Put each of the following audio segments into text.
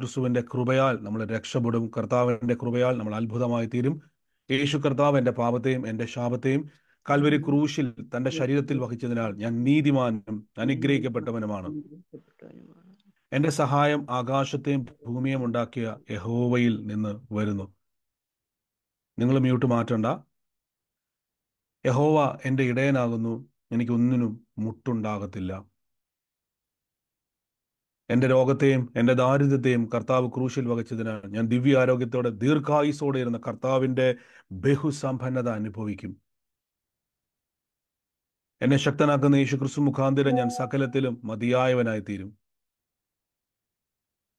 ക്രിസ്തുവിന്റെ കൃപയാൽ നമ്മൾ രക്ഷപ്പെടും കർത്താവിന്റെ കൃപയാൽ നമ്മൾ അത്ഭുതമായി തീരും യേശു കർത്താവ് എൻ്റെ പാപത്തെയും എൻ്റെ ശാപത്തെയും കൽവരി ക്രൂശിൽ തന്റെ ശരീരത്തിൽ വഹിച്ചതിനാൽ ഞാൻ നീതിമാനും അനുഗ്രഹിക്കപ്പെട്ടവനുമാണ് എന്റെ സഹായം ആകാശത്തെയും ഭൂമിയും ഉണ്ടാക്കിയ യഹോവയിൽ നിന്ന് വരുന്നു നിങ്ങൾ മ്യൂട്ട് മാറ്റണ്ട യഹോവ എൻ്റെ ഇടയനാകുന്നു എനിക്കൊന്നിനും മുട്ടുണ്ടാകത്തില്ല എന്റെ രോഗത്തെയും എന്റെ ദാരിദ്ര്യത്തെയും കർത്താവ് ക്രൂശിൽ വകച്ചതിനാണ് ഞാൻ ദിവ്യ ആരോഗ്യത്തോടെ ദീർഘായുസോടെ ഇരുന്ന കർത്താവിന്റെ ബഹുസമ്പന്നത അനുഭവിക്കും എന്നെ ശക്തനാക്കുന്ന യേശു ക്രിസ്തു മുഖാന്തിരം ഞാൻ സകലത്തിലും മതിയായവനായി തീരും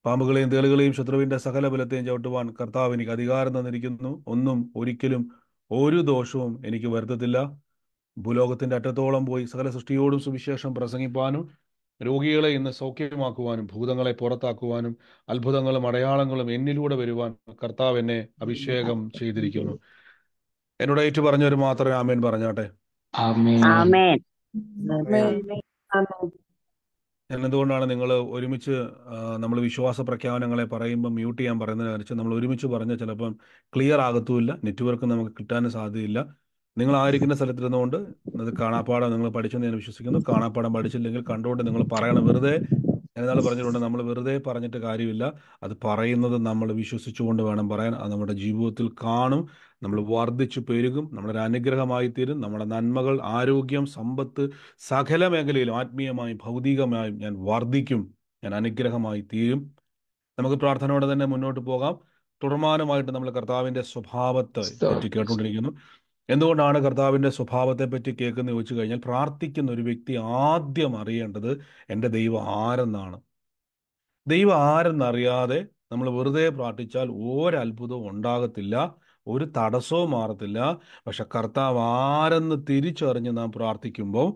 പാമ്പുകളെയും തേളുകളെയും ശത്രുവിന്റെ സകല ബലത്തെയും ചവിട്ടുവാൻ കർത്താവ് എനിക്ക് അധികാരം തന്നിരിക്കുന്നു ഒന്നും ഒരിക്കലും ഒരു ദോഷവും എനിക്ക് വരുത്തത്തില്ല ഭൂലോകത്തിന്റെ അറ്റത്തോളം പോയി സകല സൃഷ്ടിയോടും സുവിശേഷം പ്രസംഗിപ്പാനും രോഗികളെ ഇന്ന് സൗഖ്യമാക്കുവാനും ഭൂതങ്ങളെ പുറത്താക്കുവാനും അത്ഭുതങ്ങളും അടയാളങ്ങളും എന്നിലൂടെ വരുവാൻ കർത്താവ് എന്നെ അഭിഷേകം ചെയ്തിരിക്കുന്നു എന്നോട് ഏറ്റു പറഞ്ഞവർ മാത്രമേ ആമേൻ പറഞ്ഞാട്ടെ ഞാൻ എന്തുകൊണ്ടാണ് നിങ്ങൾ ഒരുമിച്ച് നമ്മൾ വിശ്വാസ പ്രഖ്യാപനങ്ങളെ പറയുമ്പോൾ മ്യൂട്ട് ചെയ്യാൻ പറയുന്നതിനനുസരിച്ച് നമ്മൾ ഒരുമിച്ച് പറഞ്ഞാൽ ചിലപ്പം ക്ലിയർ ആകത്തുമില്ല നെറ്റ്വർക്ക് നമുക്ക് കിട്ടാനും സാധ്യതയില്ല നിങ്ങൾ ആയിരിക്കുന്ന സ്ഥലത്തിരുന്നുകൊണ്ട് അത് കാണാപ്പാടം നിങ്ങൾ പഠിച്ചെന്ന് ഞാൻ വിശ്വസിക്കുന്നു കാണാപ്പാടം പഠിച്ചില്ലെങ്കിൽ കണ്ടുകൊണ്ട് നിങ്ങൾ പറയണം വെറുതെ എന്നാൽ പറഞ്ഞിട്ടുണ്ട് നമ്മൾ വെറുതെ പറഞ്ഞിട്ട് കാര്യമില്ല അത് പറയുന്നത് നമ്മൾ വിശ്വസിച്ചുകൊണ്ട് വേണം പറയാൻ അത് നമ്മുടെ ജീവിതത്തിൽ കാണും നമ്മൾ വർദ്ധിച്ചു പെരുകും നമ്മളൊരു അനുഗ്രഹമായി തീരും നമ്മുടെ നന്മകൾ ആരോഗ്യം സമ്പത്ത് സകല മേഖലയിലും ആത്മീയമായും ഭൗതികമായും ഞാൻ വർദ്ധിക്കും ഞാൻ അനുഗ്രഹമായി തീരും നമുക്ക് പ്രാർത്ഥനയോടെ തന്നെ മുന്നോട്ട് പോകാം തുടർമാനമായിട്ട് നമ്മൾ കർത്താവിന്റെ സ്വഭാവത്തെ പറ്റി കേട്ടുകൊണ്ടിരിക്കുന്നു എന്തുകൊണ്ടാണ് കർത്താവിൻ്റെ സ്വഭാവത്തെപ്പറ്റി കേൾക്കുന്ന ചോദിച്ചു കഴിഞ്ഞാൽ പ്രാർത്ഥിക്കുന്ന ഒരു വ്യക്തി ആദ്യം അറിയേണ്ടത് എൻ്റെ ദൈവം ആരെന്നാണ് ദൈവം ആരെന്നറിയാതെ നമ്മൾ വെറുതെ പ്രാർത്ഥിച്ചാൽ ഒരത്ഭുതവും ഉണ്ടാകത്തില്ല ഒരു തടസ്സവും മാറത്തില്ല പക്ഷെ കർത്താവ് ആരെന്ന് തിരിച്ചറിഞ്ഞ് നാം പ്രാർത്ഥിക്കുമ്പോൾ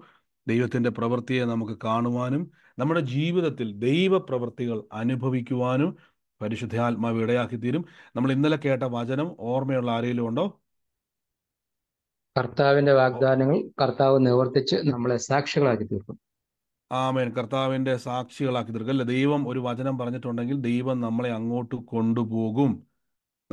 ദൈവത്തിൻ്റെ പ്രവൃത്തിയെ നമുക്ക് കാണുവാനും നമ്മുടെ ജീവിതത്തിൽ ദൈവപ്രവൃത്തികൾ അനുഭവിക്കുവാനും പരിശുദ്ധാത്മാവ് ഇടയാക്കി തീരും നമ്മൾ ഇന്നലെ കേട്ട വചനം ഓർമ്മയുള്ള ആരെങ്കിലും ഉണ്ടോ കർത്താവിന്റെ വാഗ്ദാനങ്ങൾ കർത്താവ് നിവർത്തിച്ച് നമ്മളെ സാക്ഷികളാക്കി തീർക്കും ആമേൻ കർത്താവിന്റെ സാക്ഷികളാക്കി തീർക്കും അല്ലെ ദൈവം ഒരു വചനം പറഞ്ഞിട്ടുണ്ടെങ്കിൽ ദൈവം നമ്മളെ അങ്ങോട്ട് കൊണ്ടുപോകും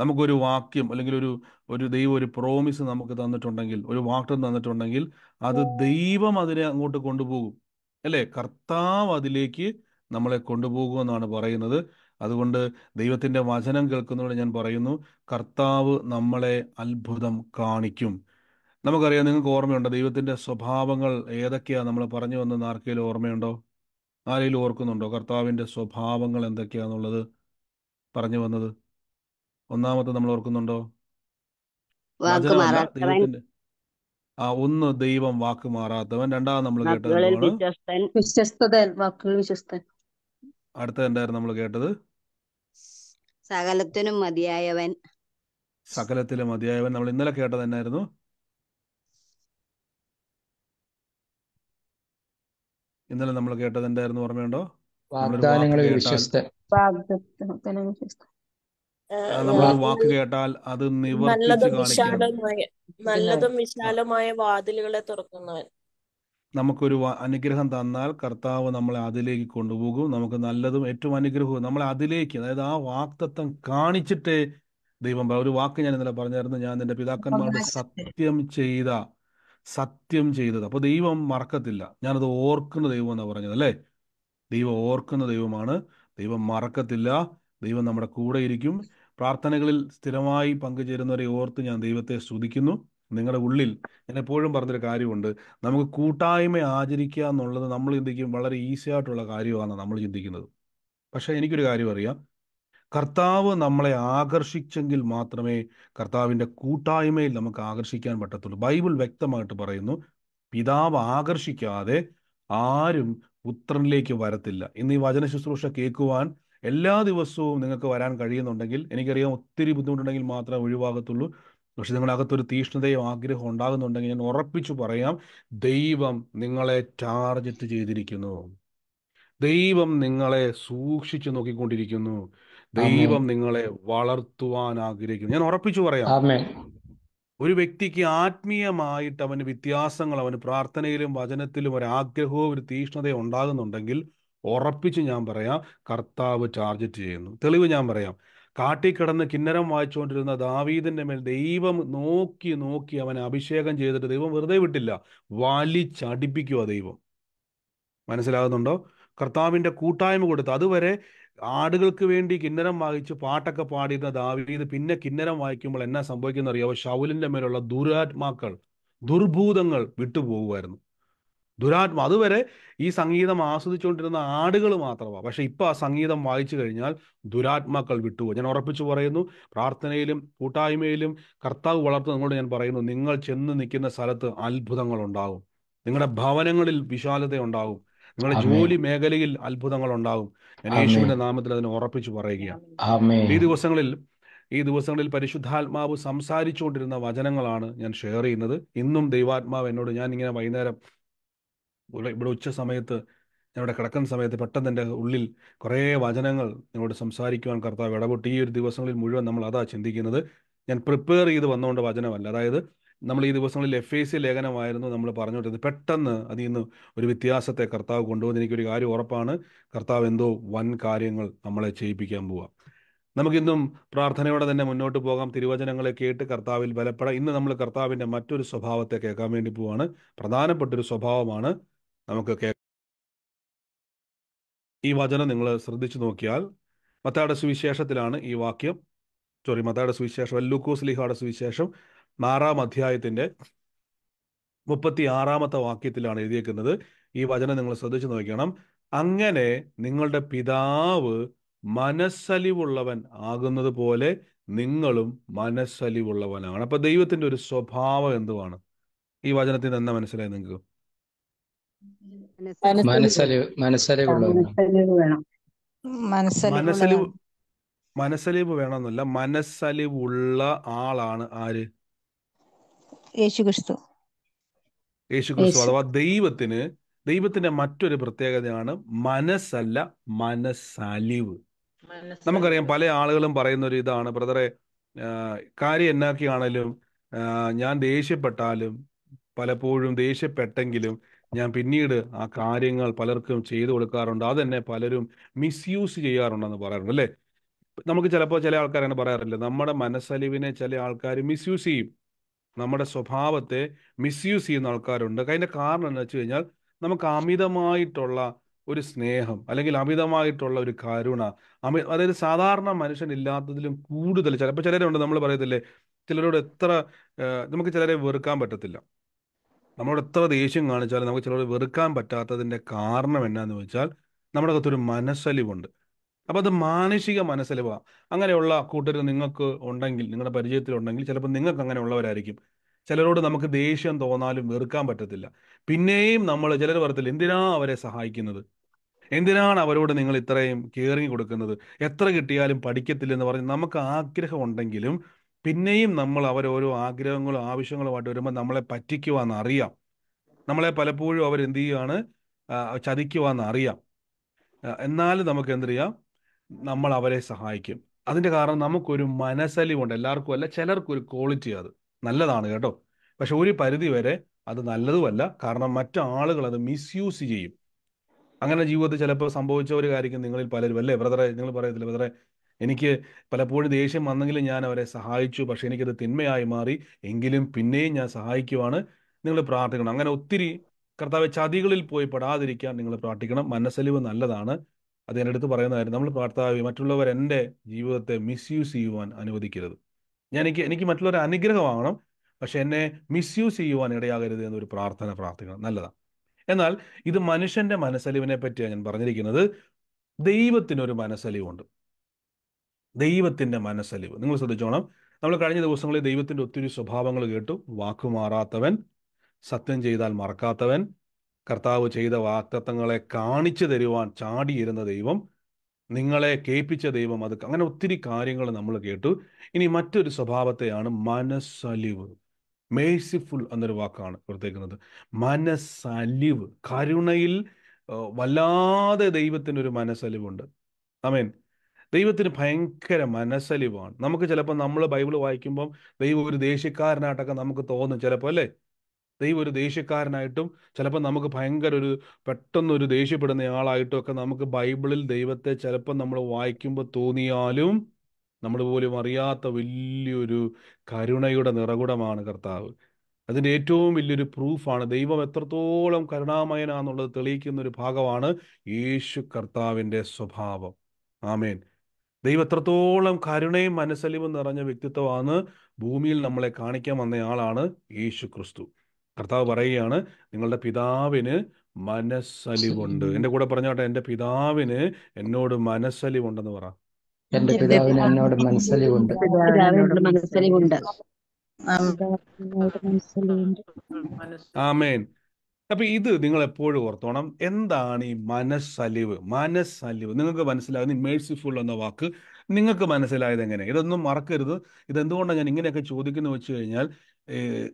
നമുക്കൊരു വാക്യം അല്ലെങ്കിൽ ഒരു ഒരു ദൈവം ഒരു പ്രോമിസ് നമുക്ക് തന്നിട്ടുണ്ടെങ്കിൽ ഒരു വാക്യം തന്നിട്ടുണ്ടെങ്കിൽ അത് ദൈവം അതിനെ അങ്ങോട്ട് കൊണ്ടുപോകും അല്ലേ കർത്താവ് അതിലേക്ക് നമ്മളെ എന്നാണ് പറയുന്നത് അതുകൊണ്ട് ദൈവത്തിന്റെ വചനം കേൾക്കുന്നതോടെ ഞാൻ പറയുന്നു കർത്താവ് നമ്മളെ അത്ഭുതം കാണിക്കും നമുക്കറിയാം നിങ്ങൾക്ക് ഓർമ്മയുണ്ടോ ദൈവത്തിൻ്റെ സ്വഭാവങ്ങൾ ഏതൊക്കെയാണ് നമ്മൾ പറഞ്ഞു വന്നത് ആർക്കെങ്കിലും ഓർമ്മയുണ്ടോ ആരെങ്കിലും ഓർക്കുന്നുണ്ടോ കർത്താവിൻ്റെ സ്വഭാവങ്ങൾ എന്തൊക്കെയാണെന്നുള്ളത് പറഞ്ഞു വന്നത് ഒന്നാമത്തെ നമ്മൾ ഓർക്കുന്നുണ്ടോ ദൈവത്തിൻ്റെ ആ ഒന്ന് ദൈവം വാക്ക് മാറാത്തവൻ രണ്ടാമത് നമ്മൾ കേട്ടത് അടുത്ത അടുത്തത് എന്തായിരുന്നു നമ്മൾ കേട്ടത് സകലത്തിനും മതിയായവൻ സകലത്തിലും മതിയായവൻ നമ്മൾ ഇന്നലെ കേട്ടത് എന്നായിരുന്നു ഇന്നലെ നമ്മൾ കേട്ടത് എന്തായിരുന്നു ഓർമ്മയുണ്ടോ നമ്മൾ വാക്ക് കേട്ടാൽ അത് നല്ലതും വിശാലമായ തുറക്കുന്നവൻ നമുക്കൊരു അനുഗ്രഹം തന്നാൽ കർത്താവ് നമ്മളെ അതിലേക്ക് കൊണ്ടുപോകും നമുക്ക് നല്ലതും ഏറ്റവും അനുഗ്രഹവും നമ്മളെ അതിലേക്ക് അതായത് ആ വാക്തത്വം കാണിച്ചിട്ടേ ദൈവം ഒരു വാക്ക് ഞാൻ ഇന്നലെ പറഞ്ഞായിരുന്നു ഞാൻ എന്റെ പിതാക്കന്മാരുടെ സത്യം ചെയ്ത സത്യം ചെയ്തത് അപ്പോൾ ദൈവം മറക്കത്തില്ല ഞാനത് ഓർക്കുന്ന ദൈവം എന്നാണ് പറഞ്ഞത് അല്ലേ ദൈവം ഓർക്കുന്ന ദൈവമാണ് ദൈവം മറക്കത്തില്ല ദൈവം നമ്മുടെ കൂടെ ഇരിക്കും പ്രാർത്ഥനകളിൽ സ്ഥിരമായി പങ്കുചേരുന്നവരെ ഓർത്ത് ഞാൻ ദൈവത്തെ സ്തുതിക്കുന്നു നിങ്ങളുടെ ഉള്ളിൽ ഞാൻ എപ്പോഴും പറഞ്ഞൊരു കാര്യമുണ്ട് നമുക്ക് കൂട്ടായ്മ ആചരിക്കുക എന്നുള്ളത് നമ്മൾ ചിന്തിക്കും വളരെ ഈസി ആയിട്ടുള്ള കാര്യമാണ് നമ്മൾ ചിന്തിക്കുന്നത് പക്ഷേ എനിക്കൊരു കാര്യം അറിയാം കർത്താവ് നമ്മളെ ആകർഷിച്ചെങ്കിൽ മാത്രമേ കർത്താവിൻ്റെ കൂട്ടായ്മയിൽ നമുക്ക് ആകർഷിക്കാൻ പറ്റത്തുള്ളൂ ബൈബിൾ വ്യക്തമായിട്ട് പറയുന്നു പിതാവ് ആകർഷിക്കാതെ ആരും പുത്രനിലേക്ക് വരത്തില്ല ഇന്ന് ഈ വചന ശുശ്രൂഷ കേൾക്കുവാൻ എല്ലാ ദിവസവും നിങ്ങൾക്ക് വരാൻ കഴിയുന്നുണ്ടെങ്കിൽ എനിക്കറിയാം ഒത്തിരി ബുദ്ധിമുട്ടുണ്ടെങ്കിൽ മാത്രമേ ഒഴിവാകത്തുള്ളൂ പക്ഷെ നിങ്ങളകത്തൊരു തീഷ്ണതയും ആഗ്രഹം ഉണ്ടാകുന്നുണ്ടെങ്കിൽ ഞാൻ ഉറപ്പിച്ചു പറയാം ദൈവം നിങ്ങളെ ടാർജറ്റ് ചെയ്തിരിക്കുന്നു ദൈവം നിങ്ങളെ സൂക്ഷിച്ചു നോക്കിക്കൊണ്ടിരിക്കുന്നു ദൈവം നിങ്ങളെ വളർത്തുവാൻ ആഗ്രഹിക്കുന്നു ഞാൻ ഉറപ്പിച്ചു പറയാം ഒരു വ്യക്തിക്ക് ആത്മീയമായിട്ട് അവന് വ്യത്യാസങ്ങൾ അവന് പ്രാർത്ഥനയിലും വചനത്തിലും ഒരു ആഗ്രഹവും ഒരു തീഷ്ണതയും ഉണ്ടാകുന്നുണ്ടെങ്കിൽ ഉറപ്പിച്ച് ഞാൻ പറയാം കർത്താവ് ടാർജറ്റ് ചെയ്യുന്നു തെളിവ് ഞാൻ പറയാം കാട്ടിക്കിടന്ന് കിന്നരം വായിച്ചുകൊണ്ടിരുന്ന ദാവീദിന്റെ മേൽ ദൈവം നോക്കി നോക്കി അവനെ അഭിഷേകം ചെയ്തിട്ട് ദൈവം വെറുതെ വിട്ടില്ല വലിച്ചടിപ്പിക്കുക ദൈവം മനസ്സിലാകുന്നുണ്ടോ കർത്താവിന്റെ കൂട്ടായ്മ കൊടുത്ത് അതുവരെ ആടുകൾക്ക് വേണ്ടി കിന്നരം വായിച്ച് പാട്ടൊക്കെ പാടിയിരുന്ന ദാവീദ് പിന്നെ കിന്നരം വായിക്കുമ്പോൾ എന്നാ സംഭവിക്കുന്ന അറിയാവോ ഷൗലിന്റെ മേലുള്ള ദുരാത്മാക്കൾ ദുർഭൂതങ്ങൾ വിട്ടുപോകുമായിരുന്നു ദുരാത്മ അതുവരെ ഈ സംഗീതം ആസ്വദിച്ചുകൊണ്ടിരുന്ന ആടുകൾ മാത്രമാണ് പക്ഷെ ഇപ്പൊ ആ സംഗീതം വായിച്ചു കഴിഞ്ഞാൽ ദുരാത്മാക്കൾ വിട്ടുപോകും ഞാൻ ഉറപ്പിച്ചു പറയുന്നു പ്രാർത്ഥനയിലും കൂട്ടായ്മയിലും കർത്താവ് വളർത്തുന്ന നിങ്ങളോട് ഞാൻ പറയുന്നു നിങ്ങൾ ചെന്ന് നിൽക്കുന്ന സ്ഥലത്ത് അത്ഭുതങ്ങൾ ഉണ്ടാകും നിങ്ങളുടെ ഭവനങ്ങളിൽ വിശാലത ഉണ്ടാകും നിങ്ങളുടെ ജോലി മേഖലയിൽ അത്ഭുതങ്ങൾ ഉണ്ടാകും ഞാൻ യേശുവിന്റെ നാമത്തിൽ അതിനെ ഉറപ്പിച്ചു പറയുകയാണ് ഈ ദിവസങ്ങളിൽ ഈ ദിവസങ്ങളിൽ പരിശുദ്ധാത്മാവ് സംസാരിച്ചുകൊണ്ടിരുന്ന വചനങ്ങളാണ് ഞാൻ ഷെയർ ചെയ്യുന്നത് ഇന്നും ദൈവാത്മാവ് എന്നോട് ഞാൻ ഇങ്ങനെ വൈകുന്നേരം ഇവിടെ ഉച്ച സമയത്ത് ഞാനിവിടെ കിടക്കുന്ന സമയത്ത് പെട്ടെന്ന് എൻ്റെ ഉള്ളിൽ കുറേ വചനങ്ങൾ എന്നോട് സംസാരിക്കുവാൻ കർത്താവ് ഇടപെട്ട് ഈ ഒരു ദിവസങ്ങളിൽ മുഴുവൻ നമ്മൾ അതാ ചിന്തിക്കുന്നത് ഞാൻ പ്രിപ്പയർ ചെയ്ത് വന്നുകൊണ്ട് വചനമല്ല അതായത് നമ്മൾ ഈ ദിവസങ്ങളിൽ എഫ് ഐ സി ലേഖനമായിരുന്നു നമ്മൾ പറഞ്ഞുകൊണ്ടിരുന്നത് പെട്ടെന്ന് അതിൽ നിന്ന് ഒരു വ്യത്യാസത്തെ കർത്താവ് കൊണ്ടുവന്ന് എനിക്കൊരു കാര്യം ഉറപ്പാണ് കർത്താവ് എന്തോ വൻ കാര്യങ്ങൾ നമ്മളെ ചെയ്യിപ്പിക്കാൻ പോവാം നമുക്കിന്നും പ്രാർത്ഥനയോടെ തന്നെ മുന്നോട്ട് പോകാം തിരുവചനങ്ങളെ കേട്ട് കർത്താവിൽ ബലപ്പെടാം ഇന്ന് നമ്മൾ കർത്താവിൻ്റെ മറ്റൊരു സ്വഭാവത്തെ കേൾക്കാൻ വേണ്ടി പോവാണ് പ്രധാനപ്പെട്ടൊരു സ്വഭാവമാണ് നമുക്ക് ഈ വചനം നിങ്ങൾ ശ്രദ്ധിച്ചു നോക്കിയാൽ മത്തായുടെ സുവിശേഷത്തിലാണ് ഈ വാക്യം സോറി മത്തായുടെ സുവിശേഷം ലൂക്കോസ് ലിഹായുടെ സുവിശേഷം ആറാം അധ്യായത്തിന്റെ മുപ്പത്തി ആറാമത്തെ വാക്യത്തിലാണ് എഴുതിയേക്കുന്നത് ഈ വചനം നിങ്ങൾ ശ്രദ്ധിച്ചു നോക്കണം അങ്ങനെ നിങ്ങളുടെ പിതാവ് മനസ്സലിവുള്ളവൻ ആകുന്നത് പോലെ നിങ്ങളും മനസ്സലിവുള്ളവനാണ് അപ്പൊ ദൈവത്തിന്റെ ഒരു സ്വഭാവം എന്തുവാണ് ഈ വചനത്തിൽ നിന്ന് മനസ്സിലായി നിങ്ങൾക്ക് മനസ്സലിവ് മനസ്സലിവ് വേണമെന്നല്ല മനസ്സലിവുള്ള ആളാണ് ആര് യേശുക്രിസ്തു യേശുക്രിസ്തു അഥവാ ദൈവത്തിന് ദൈവത്തിന്റെ മറ്റൊരു പ്രത്യേകതയാണ് മനസ്സല്ല മനസ്സലിവ് നമുക്കറിയാം പല ആളുകളും പറയുന്ന ഒരു ഇതാണ് ബ്രദറെ കാര്യം എന്നാക്കിയാണേലും ഞാൻ ദേഷ്യപ്പെട്ടാലും പലപ്പോഴും ദേഷ്യപ്പെട്ടെങ്കിലും ഞാൻ പിന്നീട് ആ കാര്യങ്ങൾ പലർക്കും ചെയ്തു കൊടുക്കാറുണ്ട് അതെന്നെ പലരും മിസ്യൂസ് ചെയ്യാറുണ്ടെന്ന് പറയാറുണ്ട് അല്ലേ നമുക്ക് ചിലപ്പോൾ ചില ആൾക്കാരാണ് പറയാറില്ല നമ്മുടെ മനസ്സലിവിനെ ചില ആൾക്കാർ മിസ്യൂസ് ചെയ്യും നമ്മുടെ സ്വഭാവത്തെ മിസ്യൂസ് ചെയ്യുന്ന ആൾക്കാരുണ്ട് അതിൻ്റെ കാരണം എന്ന് വെച്ച് കഴിഞ്ഞാൽ നമുക്ക് അമിതമായിട്ടുള്ള ഒരു സ്നേഹം അല്ലെങ്കിൽ അമിതമായിട്ടുള്ള ഒരു കരുണ അമി അതായത് സാധാരണ മനുഷ്യനില്ലാത്തതിലും കൂടുതൽ ചിലപ്പോൾ ചിലരുണ്ട് നമ്മൾ പറയത്തില്ലേ ചിലരോട് എത്ര നമുക്ക് ചിലരെ വെറുക്കാൻ പറ്റത്തില്ല നമ്മളോട് എത്ര ദേഷ്യം കാണിച്ചാലും നമുക്ക് ചിലരോട് വെറുക്കാൻ പറ്റാത്തതിൻ്റെ കാരണം എന്നാന്ന് വെച്ചാൽ നമ്മുടെ അകത്തൊരു മനസ്സലിവുണ്ട് അപ്പോൾ അത് മാനുഷിക മനസ്സിലുവ അങ്ങനെയുള്ള കൂട്ടർ നിങ്ങൾക്ക് ഉണ്ടെങ്കിൽ നിങ്ങളുടെ ഉണ്ടെങ്കിൽ ചിലപ്പോൾ നിങ്ങൾക്ക് അങ്ങനെയുള്ളവരായിരിക്കും ചിലരോട് നമുക്ക് ദേഷ്യം തോന്നാലും വെറുക്കാൻ പറ്റത്തില്ല പിന്നെയും നമ്മൾ ചിലർ പറയത്തില്ല എന്തിനാ അവരെ സഹായിക്കുന്നത് എന്തിനാണ് അവരോട് നിങ്ങൾ ഇത്രയും കെയറിങ് കൊടുക്കുന്നത് എത്ര കിട്ടിയാലും പഠിക്കത്തില്ലെന്ന് പറഞ്ഞ് നമുക്ക് ആഗ്രഹം ഉണ്ടെങ്കിലും പിന്നെയും നമ്മൾ അവരോരോ ആഗ്രഹങ്ങളും ആവശ്യങ്ങളുമായിട്ട് വരുമ്പോൾ നമ്മളെ പറ്റിക്കുവാന്ന് അറിയാം നമ്മളെ പലപ്പോഴും അവരെന്ത് ചെയ്യുകയാണ് ചതിക്കുവാന്ന് അറിയാം എന്നാലും നമുക്ക് എന്ത് ചെയ്യാം നമ്മൾ അവരെ സഹായിക്കും അതിന്റെ കാരണം നമുക്കൊരു മനസ്സലിവുണ്ട് എല്ലാവർക്കും അല്ല ചിലർക്കും ഒരു ക്വാളിറ്റി അത് നല്ലതാണ് കേട്ടോ പക്ഷെ ഒരു പരിധി വരെ അത് നല്ലതുമല്ല കാരണം മറ്റാളുകൾ അത് മിസ്യൂസ് ചെയ്യും അങ്ങനെ ജീവിതത്തിൽ ചിലപ്പോൾ സംഭവിച്ച ഒരു കാര്യം നിങ്ങളിൽ പലരും അല്ലേ ബ്രദറെ നിങ്ങൾ പറയത്തില്ല ബ്രദറെ എനിക്ക് പലപ്പോഴും ദേഷ്യം വന്നെങ്കിലും ഞാൻ അവരെ സഹായിച്ചു പക്ഷെ എനിക്കത് തിന്മയായി മാറി എങ്കിലും പിന്നെയും ഞാൻ സഹായിക്കുവാണ് നിങ്ങൾ പ്രാർത്ഥിക്കണം അങ്ങനെ ഒത്തിരി കർത്താവ് ചതികളിൽ പോയി പെടാതിരിക്കാൻ നിങ്ങൾ പ്രാർത്ഥിക്കണം മനസ്സലിവ് നല്ലതാണ് അത് എൻ്റെ അടുത്ത് പറയുന്നതായിരുന്നു നമ്മൾ കർത്താവ് മറ്റുള്ളവർ എൻ്റെ ജീവിതത്തെ മിസ്യൂസ് ചെയ്യുവാൻ അനുവദിക്കരുത് ഞാൻ എനിക്ക് എനിക്ക് മറ്റുള്ളവരെ അനുഗ്രഹമാകണം പക്ഷെ എന്നെ മിസ്യൂസ് ചെയ്യുവാൻ ഇടയാകരുത് എന്നൊരു പ്രാർത്ഥന പ്രാർത്ഥിക്കണം നല്ലതാണ് എന്നാൽ ഇത് മനുഷ്യൻ്റെ മനസ്സലിവിനെ പറ്റിയാണ് ഞാൻ പറഞ്ഞിരിക്കുന്നത് ദൈവത്തിനൊരു മനസ്സലിവുണ്ട് ദൈവത്തിൻ്റെ മനസ്സലിവ് നിങ്ങൾ ശ്രദ്ധിച്ചോണം നമ്മൾ കഴിഞ്ഞ ദിവസങ്ങളിൽ ദൈവത്തിൻ്റെ ഒത്തിരി സ്വഭാവങ്ങൾ കേട്ടു വാക്കുമാറാത്തവൻ സത്യം ചെയ്താൽ മറക്കാത്തവൻ കർത്താവ് ചെയ്ത വാക്തത്വങ്ങളെ കാണിച്ചു തരുവാൻ ചാടിയിരുന്ന ദൈവം നിങ്ങളെ കേൾപ്പിച്ച ദൈവം അത് അങ്ങനെ ഒത്തിരി കാര്യങ്ങൾ നമ്മൾ കേട്ടു ഇനി മറ്റൊരു സ്വഭാവത്തെയാണ് മനസ്സലിവ് മേഴ്സിഫുൾ എന്നൊരു വാക്കാണ് പ്രത്യേകിക്കുന്നത് മനസ്സലിവ് കരുണയിൽ വല്ലാതെ ദൈവത്തിനൊരു മനസ്സലിവുണ്ട് അമേൻ ദൈവത്തിന് ഭയങ്കര മനസ്സലിവാണ് നമുക്ക് ചിലപ്പോൾ നമ്മൾ ബൈബിൾ വായിക്കുമ്പം ദൈവം ഒരു ദേഷ്യക്കാരനായിട്ടൊക്കെ നമുക്ക് തോന്നും ചിലപ്പോൾ അല്ലേ ദൈവം ഒരു ദേഷ്യക്കാരനായിട്ടും ചിലപ്പോൾ നമുക്ക് ഭയങ്കര ഒരു പെട്ടെന്നൊരു ദേഷ്യപ്പെടുന്ന ആളായിട്ടും ഒക്കെ നമുക്ക് ബൈബിളിൽ ദൈവത്തെ ചിലപ്പോൾ നമ്മൾ വായിക്കുമ്പോൾ തോന്നിയാലും നമ്മൾ പോലും അറിയാത്ത വലിയൊരു കരുണയുടെ നിറകുടമാണ് കർത്താവ് അതിൻ്റെ ഏറ്റവും വലിയൊരു പ്രൂഫാണ് ദൈവം എത്രത്തോളം കരുണാമയനാന്നുള്ളത് തെളിയിക്കുന്ന ഒരു ഭാഗമാണ് യേശു കർത്താവിൻ്റെ സ്വഭാവം ആമേൻ ദൈവം എത്രത്തോളം കരുണയും മനസ്സലിവും നിറഞ്ഞ വ്യക്തിത്വമാണ് ഭൂമിയിൽ നമ്മളെ കാണിക്കാൻ വന്നയാളാണ് യേശു ക്രിസ്തു കർത്താവ് പറയുകയാണ് നിങ്ങളുടെ പിതാവിന് മനസ്സലിവുണ്ട് എന്റെ കൂടെ പറഞ്ഞോട്ടെ എന്റെ പിതാവിന് എന്നോട് മനസ്സലിവുണ്ടെന്ന് പറ എന്റെ പിതാവിന് എന്നോട് മനസ്സലിവുണ്ട് ആമേൻ അപ്പൊ ഇത് നിങ്ങൾ എപ്പോഴും ഓർത്തോണം എന്താണ് ഈ മനസ്സലിവ് മനസ്സലിവ് നിങ്ങൾക്ക് മനസ്സിലാകുന്ന മേഴ്സിഫുൾ എന്ന വാക്ക് നിങ്ങൾക്ക് മനസ്സിലായത് എങ്ങനെ ഇതൊന്നും മറക്കരുത് ഇതെന്തുകൊണ്ടാണ് ഞാൻ ഇങ്ങനെയൊക്കെ ചോദിക്കുന്നത് വെച്ച് കഴിഞ്ഞാൽ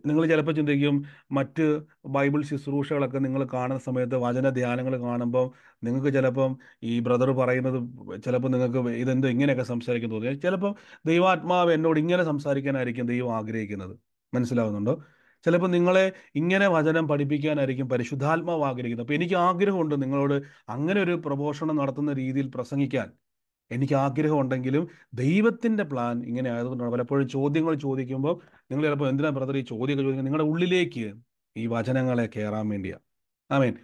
നിങ്ങൾ ചിലപ്പോൾ ചിന്തിക്കും മറ്റ് ബൈബിൾ ശുശ്രൂഷകളൊക്കെ നിങ്ങൾ കാണുന്ന സമയത്ത് വചന ധ്യാനങ്ങൾ കാണുമ്പോൾ നിങ്ങൾക്ക് ചിലപ്പം ഈ ബ്രദർ പറയുന്നത് ചിലപ്പോൾ നിങ്ങൾക്ക് ഇതെന്തോ ഇങ്ങനെയൊക്കെ സംസാരിക്കാൻ തോന്നി ചിലപ്പോൾ ദൈവാത്മാവ് എന്നോട് ഇങ്ങനെ സംസാരിക്കാനായിരിക്കും ദൈവം ആഗ്രഹിക്കുന്നത് മനസ്സിലാവുന്നുണ്ടോ ചിലപ്പോൾ നിങ്ങളെ ഇങ്ങനെ വചനം പഠിപ്പിക്കാനായിരിക്കും പരിശുദ്ധാത്മാവ് ആഗ്രഹിക്കുന്നത് അപ്പോൾ എനിക്ക് ആഗ്രഹമുണ്ട് നിങ്ങളോട് അങ്ങനെ ഒരു പ്രഭോഷണം നടത്തുന്ന രീതിയിൽ പ്രസംഗിക്കാൻ എനിക്ക് ആഗ്രഹം ഉണ്ടെങ്കിലും ദൈവത്തിൻ്റെ പ്ലാൻ ഇങ്ങനെ ആയതുകൊണ്ടാണ് പലപ്പോഴും ചോദ്യങ്ങൾ ചോദിക്കുമ്പോൾ നിങ്ങൾ ചിലപ്പോൾ എന്തിനാ ബ്രദർ ഈ ചോദ്യമൊക്കെ ചോദിക്കുന്നത് നിങ്ങളുടെ ഉള്ളിലേക്ക് ഈ വചനങ്ങളെ കയറാൻ വേണ്ടിയാണ് മീൻ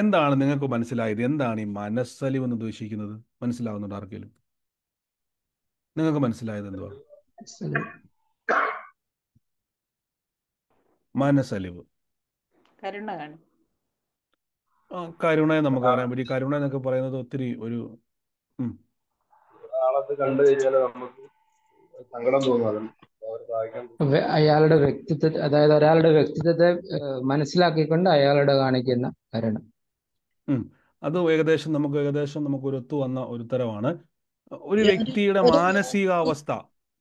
എന്താണ് നിങ്ങൾക്ക് മനസ്സിലായത് എന്താണ് ഈ മനസ്സലിവ് എന്ന് ഉദ്ദേശിക്കുന്നത് മനസ്സിലാവുന്നുണ്ട് ആർക്കെങ്കിലും നിങ്ങൾക്ക് മനസ്സിലായത് എന്തുവാ മനസ്സലിവ് കരുണ നമുക്ക് പറയാൻ പറ്റും കരുണ എന്നൊക്കെ പറയുന്നത് ഒത്തിരി ഒരു കണ്ടു കഴിഞ്ഞാൽ നമുക്ക് അയാളുടെ വ്യക്തിത്വ അതായത് ഒരാളുടെ വ്യക്തിത്വത്തെ മനസ്സിലാക്കിക്കൊണ്ട് അയാളുടെ കാണിക്കുന്ന കാരണം അത് ഏകദേശം നമുക്ക് ഏകദേശം നമുക്ക് ഒരു ഒത്തു വന്ന ഒരു തരമാണ് ഒരു വ്യക്തിയുടെ മാനസികാവസ്ഥ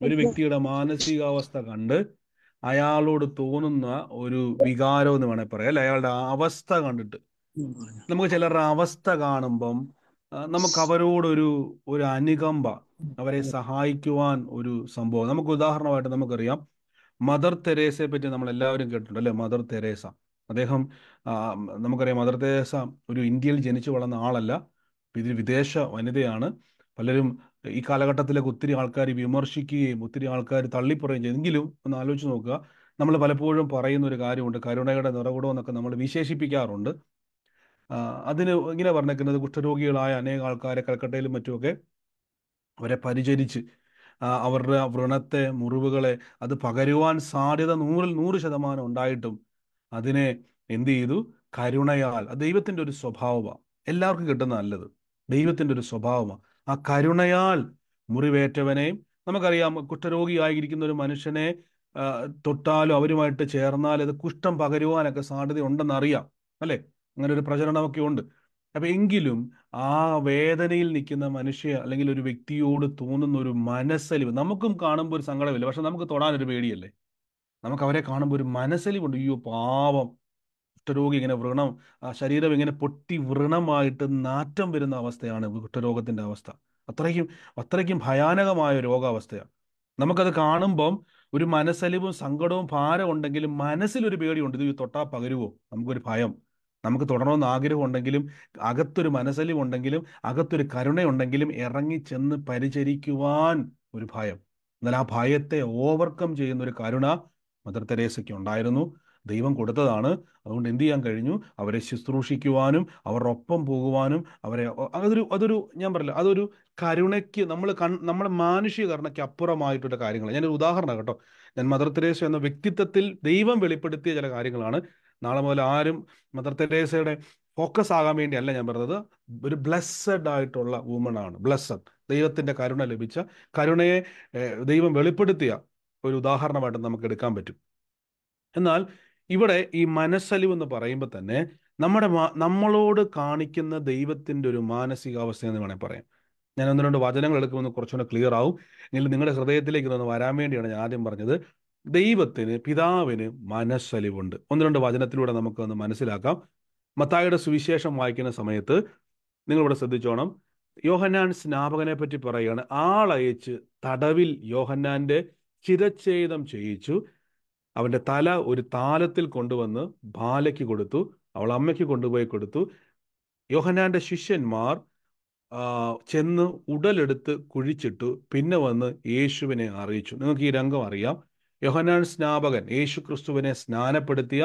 ഒരു വ്യക്തിയുടെ മാനസികാവസ്ഥ കണ്ട് അയാളോട് തോന്നുന്ന ഒരു വികാരം എന്ന് വേണേൽ പറയാം അയാളുടെ അവസ്ഥ കണ്ടിട്ട് നമുക്ക് ചിലരുടെ അവസ്ഥ കാണുമ്പം നമുക്ക് അവരോടൊരു ഒരു അനുകമ്പ അവരെ സഹായിക്കുവാൻ ഒരു സംഭവം നമുക്ക് ഉദാഹരണമായിട്ട് നമുക്കറിയാം മദർ തെരേസയെ പറ്റി നമ്മൾ എല്ലാവരും കേട്ടിട്ടുണ്ട് അല്ലേ മദർ തെരേസ അദ്ദേഹം നമുക്കറിയാം മദർ തെരേസ ഒരു ഇന്ത്യയിൽ ജനിച്ചു വളർന്ന ആളല്ല ഇതിൽ വിദേശ വനിതയാണ് പലരും ഈ കാലഘട്ടത്തിലേക്ക് ഒത്തിരി ആൾക്കാർ വിമർശിക്കുകയും ഒത്തിരി ആൾക്കാർ തള്ളിപ്പറയുകയും ചെയ്യെങ്കിലും ഒന്ന് ആലോചിച്ച് നോക്കുക നമ്മൾ പലപ്പോഴും പറയുന്ന ഒരു കാര്യമുണ്ട് കരുണയുടെ നിറകുടം എന്നൊക്കെ നമ്മൾ വിശേഷിപ്പിക്കാറുണ്ട് അതിന് ഇങ്ങനെ പറഞ്ഞേക്കുന്നത് കുഷ്ഠരോഗികളായ അനേക ആൾക്കാരെ കൽക്കട്ടയിലും മറ്റുമൊക്കെ അവരെ പരിചരിച്ച് അവരുടെ വ്രണത്തെ മുറിവുകളെ അത് പകരുവാൻ സാധ്യത നൂറിൽ നൂറ് ശതമാനം ഉണ്ടായിട്ടും അതിനെ എന്ത് ചെയ്തു കരുണയാൽ അത് ദൈവത്തിൻ്റെ ഒരു സ്വഭാവമാണ് എല്ലാവർക്കും കിട്ടുന്ന നല്ലത് ദൈവത്തിൻ്റെ ഒരു സ്വഭാവമാണ് ആ കരുണയാൽ മുറിവേറ്റവനെയും നമുക്കറിയാം കുഷ്ഠരോഗിയായിരിക്കുന്ന ഒരു മനുഷ്യനെ തൊട്ടാലും അവരുമായിട്ട് ചേർന്നാൽ അത് കുഷ്ഠം പകരുവാനൊക്കെ സാധ്യത ഉണ്ടെന്നറിയാം അല്ലേ അങ്ങനെ ഒരു പ്രചരണമൊക്കെ ഉണ്ട് അപ്പൊ എങ്കിലും ആ വേദനയിൽ നിൽക്കുന്ന മനുഷ്യ അല്ലെങ്കിൽ ഒരു വ്യക്തിയോട് തോന്നുന്ന ഒരു മനസ്സലിവ് നമുക്കും കാണുമ്പോൾ ഒരു സങ്കടമില്ല പക്ഷെ നമുക്ക് തൊടാനൊരു പേടിയല്ലേ നമുക്ക് അവരെ കാണുമ്പോൾ ഒരു മനസ്സലിവുണ്ട് അയ്യോ പാവം കുഷ്ഠരോഗി ഇങ്ങനെ വ്രണം ശരീരം ഇങ്ങനെ പൊട്ടി വ്രണമായിട്ട് നാറ്റം വരുന്ന അവസ്ഥയാണ് കുഷ്ഠരോഗത്തിന്റെ അവസ്ഥ അത്രയ്ക്കും അത്രയ്ക്കും ഭയാനകമായ രോഗാവസ്ഥയാണ് നമുക്കത് കാണുമ്പം ഒരു മനസ്സലിവും സങ്കടവും ഭാരം ഉണ്ടെങ്കിലും മനസ്സിലൊരു പേടിയുണ്ട് ഇത് തൊട്ടാ പകരുവോ നമുക്കൊരു ഭയം നമുക്ക് തുടരണമെന്ന് ഉണ്ടെങ്കിലും അകത്തൊരു മനസ്സലിവ് ഉണ്ടെങ്കിലും അകത്തൊരു കരുണയുണ്ടെങ്കിലും ഇറങ്ങി ചെന്ന് പരിചരിക്കുവാൻ ഒരു ഭയം എന്നാൽ ആ ഭയത്തെ ഓവർകം ചെയ്യുന്ന ഒരു കരുണ മദർ തെരേസയ്ക്ക് ഉണ്ടായിരുന്നു ദൈവം കൊടുത്തതാണ് അതുകൊണ്ട് എന്ത് ചെയ്യാൻ കഴിഞ്ഞു അവരെ ശുശ്രൂഷിക്കുവാനും അവരുടെ ഒപ്പം പോകുവാനും അവരെ അതൊരു അതൊരു ഞാൻ പറയില്ല അതൊരു കരുണയ്ക്ക് നമ്മൾ കൺ നമ്മുടെ മാനുഷിക അപ്പുറമായിട്ടുള്ള കാര്യങ്ങൾ ഞാനൊരു ഉദാഹരണം കേട്ടോ ഞാൻ മദർ തെരേസ എന്ന വ്യക്തിത്വത്തിൽ ദൈവം വെളിപ്പെടുത്തിയ ചില കാര്യങ്ങളാണ് നാളെ മുതൽ ആരും മദർ തെരേസയുടെ ഫോക്കസ് ആകാൻ വേണ്ടിയല്ല ഞാൻ പറഞ്ഞത് ഒരു ബ്ലെസ്സഡ് ആയിട്ടുള്ള വുമൺ ആണ് ബ്ലെസ്സഡ് ദൈവത്തിന്റെ കരുണ ലഭിച്ച കരുണയെ ദൈവം വെളിപ്പെടുത്തിയ ഒരു ഉദാഹരണമായിട്ട് നമുക്ക് എടുക്കാൻ പറ്റും എന്നാൽ ഇവിടെ ഈ മനസ്സലിവ് എന്ന് പറയുമ്പോൾ തന്നെ നമ്മുടെ നമ്മളോട് കാണിക്കുന്ന ദൈവത്തിൻ്റെ ഒരു മാനസികാവസ്ഥ എന്ന് വേണമെങ്കിൽ പറയാം ഞാൻ ഒന്ന് രണ്ട് വചനങ്ങൾ എടുക്കുമെന്ന് കുറച്ചുകൂടെ ക്ലിയർ ആവും എങ്കിലും നിങ്ങളുടെ ഹൃദയത്തിലേക്ക് ഒന്ന് വരാൻ വേണ്ടിയാണ് ഞാൻ ആദ്യം പറഞ്ഞത് ദൈവത്തിന് പിതാവിന് മനസ്സലിവുണ്ട് ഒന്ന് രണ്ട് വചനത്തിലൂടെ നമുക്കൊന്ന് മനസ്സിലാക്കാം മത്തായുടെ സുവിശേഷം വായിക്കുന്ന സമയത്ത് നിങ്ങളിവിടെ ശ്രദ്ധിച്ചോണം യോഹന്നാൻ സ്നാപകനെ പറ്റി പറയുകയാണ് ആളയച്ച് തടവിൽ യോഹന്നാന്റെ ചിരച്ഛേദം ചെയ്യിച്ചു അവന്റെ തല ഒരു താലത്തിൽ കൊണ്ടുവന്ന് ബാലയ്ക്ക് കൊടുത്തു അവൾ അമ്മയ്ക്ക് കൊണ്ടുപോയി കൊടുത്തു യോഹന്നാന്റെ ശിഷ്യന്മാർ ചെന്ന് ഉടലെടുത്ത് കുഴിച്ചിട്ടു പിന്നെ വന്ന് യേശുവിനെ അറിയിച്ചു നിങ്ങൾക്ക് ഈ രംഗം അറിയാം യോഹനാൻ സ്നാപകൻ യേശുക്രിസ്തുവിനെ സ്നാനപ്പെടുത്തിയ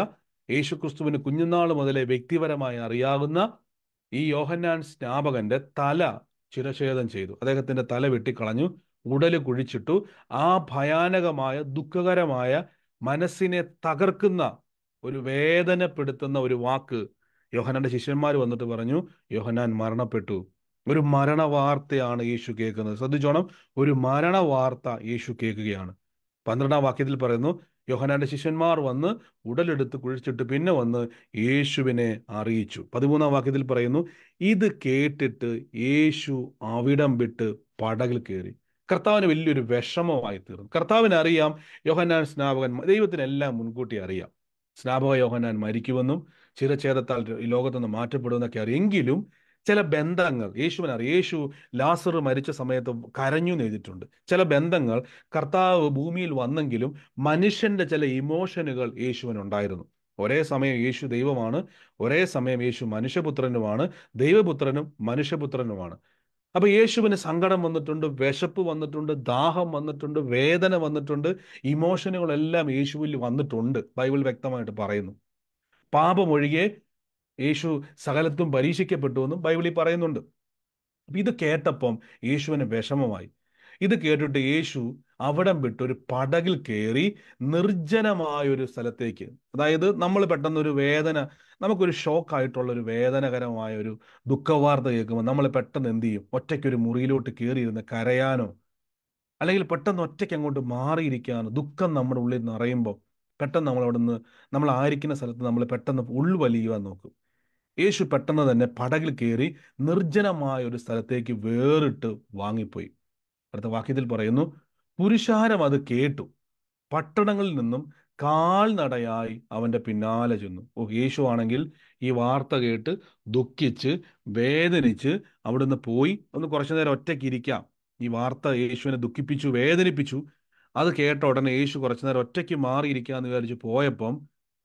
യേശുക്രിസ്തുവിന് കുഞ്ഞുനാൾ മുതലേ വ്യക്തിപരമായി അറിയാവുന്ന ഈ യോഹന്നാൻ സ്നാപകന്റെ തല ചിരഛേദം ചെയ്തു അദ്ദേഹത്തിന്റെ തല വെട്ടിക്കളഞ്ഞു ഉടല് കുഴിച്ചിട്ടു ആ ഭയാനകമായ ദുഃഖകരമായ മനസ്സിനെ തകർക്കുന്ന ഒരു വേദനപ്പെടുത്തുന്ന ഒരു വാക്ക് യോഹനാന്റെ ശിഷ്യന്മാർ വന്നിട്ട് പറഞ്ഞു യോഹനാൻ മരണപ്പെട്ടു ഒരു മരണവാർത്തയാണ് യേശു കേൾക്കുന്നത് ശ്രദ്ധിച്ചോണം ഒരു മരണവാർത്ത യേശു കേൾക്കുകയാണ് പന്ത്രണ്ടാം വാക്യത്തിൽ പറയുന്നു യോഹനാന്റെ ശിഷ്യന്മാർ വന്ന് ഉടലെടുത്ത് കുഴിച്ചിട്ട് പിന്നെ വന്ന് യേശുവിനെ അറിയിച്ചു പതിമൂന്നാം വാക്യത്തിൽ പറയുന്നു ഇത് കേട്ടിട്ട് യേശു അവിടം വിട്ട് പടകിൽ കയറി കർത്താവിന് വലിയൊരു വിഷമമായി തീർന്നു കർത്താവിന് അറിയാം യോഹനാൻ സ്നാപകൻ ദൈവത്തിനെല്ലാം മുൻകൂട്ടി അറിയാം സ്നാപക യോഹനാൻ മരിക്കുമെന്നും ചിരഛേദത്താൽ ലോകത്തുനിന്ന് മാറ്റപ്പെടുമെന്നൊക്കെ അറിയാം എങ്കിലും ചില ബന്ധങ്ങൾ യേശുവിനാർ യേശു ലാസർ മരിച്ച സമയത്ത് കരഞ്ഞു എന്ന് എഴുതിയിട്ടുണ്ട് ചില ബന്ധങ്ങൾ കർത്താവ് ഭൂമിയിൽ വന്നെങ്കിലും മനുഷ്യന്റെ ചില ഇമോഷനുകൾ യേശുവിനുണ്ടായിരുന്നു ഒരേ സമയം യേശു ദൈവമാണ് ഒരേ സമയം യേശു മനുഷ്യപുത്രനുമാണ് ദൈവപുത്രനും മനുഷ്യപുത്രനുമാണ് അപ്പൊ യേശുവിന് സങ്കടം വന്നിട്ടുണ്ട് വിശപ്പ് വന്നിട്ടുണ്ട് ദാഹം വന്നിട്ടുണ്ട് വേദന വന്നിട്ടുണ്ട് ഇമോഷനുകളെല്ലാം യേശുവിൽ വന്നിട്ടുണ്ട് ബൈബിൾ വ്യക്തമായിട്ട് പറയുന്നു പാപമൊഴികെ യേശു സകലത്തും എന്നും ബൈബിളിൽ പറയുന്നുണ്ട് ഇത് കേട്ടപ്പം യേശുവിന് വിഷമമായി ഇത് കേട്ടിട്ട് യേശു അവിടം വിട്ട് ഒരു പടകിൽ കയറി നിർജ്ജനമായ ഒരു സ്ഥലത്തേക്ക് അതായത് നമ്മൾ പെട്ടെന്നൊരു വേദന നമുക്കൊരു ഷോക്കായിട്ടുള്ള ഒരു വേദനകരമായ ഒരു ദുഃഖവാർത്ത കേൾക്കുമ്പോൾ നമ്മൾ പെട്ടെന്ന് എന്ത് ചെയ്യും ഒറ്റയ്ക്കൊരു മുറിയിലോട്ട് കയറിയിരുന്ന് കരയാനോ അല്ലെങ്കിൽ പെട്ടെന്ന് ഒറ്റയ്ക്ക് അങ്ങോട്ട് മാറിയിരിക്കാനോ ദുഃഖം നമ്മുടെ ഉള്ളിൽ നിറയുമ്പോൾ പെട്ടെന്ന് നമ്മൾ അവിടെ നമ്മൾ ആയിരിക്കുന്ന സ്ഥലത്ത് നമ്മൾ പെട്ടെന്ന് ഉൾവലിയുവാൻ നോക്കും യേശു പെട്ടെന്ന് തന്നെ പടകിൽ കയറി നിർജ്ജനമായ ഒരു സ്ഥലത്തേക്ക് വേറിട്ട് വാങ്ങിപ്പോയി അടുത്ത വാക്യത്തിൽ പറയുന്നു പുരുഷാരം അത് കേട്ടു പട്ടണങ്ങളിൽ നിന്നും കാൽനടയായി അവൻ്റെ പിന്നാലെ ചെന്നു ഓ യേശു ആണെങ്കിൽ ഈ വാർത്ത കേട്ട് ദുഃഖിച്ച് വേദനിച്ച് അവിടുന്ന് പോയി ഒന്ന് കുറച്ചു നേരം ഒറ്റയ്ക്ക് ഇരിക്കാം ഈ വാർത്ത യേശുവിനെ ദുഃഖിപ്പിച്ചു വേദനിപ്പിച്ചു അത് കേട്ട ഉടനെ യേശു കുറച്ചു നേരം ഒറ്റയ്ക്ക് മാറിയിരിക്കാന്ന് വിചാരിച്ച് പോയപ്പം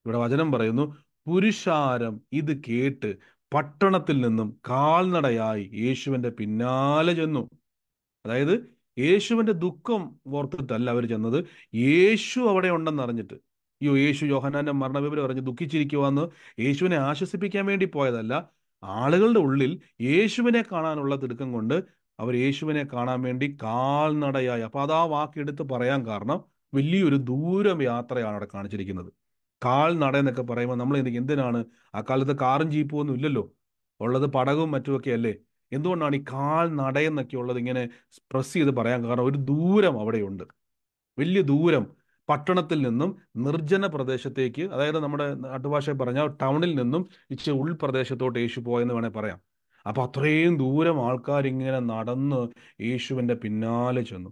ഇവിടെ വചനം പറയുന്നു പുരുഷാരം ഇത് കേട്ട് പട്ടണത്തിൽ നിന്നും കാൽനടയായി യേശുവിന്റെ പിന്നാലെ ചെന്നു അതായത് യേശുവിന്റെ ദുഃഖം ഓർത്തിട്ടല്ല അവർ ചെന്നത് യേശു അവിടെ ഉണ്ടെന്ന് അറിഞ്ഞിട്ട് അയ്യോ യേശു ജോഹനാന്റെ മരണവിവരം അറിഞ്ഞ് ദുഃഖിച്ചിരിക്കുവാന്ന് യേശുവിനെ ആശ്വസിപ്പിക്കാൻ വേണ്ടി പോയതല്ല ആളുകളുടെ ഉള്ളിൽ യേശുവിനെ കാണാനുള്ള തിടുക്കം കൊണ്ട് അവർ യേശുവിനെ കാണാൻ വേണ്ടി കാൽനടയായി അപ്പൊ അതാ വാക്കെടുത്ത് പറയാൻ കാരണം വലിയൊരു ദൂരം യാത്രയാണ് അവിടെ കാണിച്ചിരിക്കുന്നത് കാൽ നട എന്നൊക്കെ പറയുമ്പോൾ നമ്മൾ ഇത് എന്തിനാണ് ആ കാലത്ത് കാറും ജീപ്പും ഒന്നും ഇല്ലല്ലോ ഉള്ളത് പടകും മറ്റുമൊക്കെ അല്ലേ എന്തുകൊണ്ടാണ് ഈ കാൽ നടയെന്നൊക്കെ ഉള്ളത് ഇങ്ങനെ പ്രസ് ചെയ്ത് പറയാൻ കാരണം ഒരു ദൂരം അവിടെയുണ്ട് വലിയ ദൂരം പട്ടണത്തിൽ നിന്നും നിർജ്ജന പ്രദേശത്തേക്ക് അതായത് നമ്മുടെ നാട്ടുഭാഷ പറഞ്ഞാൽ ടൗണിൽ നിന്നും ഇച്ചിരി ഉൾപ്രദേശത്തോട്ട് യേശു പോയെന്ന് വേണേൽ പറയാം അപ്പം അത്രയും ദൂരം ആൾക്കാരിങ്ങനെ നടന്ന് യേശുവിൻ്റെ പിന്നാലെ ചെന്നു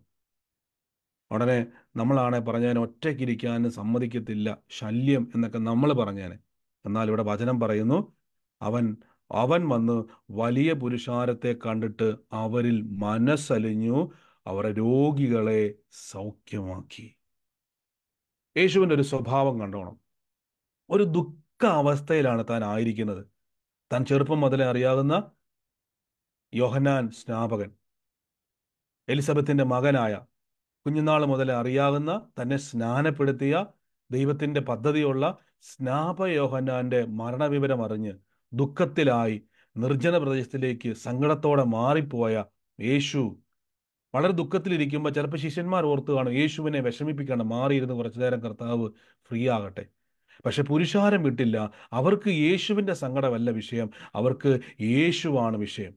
ഉടനെ നമ്മളാണെ പറഞ്ഞതിന് ഒറ്റയ്ക്കിരിക്കാൻ സമ്മതിക്കത്തില്ല ശല്യം എന്നൊക്കെ നമ്മൾ പറഞ്ഞേനെ എന്നാൽ ഇവിടെ വചനം പറയുന്നു അവൻ അവൻ വന്ന് വലിയ പുരുഷാരത്തെ കണ്ടിട്ട് അവരിൽ മനസ്സലിഞ്ഞു അവരെ രോഗികളെ സൗഖ്യമാക്കി യേശുവിൻ്റെ ഒരു സ്വഭാവം കണ്ടോണം ഒരു ദുഃഖ അവസ്ഥയിലാണ് താൻ ആയിരിക്കുന്നത് താൻ ചെറുപ്പം മുതലേ അറിയാവുന്ന യോഹനാൻ സ്നാപകൻ എലിസബത്തിൻ്റെ മകനായ കുഞ്ഞുനാൾ മുതൽ അറിയാവുന്ന തന്നെ സ്നാനപ്പെടുത്തിയ ദൈവത്തിൻ്റെ പദ്ധതിയുള്ള സ്നാപയോഹനാന്റെ മരണവിവരം അറിഞ്ഞ് ദുഃഖത്തിലായി നിർജ്ജന പ്രദേശത്തിലേക്ക് സങ്കടത്തോടെ മാറിപ്പോയ യേശു വളരെ ദുഃഖത്തിലിരിക്കുമ്പോൾ ചിലപ്പോൾ ശിഷ്യന്മാർ ഓർത്ത് കാണും യേശുവിനെ വിഷമിപ്പിക്കണം മാറിയിരുന്ന് കുറച്ചു നേരം കർത്താവ് ഫ്രീ ആകട്ടെ പക്ഷെ പുരുഷാരം വിട്ടില്ല അവർക്ക് യേശുവിൻ്റെ സങ്കടമല്ല വിഷയം അവർക്ക് യേശുവാണ് വിഷയം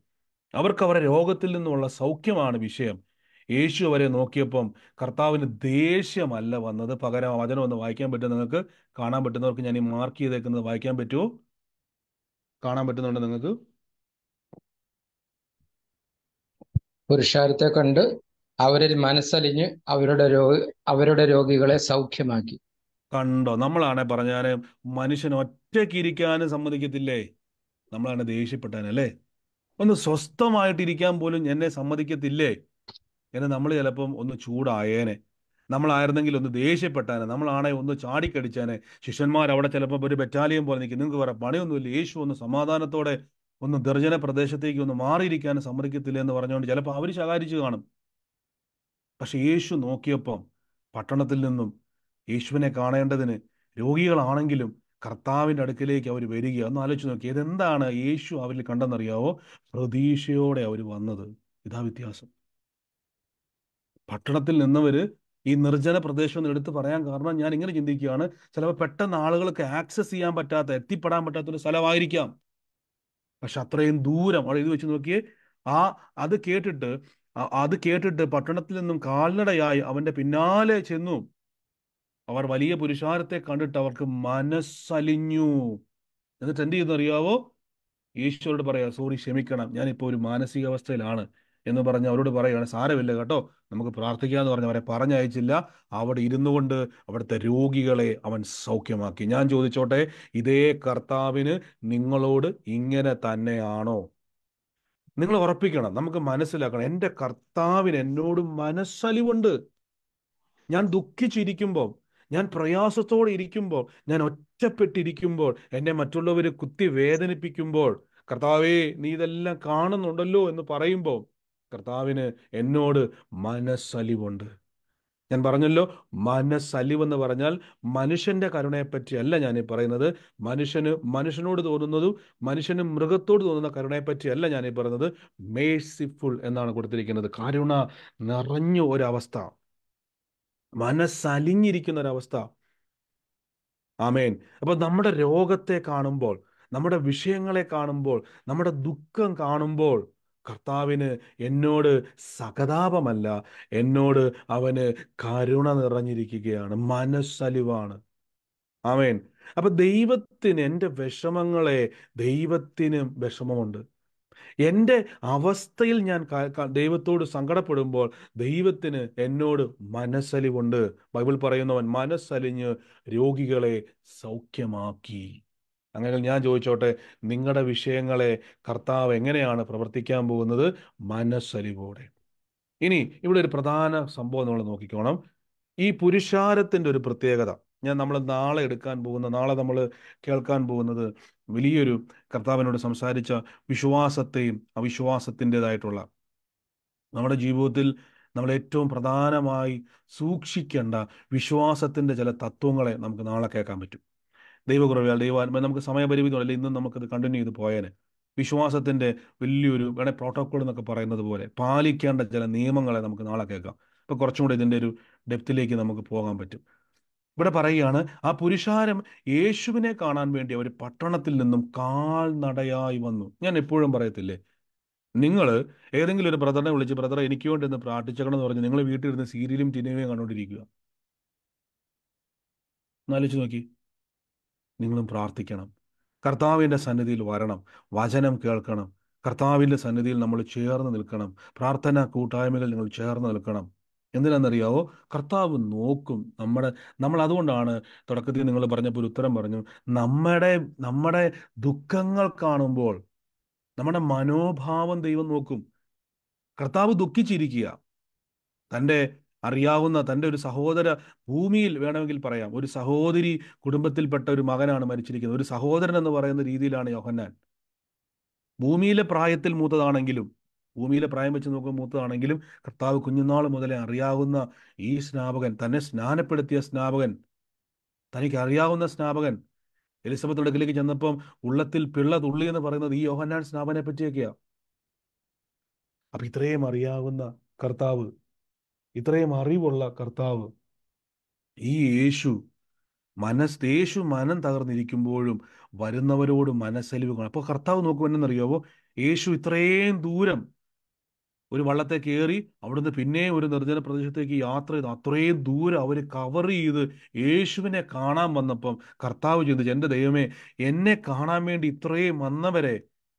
അവർക്ക് അവരുടെ രോഗത്തിൽ നിന്നുള്ള സൗഖ്യമാണ് വിഷയം യേശു അവരെ നോക്കിയപ്പം കർത്താവിന് ദേഷ്യമല്ല വന്നത് പകരം വചനം ഒന്ന് വായിക്കാൻ പറ്റും നിങ്ങൾക്ക് കാണാൻ പറ്റുന്നവർക്ക് ഞാൻ ഈ മാർക്ക് ചെയ്തേക്കുന്നത് വായിക്കാൻ പറ്റുമോ കാണാൻ പറ്റുന്നുണ്ട് നിങ്ങൾക്ക് പുരുഷാരത്തെ കണ്ട് അവരിൽ മനസ്സലിഞ്ഞ് അവരുടെ രോഗി അവരുടെ രോഗികളെ സൗഖ്യമാക്കി കണ്ടോ നമ്മളാണെ പറഞ്ഞാൽ മനുഷ്യൻ ഒറ്റയ്ക്ക് ഇരിക്കാനും സമ്മതിക്കത്തില്ലേ നമ്മളാണ് ദേഷ്യപ്പെട്ടാനല്ലേ ഒന്ന് സ്വസ്ഥമായിട്ടിരിക്കാൻ പോലും എന്നെ സമ്മതിക്കത്തില്ലേ എന്ന് നമ്മൾ ചിലപ്പം ഒന്ന് ചൂടായേനെ നമ്മളായിരുന്നെങ്കിൽ ഒന്ന് ദേഷ്യപ്പെട്ടാനെ നമ്മളാണെ ഒന്ന് ചാടിക്കടിച്ചാനെ ശിഷ്യന്മാർ അവിടെ ചിലപ്പോൾ ഒരു ബറ്റാലിയൻ പോലെ നിൽക്കും നിങ്ങൾക്ക് വേറെ പണിയൊന്നുമില്ല യേശു ഒന്ന് സമാധാനത്തോടെ ഒന്ന് ദർജന പ്രദേശത്തേക്ക് ഒന്ന് മാറിയിരിക്കാൻ സമ്മതിക്കത്തില്ല എന്ന് പറഞ്ഞുകൊണ്ട് ചിലപ്പോൾ അവർ ശകാരിച്ച് കാണും പക്ഷെ യേശു നോക്കിയപ്പം പട്ടണത്തിൽ നിന്നും യേശുവിനെ കാണേണ്ടതിന് രോഗികളാണെങ്കിലും കർത്താവിൻ്റെ അടുക്കിലേക്ക് അവർ വരിക ഒന്ന് ആലോചിച്ച് നോക്കി ഇതെന്താണ് യേശു അവരിൽ കണ്ടെന്നറിയാവോ പ്രതീക്ഷയോടെ അവർ വന്നത് ഇതാ വ്യത്യാസം പട്ടണത്തിൽ നിന്നവർ ഈ നിർജ്ജന പ്രദേശം എന്ന് എടുത്ത് പറയാൻ കാരണം ഞാൻ ഇങ്ങനെ ചിന്തിക്കുകയാണ് ചിലപ്പോൾ പെട്ടെന്ന് ആളുകൾക്ക് ആക്സസ് ചെയ്യാൻ പറ്റാത്ത എത്തിപ്പെടാൻ പറ്റാത്ത ഒരു സ്ഥലമായിരിക്കാം പക്ഷെ അത്രയും ദൂരം അവിടെ ഇത് വെച്ച് നോക്കിയേ ആ അത് കേട്ടിട്ട് അത് കേട്ടിട്ട് പട്ടണത്തിൽ നിന്നും കാൽനടയായി അവന്റെ പിന്നാലെ ചെന്നു അവർ വലിയ പുരുഷാരത്തെ കണ്ടിട്ട് അവർക്ക് മനസ്സലിഞ്ഞു എന്നിട്ട് എന്ത് ചെയ്യുന്നറിയാവോ ഈശ്വരോട് പറയാ സോറി ക്ഷമിക്കണം ഞാനിപ്പോ ഒരു മാനസികാവസ്ഥയിലാണ് എന്ന് പറഞ്ഞ് അവരോട് പറയുകയാണ് സാരമില്ല കേട്ടോ നമുക്ക് പ്രാർത്ഥിക്കുക എന്ന് പറഞ്ഞ് അവരെ പറഞ്ഞയച്ചില്ല അവിടെ ഇരുന്നു കൊണ്ട് അവിടുത്തെ രോഗികളെ അവൻ സൗഖ്യമാക്കി ഞാൻ ചോദിച്ചോട്ടെ ഇതേ കർത്താവിന് നിങ്ങളോട് ഇങ്ങനെ തന്നെയാണോ നിങ്ങൾ ഉറപ്പിക്കണം നമുക്ക് മനസ്സിലാക്കണം എൻ്റെ കർത്താവിന് എന്നോട് മനസ്സലിവുണ്ട് ഞാൻ ദുഃഖിച്ചിരിക്കുമ്പോൾ ഞാൻ പ്രയാസത്തോടെ ഇരിക്കുമ്പോൾ ഞാൻ ഒറ്റപ്പെട്ടിരിക്കുമ്പോൾ എന്നെ മറ്റുള്ളവർ കുത്തി വേദനിപ്പിക്കുമ്പോൾ കർത്താവേ നീ ഇതെല്ലാം കാണുന്നുണ്ടല്ലോ എന്ന് പറയുമ്പോൾ കർത്താവിന് എന്നോട് മനസ്സലിവുണ്ട് ഞാൻ പറഞ്ഞല്ലോ മനസ്സലിവ് എന്ന് പറഞ്ഞാൽ മനുഷ്യന്റെ കരുണയെപ്പറ്റിയല്ല അല്ല ഞാൻ പറയുന്നത് മനുഷ്യന് മനുഷ്യനോട് തോന്നുന്നതും മനുഷ്യന് മൃഗത്തോട് തോന്നുന്ന കരുണയെപ്പറ്റിയല്ല അല്ല ഞാൻ പറയുന്നത് മേഴ്സിഫുൾ എന്നാണ് കൊടുത്തിരിക്കുന്നത് കരുണ നിറഞ്ഞ ഒരവസ്ഥ മനസ്സലിഞ്ഞിരിക്കുന്ന ഒരവസ്ഥ ആമേൻ അപ്പൊ നമ്മുടെ രോഗത്തെ കാണുമ്പോൾ നമ്മുടെ വിഷയങ്ങളെ കാണുമ്പോൾ നമ്മുടെ ദുഃഖം കാണുമ്പോൾ കർത്താവിന് എന്നോട് സഹതാപമല്ല എന്നോട് അവന് കരുണ നിറഞ്ഞിരിക്കുകയാണ് മനസ്സലിവാണ് ആമേൻ അപ്പൊ ദൈവത്തിന് എൻ്റെ വിഷമങ്ങളെ ദൈവത്തിന് വിഷമമുണ്ട് എൻ്റെ അവസ്ഥയിൽ ഞാൻ ദൈവത്തോട് സങ്കടപ്പെടുമ്പോൾ ദൈവത്തിന് എന്നോട് മനസ്സലിവുണ്ട് ബൈബിൾ പറയുന്നവൻ മനസ്സലിഞ്ഞ് രോഗികളെ സൗഖ്യമാക്കി അങ്ങനെ ഞാൻ ചോദിച്ചോട്ടെ നിങ്ങളുടെ വിഷയങ്ങളെ കർത്താവ് എങ്ങനെയാണ് പ്രവർത്തിക്കാൻ പോകുന്നത് മനസ്സലിവോടെ ഇനി ഇവിടെ ഒരു പ്രധാന സംഭവം നമ്മൾ നോക്കിക്കോണം ഈ പുരുഷാരത്തിൻ്റെ ഒരു പ്രത്യേകത ഞാൻ നമ്മൾ നാളെ എടുക്കാൻ പോകുന്ന നാളെ നമ്മൾ കേൾക്കാൻ പോകുന്നത് വലിയൊരു കർത്താവിനോട് സംസാരിച്ച വിശ്വാസത്തെയും അവിശ്വാസത്തിൻ്റെതായിട്ടുള്ള നമ്മുടെ ജീവിതത്തിൽ നമ്മൾ ഏറ്റവും പ്രധാനമായി സൂക്ഷിക്കേണ്ട വിശ്വാസത്തിൻ്റെ ചില തത്വങ്ങളെ നമുക്ക് നാളെ കേൾക്കാൻ പറ്റും ദൈവകുറവിയാൽ ദൈവാത്മ നമുക്ക് സമയപരിമിതി അല്ലെങ്കിൽ ഇന്നും നമുക്കത് കണ്ടിന്യൂ ചെയ്ത് പോയാൽ വിശ്വാസത്തിൻ്റെ വലിയൊരു വേണേൽ പ്രോട്ടോക്കോൾ എന്നൊക്കെ പറയുന്നത് പോലെ പാലിക്കേണ്ട ചില നിയമങ്ങളെ നമുക്ക് നാളെ കേൾക്കാം അപ്പോൾ കുറച്ചും കൂടി ഇതിൻ്റെ ഒരു ഡെപ്തിലേക്ക് നമുക്ക് പോകാൻ പറ്റും ഇവിടെ പറയുകയാണ് ആ പുരുഷാരം യേശുവിനെ കാണാൻ വേണ്ടി അവർ പട്ടണത്തിൽ നിന്നും കാൽനടയായി വന്നു ഞാൻ എപ്പോഴും പറയത്തില്ലേ നിങ്ങൾ ഏതെങ്കിലും ഒരു ബ്രദറിനെ വിളിച്ച് ബ്രദറെ എനിക്ക് വേണ്ടി ഒന്ന് പ്രാർത്ഥിച്ചേക്കണം എന്ന് പറഞ്ഞ് നിങ്ങൾ വീട്ടിലിരുന്ന് സീരിയലും ടിനിമയും കണ്ടുകൊണ്ടിരിക്കുക എന്നാലോചിച്ച് നോക്കി നിങ്ങളും പ്രാർത്ഥിക്കണം കർത്താവിൻ്റെ സന്നിധിയിൽ വരണം വചനം കേൾക്കണം കർത്താവിൻ്റെ സന്നിധിയിൽ നമ്മൾ ചേർന്ന് നിൽക്കണം പ്രാർത്ഥനാ കൂട്ടായ്മകൾ നിങ്ങൾ ചേർന്ന് നിൽക്കണം എന്തിനാണെന്നറിയാവോ കർത്താവ് നോക്കും നമ്മുടെ നമ്മൾ അതുകൊണ്ടാണ് തുടക്കത്തിൽ നിങ്ങൾ പറഞ്ഞപ്പോൾ ഒരു ഉത്തരം പറഞ്ഞു നമ്മുടെ നമ്മുടെ ദുഃഖങ്ങൾ കാണുമ്പോൾ നമ്മുടെ മനോഭാവം ദൈവം നോക്കും കർത്താവ് ദുഃഖിച്ചിരിക്കുക തൻ്റെ അറിയാവുന്ന തൻ്റെ ഒരു സഹോദര ഭൂമിയിൽ വേണമെങ്കിൽ പറയാം ഒരു സഹോദരി കുടുംബത്തിൽപ്പെട്ട ഒരു മകനാണ് മരിച്ചിരിക്കുന്നത് ഒരു സഹോദരൻ എന്ന് പറയുന്ന രീതിയിലാണ് യോഹന്നാൻ ഭൂമിയിലെ പ്രായത്തിൽ മൂത്തതാണെങ്കിലും ഭൂമിയിലെ പ്രായം വെച്ച് നോക്കുമ്പോൾ മൂത്തതാണെങ്കിലും കർത്താവ് കുഞ്ഞുനാൾ മുതലേ അറിയാവുന്ന ഈ സ്നാപകൻ തന്നെ സ്നാനപ്പെടുത്തിയ സ്നാപകൻ തനിക്ക് അറിയാവുന്ന സ്നാപകൻ എലിസബത്ത് അടുക്കിലേക്ക് ചെന്നപ്പം ഉള്ളത്തിൽ പിള്ള തുള്ളി എന്ന് പറയുന്നത് ഈ യോഹന്നാൻ സ്നാപനെ പറ്റിയൊക്കെയാ അപ്പൊ ഇത്രയും അറിയാവുന്ന കർത്താവ് ഇത്രയും അറിവുള്ള കർത്താവ് ഈ യേശു മനസ് യേശു മനം തകർന്നിരിക്കുമ്പോഴും വരുന്നവരോട് മനസ്സലിവ് കാണും അപ്പോൾ കർത്താവ് നോക്കുമെന്നറിയാവോ യേശു ഇത്രയും ദൂരം ഒരു വള്ളത്തെ കയറി അവിടുന്ന് പിന്നെയും ഒരു നിർജ്ജന പ്രദേശത്തേക്ക് യാത്ര ചെയ്തു അത്രയും ദൂരം അവർ കവർ ചെയ്ത് യേശുവിനെ കാണാൻ വന്നപ്പം കർത്താവ് ചിന്തിച്ചു എൻ്റെ ദൈവമേ എന്നെ കാണാൻ വേണ്ടി ഇത്രയും വന്നവരെ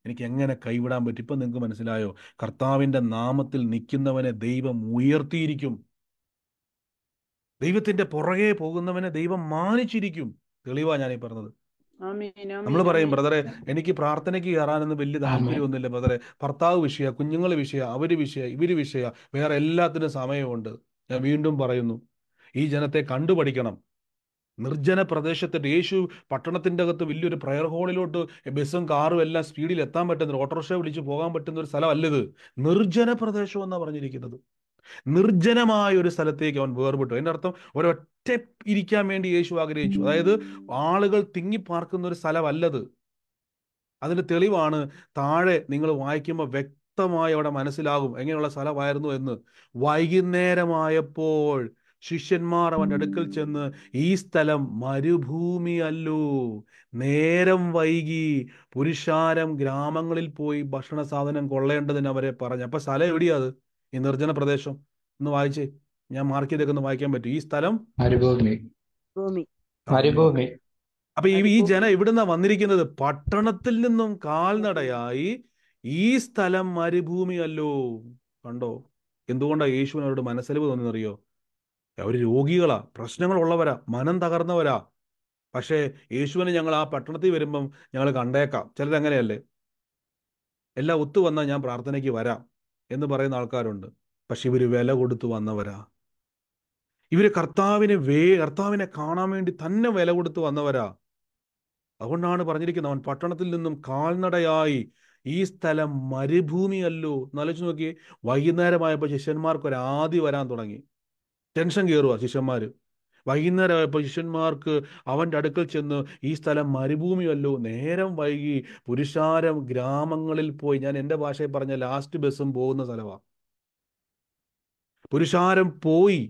എനിക്ക് എങ്ങനെ കൈവിടാൻ പറ്റും ഇപ്പം നിങ്ങൾക്ക് മനസ്സിലായോ കർത്താവിൻ്റെ നാമത്തിൽ നിൽക്കുന്നവനെ ദൈവം ഉയർത്തിയിരിക്കും ദൈവത്തിന്റെ പുറകെ പോകുന്നവനെ ദൈവം മാനിച്ചിരിക്കും തെളിവാ ഞാൻ ഈ പറഞ്ഞത് നമ്മൾ പറയും ബ്രദറെ എനിക്ക് പ്രാർത്ഥനയ്ക്ക് കയറാനൊന്നും വലിയ താല്പര്യമൊന്നുമില്ല ബ്രദറെ ഭർത്താവ് വിഷയ കുഞ്ഞുങ്ങൾ വിഷയ അവര് വിഷയ ഇവര് വിഷയ വേറെ എല്ലാത്തിനും സമയമുണ്ട് ഞാൻ വീണ്ടും പറയുന്നു ഈ ജനത്തെ കണ്ടുപഠിക്കണം നിർജ്ജന പ്രദേശത്തിട്ട് യേശു പട്ടണത്തിൻ്റെ അകത്ത് വലിയൊരു പ്രയർ ഹോളിലോട്ട് ബസ്സും കാറും എല്ലാം സ്പീഡിൽ എത്താൻ പറ്റുന്ന ഓട്ടോറിക്ഷ വിളിച്ച് പോകാൻ പറ്റുന്ന ഒരു സ്ഥലമല്ല ഇത് നിർജ്ജന പ്രദേശം എന്നാണ് പറഞ്ഞിരിക്കുന്നത് നിർജ്ജനമായ ഒരു സ്ഥലത്തേക്ക് അവൻ വേർപെട്ടു അതിൻ്റെ അർത്ഥം ഒരൊറ്റ ഇരിക്കാൻ വേണ്ടി യേശു ആഗ്രഹിച്ചു അതായത് ആളുകൾ തിങ്ങി പാർക്കുന്ന ഒരു സ്ഥലമല്ലത് അതിൻ്റെ തെളിവാണ് താഴെ നിങ്ങൾ വായിക്കുമ്പോൾ വ്യക്തമായി അവിടെ മനസ്സിലാകും എങ്ങനെയുള്ള സ്ഥലമായിരുന്നു എന്ന് വൈകുന്നേരമായപ്പോൾ ശിഷ്യന്മാർ അവൻ്റെ അടുക്കൽ ചെന്ന് ഈ സ്ഥലം മരുഭൂമിയല്ലോ നേരം വൈകി പുരുഷാരം ഗ്രാമങ്ങളിൽ പോയി ഭക്ഷണ സാധനം കൊള്ളേണ്ടതിന് അവരെ പറഞ്ഞു അപ്പൊ സ്ഥലം എവിടെയാ അത് ഈ നിർജ്ജന പ്രദേശം ഒന്ന് വായിച്ചേ ഞാൻ മാർക്ക് ചെയ്തൊക്കെ ഒന്ന് വായിക്കാൻ പറ്റും ഈ സ്ഥലം മരുഭൂമി അപ്പൊ ഈ ജനം ഇവിടുന്ന് വന്നിരിക്കുന്നത് പട്ടണത്തിൽ നിന്നും കാൽനടയായി ഈ സ്ഥലം മരുഭൂമിയല്ലോ കണ്ടോ എന്തുകൊണ്ടാണ് യേശുവിനോട് അവരുടെ മനസ്സലിവ് തോന്നിയെന്നറിയോ അവർ രോഗികളാ പ്രശ്നങ്ങളുള്ളവരാ മനം തകർന്നവരാ പക്ഷേ യേശുവിനെ ഞങ്ങൾ ആ പട്ടണത്തിൽ വരുമ്പം ഞങ്ങൾ കണ്ടേക്കാം ചിലരങ്ങനെയല്ലേ എല്ലാം ഒത്തു വന്നാൽ ഞാൻ പ്രാർത്ഥനയ്ക്ക് വരാം എന്ന് പറയുന്ന ആൾക്കാരുണ്ട് പക്ഷെ ഇവർ വില കൊടുത്തു വന്നവരാ ഇവർ കർത്താവിനെ വേ കർത്താവിനെ കാണാൻ വേണ്ടി തന്നെ വില കൊടുത്തു വന്നവരാ അതുകൊണ്ടാണ് പറഞ്ഞിരിക്കുന്നത് അവൻ പട്ടണത്തിൽ നിന്നും കാൽനടയായി ഈ സ്ഥലം മരുഭൂമിയല്ലോ എന്നാലോചിച്ച് നോക്കിയേ വൈകുന്നേരമായപ്പോൾ ശിഷ്യന്മാർക്ക് ഒരു ആദി വരാൻ തുടങ്ങി ടെൻഷൻ കയറുക ശിഷ്യന്മാർ വൈകുന്നേരം ആയപ്പോൾ ശിഷ്യന്മാർക്ക് അവൻ്റെ അടുക്കൽ ചെന്ന് ഈ സ്ഥലം മരുഭൂമിയല്ലോ നേരം വൈകി പുരുഷാരം ഗ്രാമങ്ങളിൽ പോയി ഞാൻ എൻ്റെ ഭാഷയിൽ പറഞ്ഞ ലാസ്റ്റ് ബസ്സും പോകുന്ന സ്ഥലമാണ് പുരുഷാരം പോയി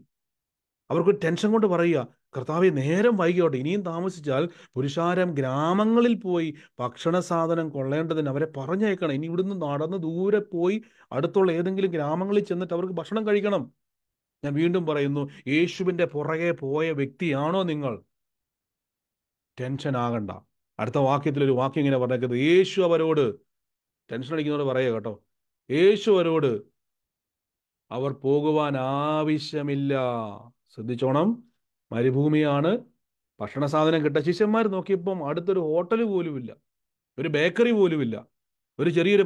അവർക്ക് ടെൻഷൻ കൊണ്ട് പറയുക കർത്താവെ നേരം വൈകിയോട്ടെ ഇനിയും താമസിച്ചാൽ പുരുഷാരം ഗ്രാമങ്ങളിൽ പോയി ഭക്ഷണ സാധനം കൊള്ളേണ്ടതിന് അവരെ പറഞ്ഞേക്കണം ഇനി ഇവിടുന്ന് നടന്ന് ദൂരെ പോയി അടുത്തുള്ള ഏതെങ്കിലും ഗ്രാമങ്ങളിൽ ചെന്നിട്ട് അവർക്ക് ഭക്ഷണം കഴിക്കണം ഞാൻ വീണ്ടും പറയുന്നു യേശുവിൻ്റെ പുറകെ പോയ വ്യക്തിയാണോ നിങ്ങൾ ടെൻഷൻ ആകണ്ട അടുത്ത വാക്യത്തിൽ ഒരു വാക്യം ഇങ്ങനെ പറഞ്ഞേക്കുന്നത് യേശു അവരോട് ടെൻഷൻ അടിക്കുന്നവർ പറയുക കേട്ടോ യേശു അവരോട് അവർ പോകുവാൻ ആവശ്യമില്ല ശ്രദ്ധിച്ചോണം മരുഭൂമിയാണ് ഭക്ഷണ സാധനം കിട്ട ശിഷ്യന്മാർ നോക്കിയപ്പം അടുത്തൊരു ഹോട്ടൽ പോലുമില്ല ഒരു ബേക്കറി പോലുമില്ല ഒരു ചെറിയൊരു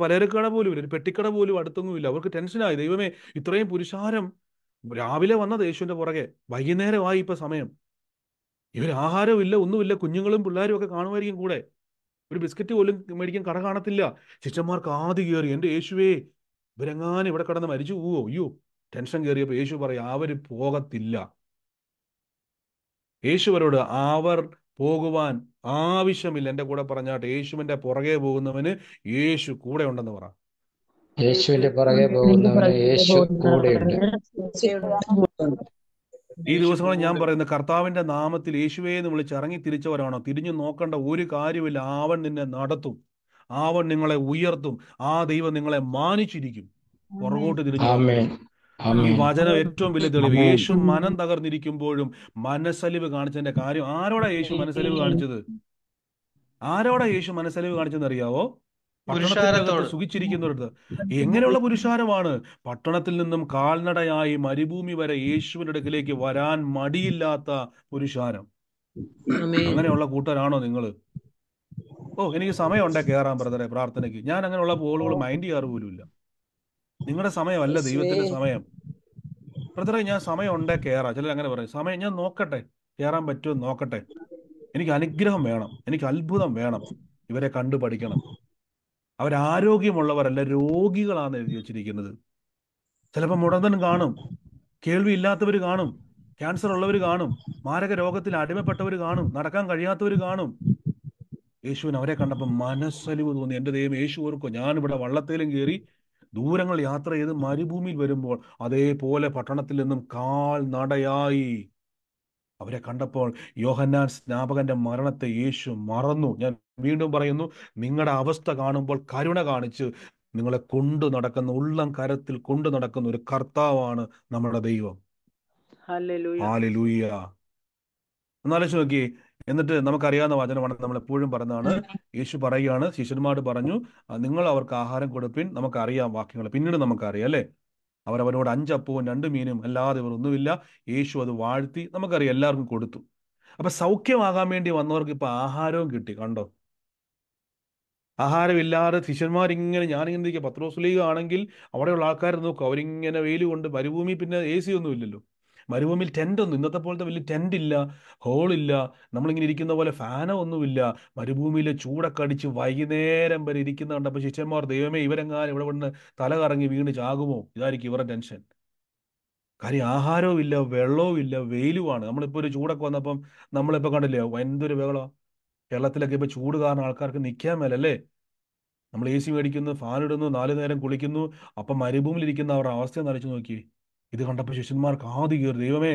പോലും ഇല്ല ഒരു പെട്ടിക്കട പോലും അടുത്തൊന്നുമില്ല അവർക്ക് ടെൻഷനായി ദൈവമേ ഇത്രയും പുരുഷാരം രാവിലെ വന്നത് യേശുവിന്റെ പുറകെ വൈകുന്നേരമായി ഇപ്പൊ സമയം ഇവർ ആഹാരമില്ല ഒന്നുമില്ല കുഞ്ഞുങ്ങളും പിള്ളേരും ഒക്കെ കാണുമായിരിക്കും കൂടെ ഒരു ബിസ്ക്കറ്റ് പോലും മേടിക്കാൻ കട കാണത്തില്ല ശിഷ്യന്മാർക്ക് ആദ്യം കയറി എൻ്റെ യേശുവേ ഇവരെങ്ങാനും ഇവിടെ കിടന്ന് മരിച്ചു പോവോ അയ്യോ ടെൻഷൻ കയറിയപ്പോൾ യേശു പറയും അവർ പോകത്തില്ല യേശുവരോട് അവർ പോകുവാൻ ആവശ്യമില്ല എൻ്റെ കൂടെ പറഞ്ഞാട്ട് യേശുവിൻ്റെ പുറകെ പോകുന്നവന് യേശു കൂടെ ഉണ്ടെന്ന് പറ യേശുവിന്റെ പുറകെ പോകുന്നവന് യേശു കൂടെയുണ്ട് ഈ ദിവസങ്ങളിൽ ഞാൻ പറയുന്നത് കർത്താവിന്റെ നാമത്തിൽ യേശുവേ എന്ന് വിളിച്ച് ഇറങ്ങി തിരിച്ചവരാണോ തിരിഞ്ഞു നോക്കേണ്ട ഒരു കാര്യമില്ല ആവൻ നിന്നെ നടത്തും ആവൻ നിങ്ങളെ ഉയർത്തും ആ ദൈവം നിങ്ങളെ മാനിച്ചിരിക്കും പുറകോട്ട് തിരിച്ചു ഈ വചനം ഏറ്റവും വലിയ തെളിവ് യേശു മനം തകർന്നിരിക്കുമ്പോഴും മനസ്സലിവ് കാണിച്ചതിന്റെ കാര്യം ആരോടാ യേശു മനസ്സലിവ് കാണിച്ചത് ആരോടാ യേശു മനസ്സലിവ് കാണിച്ചെന്ന് അറിയാവോ പട്ടണത്തിനകത്ത് സുഖിച്ചിരിക്കുന്നവരുടെ എങ്ങനെയുള്ള പുരുഷാരമാണ് പട്ടണത്തിൽ നിന്നും കാൽനടയായി മരുഭൂമി വരെ യേശുവിന്റെ അടുക്കിലേക്ക് വരാൻ മടിയില്ലാത്ത പുരുഷാരം അങ്ങനെയുള്ള കൂട്ടരാണോ നിങ്ങള് ഓ എനിക്ക് സമയമുണ്ടേ കേറാൻ ബ്രദറെ പ്രാർത്ഥനയ്ക്ക് ഞാൻ അങ്ങനെയുള്ള പോളുകൾ മൈൻഡ് ചെയ്യാറ് പോലുമില്ല നിങ്ങളുടെ സമയമല്ല ദൈവത്തിന്റെ സമയം ബ്രദറെ ഞാൻ സമയമുണ്ടേ കേറാം ചിലർ അങ്ങനെ പറയും സമയം ഞാൻ നോക്കട്ടെ കേറാൻ പറ്റുമോ നോക്കട്ടെ എനിക്ക് അനുഗ്രഹം വേണം എനിക്ക് അത്ഭുതം വേണം ഇവരെ കണ്ടു പഠിക്കണം അവരാരോഗ്യമുള്ളവരല്ല രോഗികളാണെന്ന് എഴുതി വെച്ചിരിക്കുന്നത് ചിലപ്പോൾ മുടന്തൻ കാണും കേൾവി ഇല്ലാത്തവർ കാണും ക്യാൻസർ ഉള്ളവർ കാണും മാരക രോഗത്തിൽ അടിമപ്പെട്ടവർ കാണും നടക്കാൻ കഴിയാത്തവർ കാണും യേശുവിന് അവരെ കണ്ടപ്പോൾ മനസ്സലിവ് തോന്നി എൻ്റെ ദൈവം യേശു ഓർക്കും ഞാനിവിടെ വള്ളത്തേലും കയറി ദൂരങ്ങൾ യാത്ര ചെയ്ത് മരുഭൂമിയിൽ വരുമ്പോൾ അതേപോലെ പട്ടണത്തിൽ നിന്നും കാൽ നടയായി അവരെ കണ്ടപ്പോൾ യോഹന്നാൻ സ്നാപകന്റെ മരണത്തെ യേശു മറന്നു ഞാൻ വീണ്ടും പറയുന്നു നിങ്ങളുടെ അവസ്ഥ കാണുമ്പോൾ കരുണ കാണിച്ച് നിങ്ങളെ കൊണ്ടു നടക്കുന്ന ഉള്ളം കരത്തിൽ കൊണ്ടു നടക്കുന്ന ഒരു കർത്താവാണ് നമ്മുടെ ദൈവം എന്നാലോചിച്ച് നോക്കി എന്നിട്ട് നമുക്കറിയാവുന്ന വചനമാണ് നമ്മൾ എപ്പോഴും പറഞ്ഞതാണ് യേശു പറയുകയാണ് ശിഷ്യന്മാർ പറഞ്ഞു നിങ്ങൾ അവർക്ക് ആഹാരം കൊടുപ്പിൻ നമുക്കറിയാം വാക്യങ്ങൾ പിന്നീട് നമുക്കറിയാം അല്ലേ അവരവനോട് അഞ്ചപ്പവും രണ്ട് മീനും അല്ലാതെ ഇവർ ഒന്നുമില്ല യേശു അത് വാഴ്ത്തി നമുക്കറിയാം എല്ലാവർക്കും കൊടുത്തു അപ്പൊ സൗഖ്യമാകാൻ വേണ്ടി വന്നവർക്ക് ഇപ്പൊ ആഹാരവും കിട്ടി കണ്ടോ ആഹാരമില്ലാതെ ശിഷ്യന്മാരിങ്ങനെ ഞാനിങ്ങനെ പത്രോസ് ലീഗ് ആണെങ്കിൽ അവിടെയുള്ള ആൾക്കാർ നോക്കും അവരിങ്ങനെ വെയിൽ കൊണ്ട് മരുഭൂമി പിന്നെ എ സി ഇല്ലല്ലോ മരുഭൂമിയിൽ ടെൻ്റ് ഒന്നും ഇന്നത്തെ പോലത്തെ വലിയ ടെൻ്റ് ഇല്ല ഹോളില്ല നമ്മളിങ്ങനെ ഇരിക്കുന്ന പോലെ ഫാനോ ഒന്നുമില്ല മരുഭൂമിയിലെ ചൂടക്കടിച്ച് വൈകുന്നേരം വരെ ഇരിക്കുന്ന കണ്ടപ്പോൾ ശിഷ്യന്മാർ ദൈവമേ ഇവരെങ്ങാനും ഇവിടെ വന്ന് തല കറങ്ങി വീണ് ചാകുമോ ഇതായിരിക്കും ഇവരുടെ ടെൻഷൻ കാര്യം ആഹാരവും ഇല്ല വെള്ളവും ഇല്ല വെയിലുമാണ് നമ്മളിപ്പോൾ ഒരു ചൂടൊക്കെ വന്നപ്പം നമ്മളിപ്പോൾ കണ്ടില്ലേ എന്തൊരു ബഹളം കേരളത്തിലൊക്കെ ഇപ്പോൾ ചൂട് കാരണം ആൾക്കാർക്ക് നിൽക്കാൻ മേലല്ലേ നമ്മൾ എ സി മേടിക്കുന്നു ഫാൻ ഇടുന്നു നാല് നേരം കുളിക്കുന്നു അപ്പം മരുഭൂമിയിലിരിക്കുന്ന അവരുടെ അവസ്ഥ നനച്ചു നോക്കി ഇത് കണ്ടപ്പോൾ ശിഷ്യന്മാർക്ക് ആദ്യ കയറി ദൈവമേ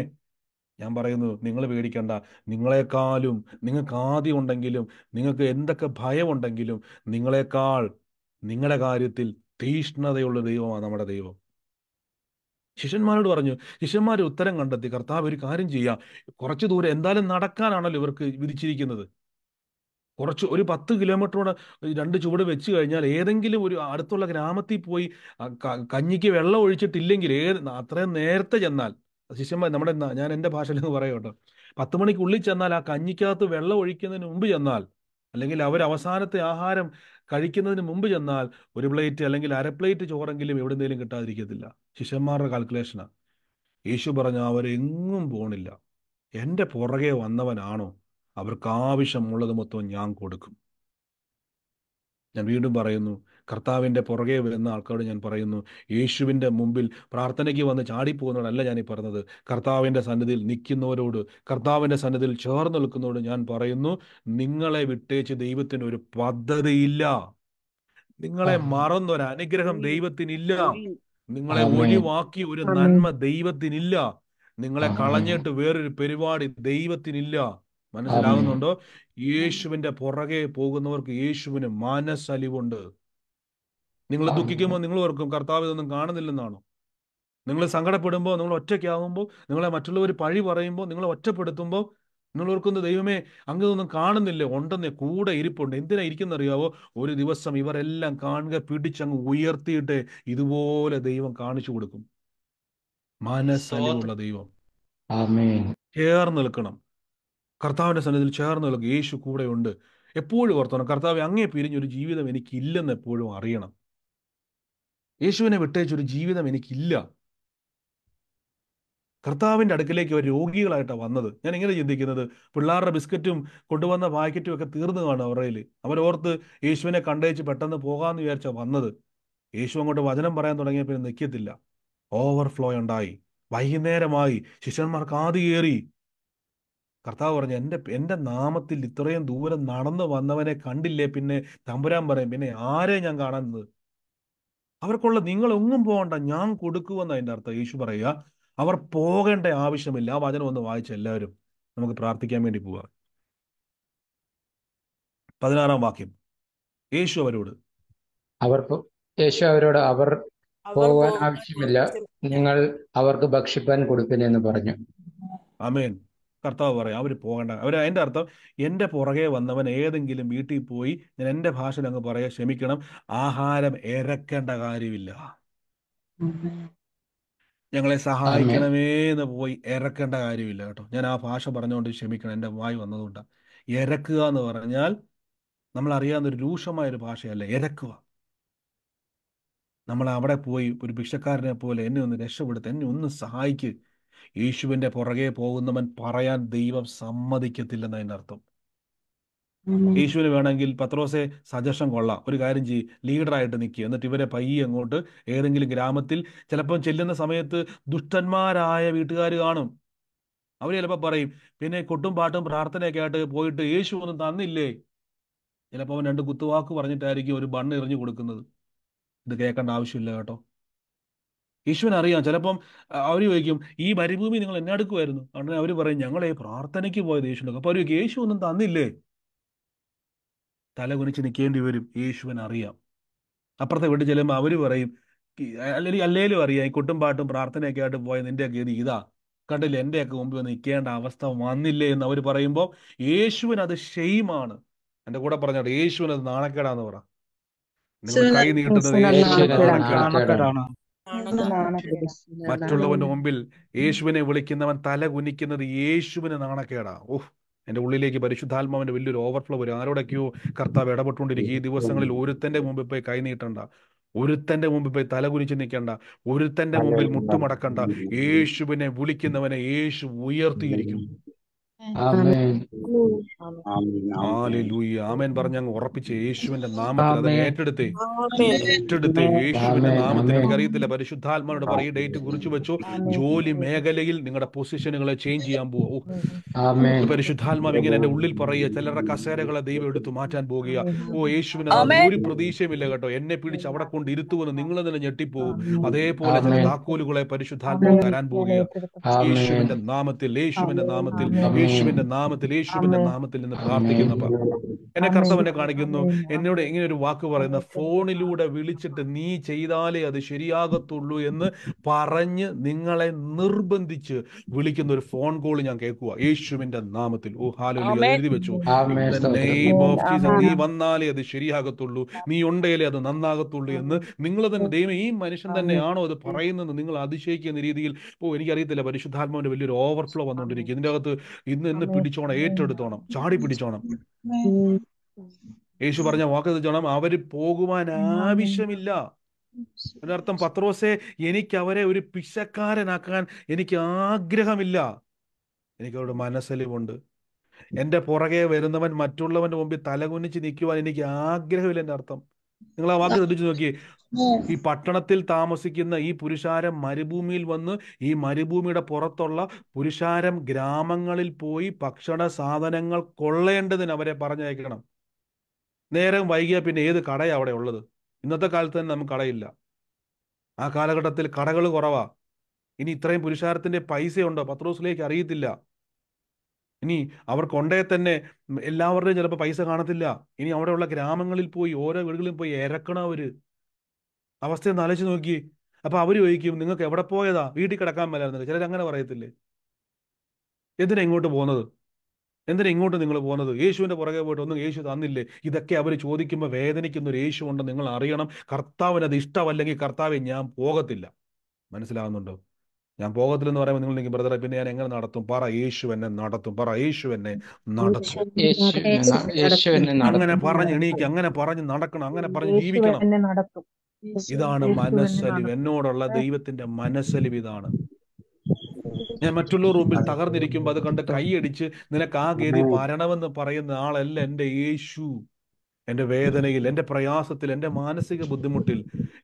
ഞാൻ പറയുന്നു നിങ്ങൾ പേടിക്കണ്ട നിങ്ങളെക്കാളും നിങ്ങൾക്ക് ആദ്യം ഉണ്ടെങ്കിലും നിങ്ങൾക്ക് എന്തൊക്കെ ഭയമുണ്ടെങ്കിലും നിങ്ങളെക്കാൾ നിങ്ങളുടെ കാര്യത്തിൽ തീഷ്ണതയുള്ള ദൈവമാണ് നമ്മുടെ ദൈവം ശിഷ്യന്മാരോട് പറഞ്ഞു ശിഷ്യന്മാരെ ഉത്തരം കണ്ടെത്തി കർത്താവ് ഒരു കാര്യം ചെയ്യുക കുറച്ചു ദൂരം എന്തായാലും നടക്കാനാണല്ലോ ഇവർക്ക് വിധിച്ചിരിക്കുന്നത് കുറച്ച് ഒരു പത്ത് കിലോമീറ്ററോടെ രണ്ട് ചുവട് വെച്ച് കഴിഞ്ഞാൽ ഏതെങ്കിലും ഒരു അടുത്തുള്ള ഗ്രാമത്തിൽ പോയി കഞ്ഞിക്ക് വെള്ളം ഒഴിച്ചിട്ടില്ലെങ്കിൽ ഏത് അത്രയും നേരത്തെ ചെന്നാൽ ശിഷ്യന്മാർ നമ്മുടെ ഞാൻ എൻ്റെ ഭാഷയിൽ നിന്ന് കേട്ടോ പത്ത് മണിക്കുള്ളിൽ ചെന്നാൽ ആ കഞ്ഞിക്കകത്ത് വെള്ളം ഒഴിക്കുന്നതിന് മുമ്പ് ചെന്നാൽ അല്ലെങ്കിൽ അവർ അവസാനത്തെ ആഹാരം കഴിക്കുന്നതിന് മുമ്പ് ചെന്നാൽ ഒരു പ്ലേറ്റ് അല്ലെങ്കിൽ അര പ്ലേറ്റ് ചോറെങ്കിലും എവിടെന്തെങ്കിലും കിട്ടാതിരിക്കത്തില്ല ശിഷ്യന്മാരുടെ കാൽക്കുലേഷനാണ് യേശു പറഞ്ഞ അവരെങ്ങും പോണില്ല എൻ്റെ പുറകെ വന്നവനാണോ അവർക്ക് ആവശ്യമുള്ളത് മൊത്തം ഞാൻ കൊടുക്കും ഞാൻ വീണ്ടും പറയുന്നു കർത്താവിൻ്റെ പുറകെ വരുന്ന ആൾക്കാരോട് ഞാൻ പറയുന്നു യേശുവിൻ്റെ മുമ്പിൽ പ്രാർത്ഥനയ്ക്ക് വന്ന് ചാടിപ്പോകുന്നവരല്ല ഞാൻ ഈ പറഞ്ഞത് കർത്താവിൻ്റെ സന്നിധിയിൽ നിൽക്കുന്നവരോട് കർത്താവിൻ്റെ സന്നിധിയിൽ ചേർന്ന് നിൽക്കുന്നവരോട് ഞാൻ പറയുന്നു നിങ്ങളെ വിട്ടേച്ച് ദൈവത്തിന് ഒരു പദ്ധതിയില്ല നിങ്ങളെ മറന്നൊരു അനുഗ്രഹം ദൈവത്തിനില്ല നിങ്ങളെ ഒഴിവാക്കി ഒരു നന്മ ദൈവത്തിനില്ല നിങ്ങളെ കളഞ്ഞിട്ട് വേറൊരു പരിപാടി ദൈവത്തിനില്ല മനസ്സിലാവുന്നുണ്ടോ യേശുവിന്റെ പുറകെ പോകുന്നവർക്ക് യേശുവിന് മനസ്സലിവുണ്ട് നിങ്ങൾ ദുഃഖിക്കുമ്പോൾ നിങ്ങൾ ഓർക്കും കർത്താവ് ഇതൊന്നും കാണുന്നില്ലെന്നാണോ നിങ്ങൾ സങ്കടപ്പെടുമ്പോൾ നിങ്ങൾ ഒറ്റയ്ക്കാവുമ്പോൾ നിങ്ങളെ മറ്റുള്ളവർ പഴി പറയുമ്പോൾ നിങ്ങളെ ഒറ്റപ്പെടുത്തുമ്പോൾ നിങ്ങൾ ഓർക്കുന്ന ദൈവമേ അങ്ങനൊന്നും കാണുന്നില്ല ഉണ്ടെന്നേ കൂടെ ഇരിപ്പുണ്ട് എന്തിനാ ഇരിക്കുന്നറിയാവോ ഒരു ദിവസം ഇവരെല്ലാം കാണുക പിടിച്ചങ്ങ് ഉയർത്തിയിട്ട് ഇതുപോലെ ദൈവം കാണിച്ചു കൊടുക്കും മനസ്സലിവുള്ള ദൈവം ചേർന്ന് നിൽക്കണം കർത്താവിൻ്റെ സന്നിധിയിൽ ചേർന്ന് നിൽക്കുക യേശു കൂടെയുണ്ട് എപ്പോഴും ഓർത്തണം കർത്താവ് അങ്ങേ പിരിഞ്ഞൊരു ജീവിതം എനിക്കില്ലെന്ന് എപ്പോഴും അറിയണം യേശുവിനെ വിട്ടയച്ചൊരു ജീവിതം എനിക്കില്ല കർത്താവിൻ്റെ അടുക്കിലേക്ക് അവർ രോഗികളായിട്ടാണ് വന്നത് ഞാൻ ഇങ്ങനെ ചിന്തിക്കുന്നത് പിള്ളേരുടെ ബിസ്ക്കറ്റും കൊണ്ടുവന്ന പാക്കറ്റും ഒക്കെ തീർന്നു കാണും അവരുടെ അവർ യേശുവിനെ കണ്ടേച്ച് പെട്ടെന്ന് പോകാമെന്ന് വിചാരിച്ച വന്നത് യേശു അങ്ങോട്ട് വചനം പറയാൻ തുടങ്ങിയ പിന്നെ നിൽക്കത്തില്ല ഓവർഫ്ലോ ഉണ്ടായി വൈകുന്നേരമായി ശിഷ്യന്മാർക്ക് ആദ്യ കയറി കർത്താവ് പറഞ്ഞു എൻ്റെ എൻ്റെ നാമത്തിൽ ഇത്രയും ദൂരം നടന്നു വന്നവനെ കണ്ടില്ലേ പിന്നെ തമ്പുരാൻ പറയും പിന്നെ ആരെ ഞാൻ കാണുന്നത് അവർക്കുള്ള നിങ്ങളൊന്നും പോകണ്ട ഞാൻ കൊടുക്കുമെന്ന് അതിൻ്റെ അർത്ഥം യേശു പറയുക അവർ പോകേണ്ട ആവശ്യമില്ല ആ വചനം ഒന്ന് വായിച്ച എല്ലാവരും നമുക്ക് പ്രാർത്ഥിക്കാൻ വേണ്ടി പോവാം പതിനാറാം വാക്യം യേശു അവരോട് അവർ യേശു അവരോട് അവർ പോകാൻ ആവശ്യമില്ല നിങ്ങൾ അവർക്ക് ഭക്ഷിപ്പാൻ കൊടുക്കുന്നു പറഞ്ഞു അമേൻ കർത്താവ് പറയും അവർ പോകണ്ട അവർ അതിൻ്റെ അർത്ഥം എൻ്റെ പുറകെ വന്നവൻ ഏതെങ്കിലും വീട്ടിൽ പോയി ഞാൻ എൻ്റെ ഭാഷയിൽ അങ്ങ് പറയാ ക്ഷമിക്കണം ആഹാരം ഇരക്കേണ്ട കാര്യമില്ല ഞങ്ങളെ സഹായിക്കണമേ എന്ന് പോയി ഇറക്കേണ്ട കാര്യമില്ല കേട്ടോ ഞാൻ ആ ഭാഷ പറഞ്ഞുകൊണ്ട് ക്ഷമിക്കണം എൻ്റെ വായി വന്നതുകൊണ്ടാണ് ഇരക്കുക എന്ന് പറഞ്ഞാൽ നമ്മൾ അറിയാവുന്ന ഒരു രൂക്ഷമായ ഒരു ഭാഷയല്ല ഇരക്കുക നമ്മൾ അവിടെ പോയി ഒരു ഭിക്ഷക്കാരനെ പോലെ എന്നെ ഒന്ന് രക്ഷപ്പെടുത്ത് എന്നെ ഒന്ന് സഹായിക്കുക യേശുവിന്റെ പുറകെ പോകുന്നവൻ പറയാൻ ദൈവം സമ്മതിക്കത്തില്ലെന്ന് അതിനർത്ഥം യേശുവിന് വേണമെങ്കിൽ പത്രോസെ സജഷൻ കൊള്ളാം ഒരു കാര്യം ചെയ്യ് ലീഡറായിട്ട് നിൽക്കുക എന്നിട്ട് ഇവരെ പയ്യ അങ്ങോട്ട് ഏതെങ്കിലും ഗ്രാമത്തിൽ ചിലപ്പം ചെല്ലുന്ന സമയത്ത് ദുഷ്ടന്മാരായ വീട്ടുകാർ കാണും അവർ ചിലപ്പോൾ പറയും പിന്നെ കൊട്ടും പാട്ടും പ്രാർത്ഥനയൊക്കെ ആയിട്ട് പോയിട്ട് യേശു ഒന്നും തന്നില്ലേ ചിലപ്പോൾ അവൻ രണ്ട് കുത്തുവാക്ക് പറഞ്ഞിട്ടായിരിക്കും ഒരു ബണ്ണ് എറിഞ്ഞു കൊടുക്കുന്നത് ഇത് കേൾക്കേണ്ട ആവശ്യമില്ല കേട്ടോ യേശുവിന് അറിയാം ചിലപ്പം അവർ ചോദിക്കും ഈ മരുഭൂമി നിങ്ങൾ എന്നെ അടുക്കുമായിരുന്നു അങ്ങനെ അവർ പറയും ഞങ്ങളെ പ്രാർത്ഥനയ്ക്ക് പോയത് യേശുവിനൊക്കെ അപ്പോൾ അവർ യേശു ഒന്നും തന്നില്ലേ തല കുനിച്ച് നിൽക്കേണ്ടി വരും യേശുവിന് അറിയാം അപ്പുറത്തെ വീട്ടിൽ ചെല്ലുമ്പോൾ അവർ പറയും അല്ലെങ്കിൽ അല്ലേലും അറിയാം ഈ കൊട്ടും പാട്ടും പ്രാർത്ഥനയൊക്കെ ആയിട്ട് പോയ നിന്റെ ഇത് ഇതാ കണ്ടില്ല എൻ്റെയൊക്കെ മുമ്പിൽ നിൽക്കേണ്ട അവസ്ഥ വന്നില്ലേ എന്ന് അവർ പറയുമ്പോൾ യേശുവിന് അത് ഷെയ്മാണ് എൻ്റെ കൂടെ പറഞ്ഞോട്ടെ യേശുവിന് അത് നാണക്കേടാന്ന് പറ നിങ്ങൾ കൈ നീട്ടുന്നത് യേശുവിന് നാണക്കേടാണ് മറ്റുള്ളവന്റെ മുമ്പിൽ യേശുവിനെ വിളിക്കുന്നവൻ തല കുനിക്കുന്നത് യേശുവിന് നാണക്കേടാ ഓഹ് എൻ്റെ ഉള്ളിലേക്ക് പരിശുദ്ധാത്മാവിന്റെ വലിയൊരു ഓവർഫ്ലോ വരും ആരോടൊക്കെയോ കർത്താവ് ഇടപെട്ടുകൊണ്ടിരിക്കും ഈ ദിവസങ്ങളിൽ ഒരുത്തന്റെ മുമ്പിൽ പോയി കൈനീട്ടണ്ട ഒരുത്തന്റെ മുമ്പിൽ പോയി തലകുനിച്ച് നിൽക്കണ്ട ഒരുത്തന്റെ മുമ്പിൽ മുട്ടുമടക്കണ്ട യേശുവിനെ വിളിക്കുന്നവനെ യേശു ഉയർത്തിയിരിക്കും ആമേൻ പറഞ്ഞ് അങ്ങ് ഉറപ്പിച്ച് യേശുവിന്റെ നാമത്തിൽ അത് ഏറ്റെടുത്തേ ഏറ്റെടുത്തേ യേശുവിന്റെ നാമത്തിൽ എനിക്കറിയത്തില്ല പരിശുദ്ധാത്മാനോട് പറയും ഡേറ്റ് കുറിച്ച് വെച്ചു ജോലി മേഖലയിൽ നിങ്ങളുടെ പൊസിഷനുകളെ ചേഞ്ച് ചെയ്യാൻ പോകും പരിശുദ്ധാത്മാവ് ഇങ്ങനെ എന്റെ ഉള്ളിൽ പറയുക ചിലരുടെ കസേരകളെ ദൈവം എടുത്തു മാറ്റാൻ പോകുക ഓ യേശുവിന് ഒരു പ്രതീക്ഷയുമില്ല കേട്ടോ എന്നെ പിടിച്ച് അവിടെ കൊണ്ട് ഇരുത്തുവെന്ന് നിങ്ങൾ തന്നെ ഞെട്ടിപ്പോകും അതേപോലെ ചില താക്കോലുകളെ പരിശുദ്ധാത്മാവ് തരാൻ പോകുക യേശുവിന്റെ നാമത്തിൽ യേശുവിന്റെ നാമത്തിൽ യേശുവിന്റെ നാമത്തിൽ യേശുവിന്റെ നാമത്തിൽ നിന്ന് പ്രാർത്ഥിക്കുന്ന എന്നെ കർത്തവനെ കാണിക്കുന്നു എന്നോട് എങ്ങനെ ഒരു വാക്ക് പറയുന്ന ഫോണിലൂടെ വിളിച്ചിട്ട് നീ ചെയ്താലേ അത് ശരിയാകത്തുള്ളൂ എന്ന് പറഞ്ഞ് നിങ്ങളെ നിർബന്ധിച്ച് വിളിക്കുന്ന ഒരു ഫോൺ കോൾ ഞാൻ കേൾക്കുക യേശുവിന്റെ നാമത്തിൽ ഓ ഹാലോ എഴുതി വെച്ചു നീ വന്നാലേ അത് ശരിയാകത്തുള്ളൂ നീ ഉണ്ടേലേ അത് നന്നാകത്തുള്ളൂ എന്ന് നിങ്ങൾ തന്നെ ദൈവം ഈ മനുഷ്യൻ തന്നെയാണോ അത് പറയുന്നത് നിങ്ങൾ അതിശയിക്കുന്ന രീതിയിൽ ഓ എനിക്കറിയത്തില്ല പരിശുദ്ധാത്മാവിന്റെ വലിയൊരു ഓവർഫ്ലോ വന്നുകൊണ്ടിരിക്കും ഇതിൻ്റെ അകത്ത് ഇന്ന് ഇന്ന് പിടിച്ചോണം ഏറ്റെടുത്തോണം ചാടി പിടിച്ചോണം യേശു പറഞ്ഞ വാക്ക് ചോണം അവര് പോകുവാൻ ആവശ്യമില്ല എന്നർത്ഥം പത്രോസെ എനിക്ക് അവരെ ഒരു പിശക്കാരനാക്കാൻ എനിക്ക് ആഗ്രഹമില്ല എനിക്ക് അവരുടെ മനസ്സലിവുണ്ട് എന്റെ പുറകെ വരുന്നവൻ മറ്റുള്ളവന്റെ മുമ്പിൽ തലകുനിച്ച് നിൽക്കുവാൻ എനിക്ക് ആഗ്രഹമില്ല എന്റെ അർത്ഥം നിങ്ങൾ ആ വാക്ക് ശ്രദ്ധിച്ചു നോക്കിയേ ഈ പട്ടണത്തിൽ താമസിക്കുന്ന ഈ പുരുഷാരം മരുഭൂമിയിൽ വന്ന് ഈ മരുഭൂമിയുടെ പുറത്തുള്ള പുരുഷാരം ഗ്രാമങ്ങളിൽ പോയി ഭക്ഷണ സാധനങ്ങൾ കൊള്ളേണ്ടതിന് അവരെ പറഞ്ഞയക്കണം നേരം വൈകിയാൽ പിന്നെ ഏത് കടയാണ് അവിടെ ഉള്ളത് ഇന്നത്തെ കാലത്ത് തന്നെ നമുക്ക് കടയില്ല ആ കാലഘട്ടത്തിൽ കടകൾ കുറവാ ഇനി ഇത്രയും പുരുഷാരത്തിന്റെ ഉണ്ടോ പത്രോസിലേക്ക് അറിയത്തില്ല ഇനി അവർ കൊണ്ടേ തന്നെ എല്ലാവരുടെയും ചിലപ്പോൾ പൈസ കാണത്തില്ല ഇനി അവിടെയുള്ള ഗ്രാമങ്ങളിൽ പോയി ഓരോ വീടുകളിൽ പോയി ഇരക്കണം അവർ അവസ്ഥ ഒന്ന് നോക്കി അപ്പൊ അവർ ചോദിക്കും നിങ്ങൾക്ക് എവിടെ പോയതാ വീട്ടിൽ കിടക്കാൻ മേലായിരുന്നു ചിലർ അങ്ങനെ പറയത്തില്ലേ എന്തിനാ ഇങ്ങോട്ട് പോകുന്നത് എന്തിനാ ഇങ്ങോട്ട് നിങ്ങൾ പോകുന്നത് യേശുവിന്റെ പുറകെ പോയിട്ട് ഒന്നും യേശു തന്നില്ലേ ഇതൊക്കെ അവർ ചോദിക്കുമ്പോൾ വേദനിക്കുന്ന ഒരു യേശു ഉണ്ടെന്ന് നിങ്ങൾ അറിയണം അത് ഇഷ്ടമല്ലെങ്കിൽ കർത്താവെ ഞാൻ പോകത്തില്ല മനസ്സിലാകുന്നുണ്ടോ ഞാൻ പോകത്തില്ലെന്ന് പറയുമ്പോൾ നിങ്ങൾ എനിക്ക് ബ്രദറെ പിന്നെ ഞാൻ എങ്ങനെ നടത്തും പറ യേശു എന്നെ നടത്തും പറ യേശു എന്നെ നടത്തും അങ്ങനെ പറഞ്ഞ് എണീക്ക് അങ്ങനെ പറഞ്ഞ് നടക്കണം അങ്ങനെ പറഞ്ഞ് ജീവിക്കണം ഇതാണ് മനസ്സലിവ് എന്നോടുള്ള ദൈവത്തിന്റെ മനസ്സലിവ് ഇതാണ് ഞാൻ മറ്റുള്ള റൂമിൽ തകർന്നിരിക്കുമ്പോ അത് കണ്ട് കൈയടിച്ച് നിനക്ക് ആ ഗതി വരണമെന്ന് പറയുന്ന ആളല്ല എൻ്റെ യേശു എൻ്റെ വേദനയിൽ എൻ്റെ പ്രയാസത്തിൽ എൻ്റെ മാനസിക ബുദ്ധിമുട്ടിൽ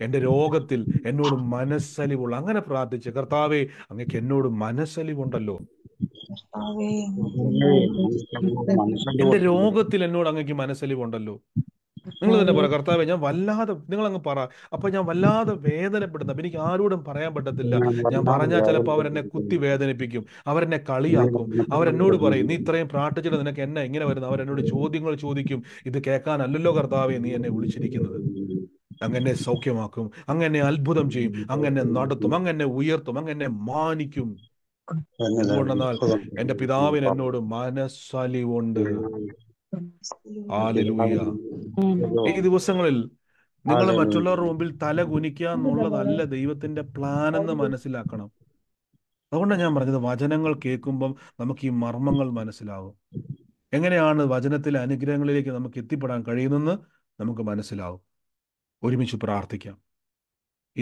എൻ്റെ രോഗത്തിൽ എന്നോട് മനസ്സലിവുള്ള അങ്ങനെ പ്രാർത്ഥിച്ച് കർത്താവെ അങ്ങക്ക് എന്നോട് മനസ്സലിവുണ്ടല്ലോ എന്റെ രോഗത്തിൽ എന്നോട് അങ്ങക്ക് മനസ്സലിവുണ്ടല്ലോ നിങ്ങൾ തന്നെ പറ കർത്താവെ ഞാൻ വല്ലാതെ നിങ്ങൾ അങ്ങ് പറ അപ്പൊ ഞാൻ വല്ലാതെ വേദനപ്പെടുന്ന എനിക്ക് ആരോടും പറയാൻ പറ്റത്തില്ല ഞാൻ പറഞ്ഞാൽ ചിലപ്പോൾ അവരെന്നെ കുത്തി വേദനിപ്പിക്കും അവരെന്നെ കളിയാക്കും അവരെന്നോട് പറയും നീ ഇത്രയും പ്രാർത്ഥിച്ചിട്ട് നിനക്ക് എന്നെ എങ്ങനെ വരുന്നു അവരെന്നോട് ചോദ്യങ്ങൾ ചോദിക്കും ഇത് കേൾക്കാനല്ലല്ലോ കർത്താവെ നീ എന്നെ വിളിച്ചിരിക്കുന്നത് അങ്ങനെ സൗഖ്യമാക്കും അങ്ങനെ അത്ഭുതം ചെയ്യും അങ്ങനെ നടത്തും അങ്ങനെ ഉയർത്തും അങ്ങനെ മാനിക്കും എന്നാൽ എന്റെ പിതാവിന് എന്നോട് മനസ്സലിവുണ്ട് ഈ ദിവസങ്ങളിൽ നിങ്ങൾ മറ്റുള്ളവരുടെ മുമ്പിൽ തല കുനിക്കുക എന്നുള്ളതല്ല ദൈവത്തിന്റെ പ്ലാൻ എന്ന് മനസ്സിലാക്കണം അതുകൊണ്ടാണ് ഞാൻ പറഞ്ഞത് വചനങ്ങൾ കേൾക്കുമ്പം നമുക്ക് ഈ മർമ്മങ്ങൾ മനസ്സിലാവും എങ്ങനെയാണ് വചനത്തിലെ അനുഗ്രഹങ്ങളിലേക്ക് നമുക്ക് എത്തിപ്പെടാൻ കഴിയുന്നെന്ന് നമുക്ക് മനസ്സിലാവും ഒരുമിച്ച് പ്രാർത്ഥിക്കാം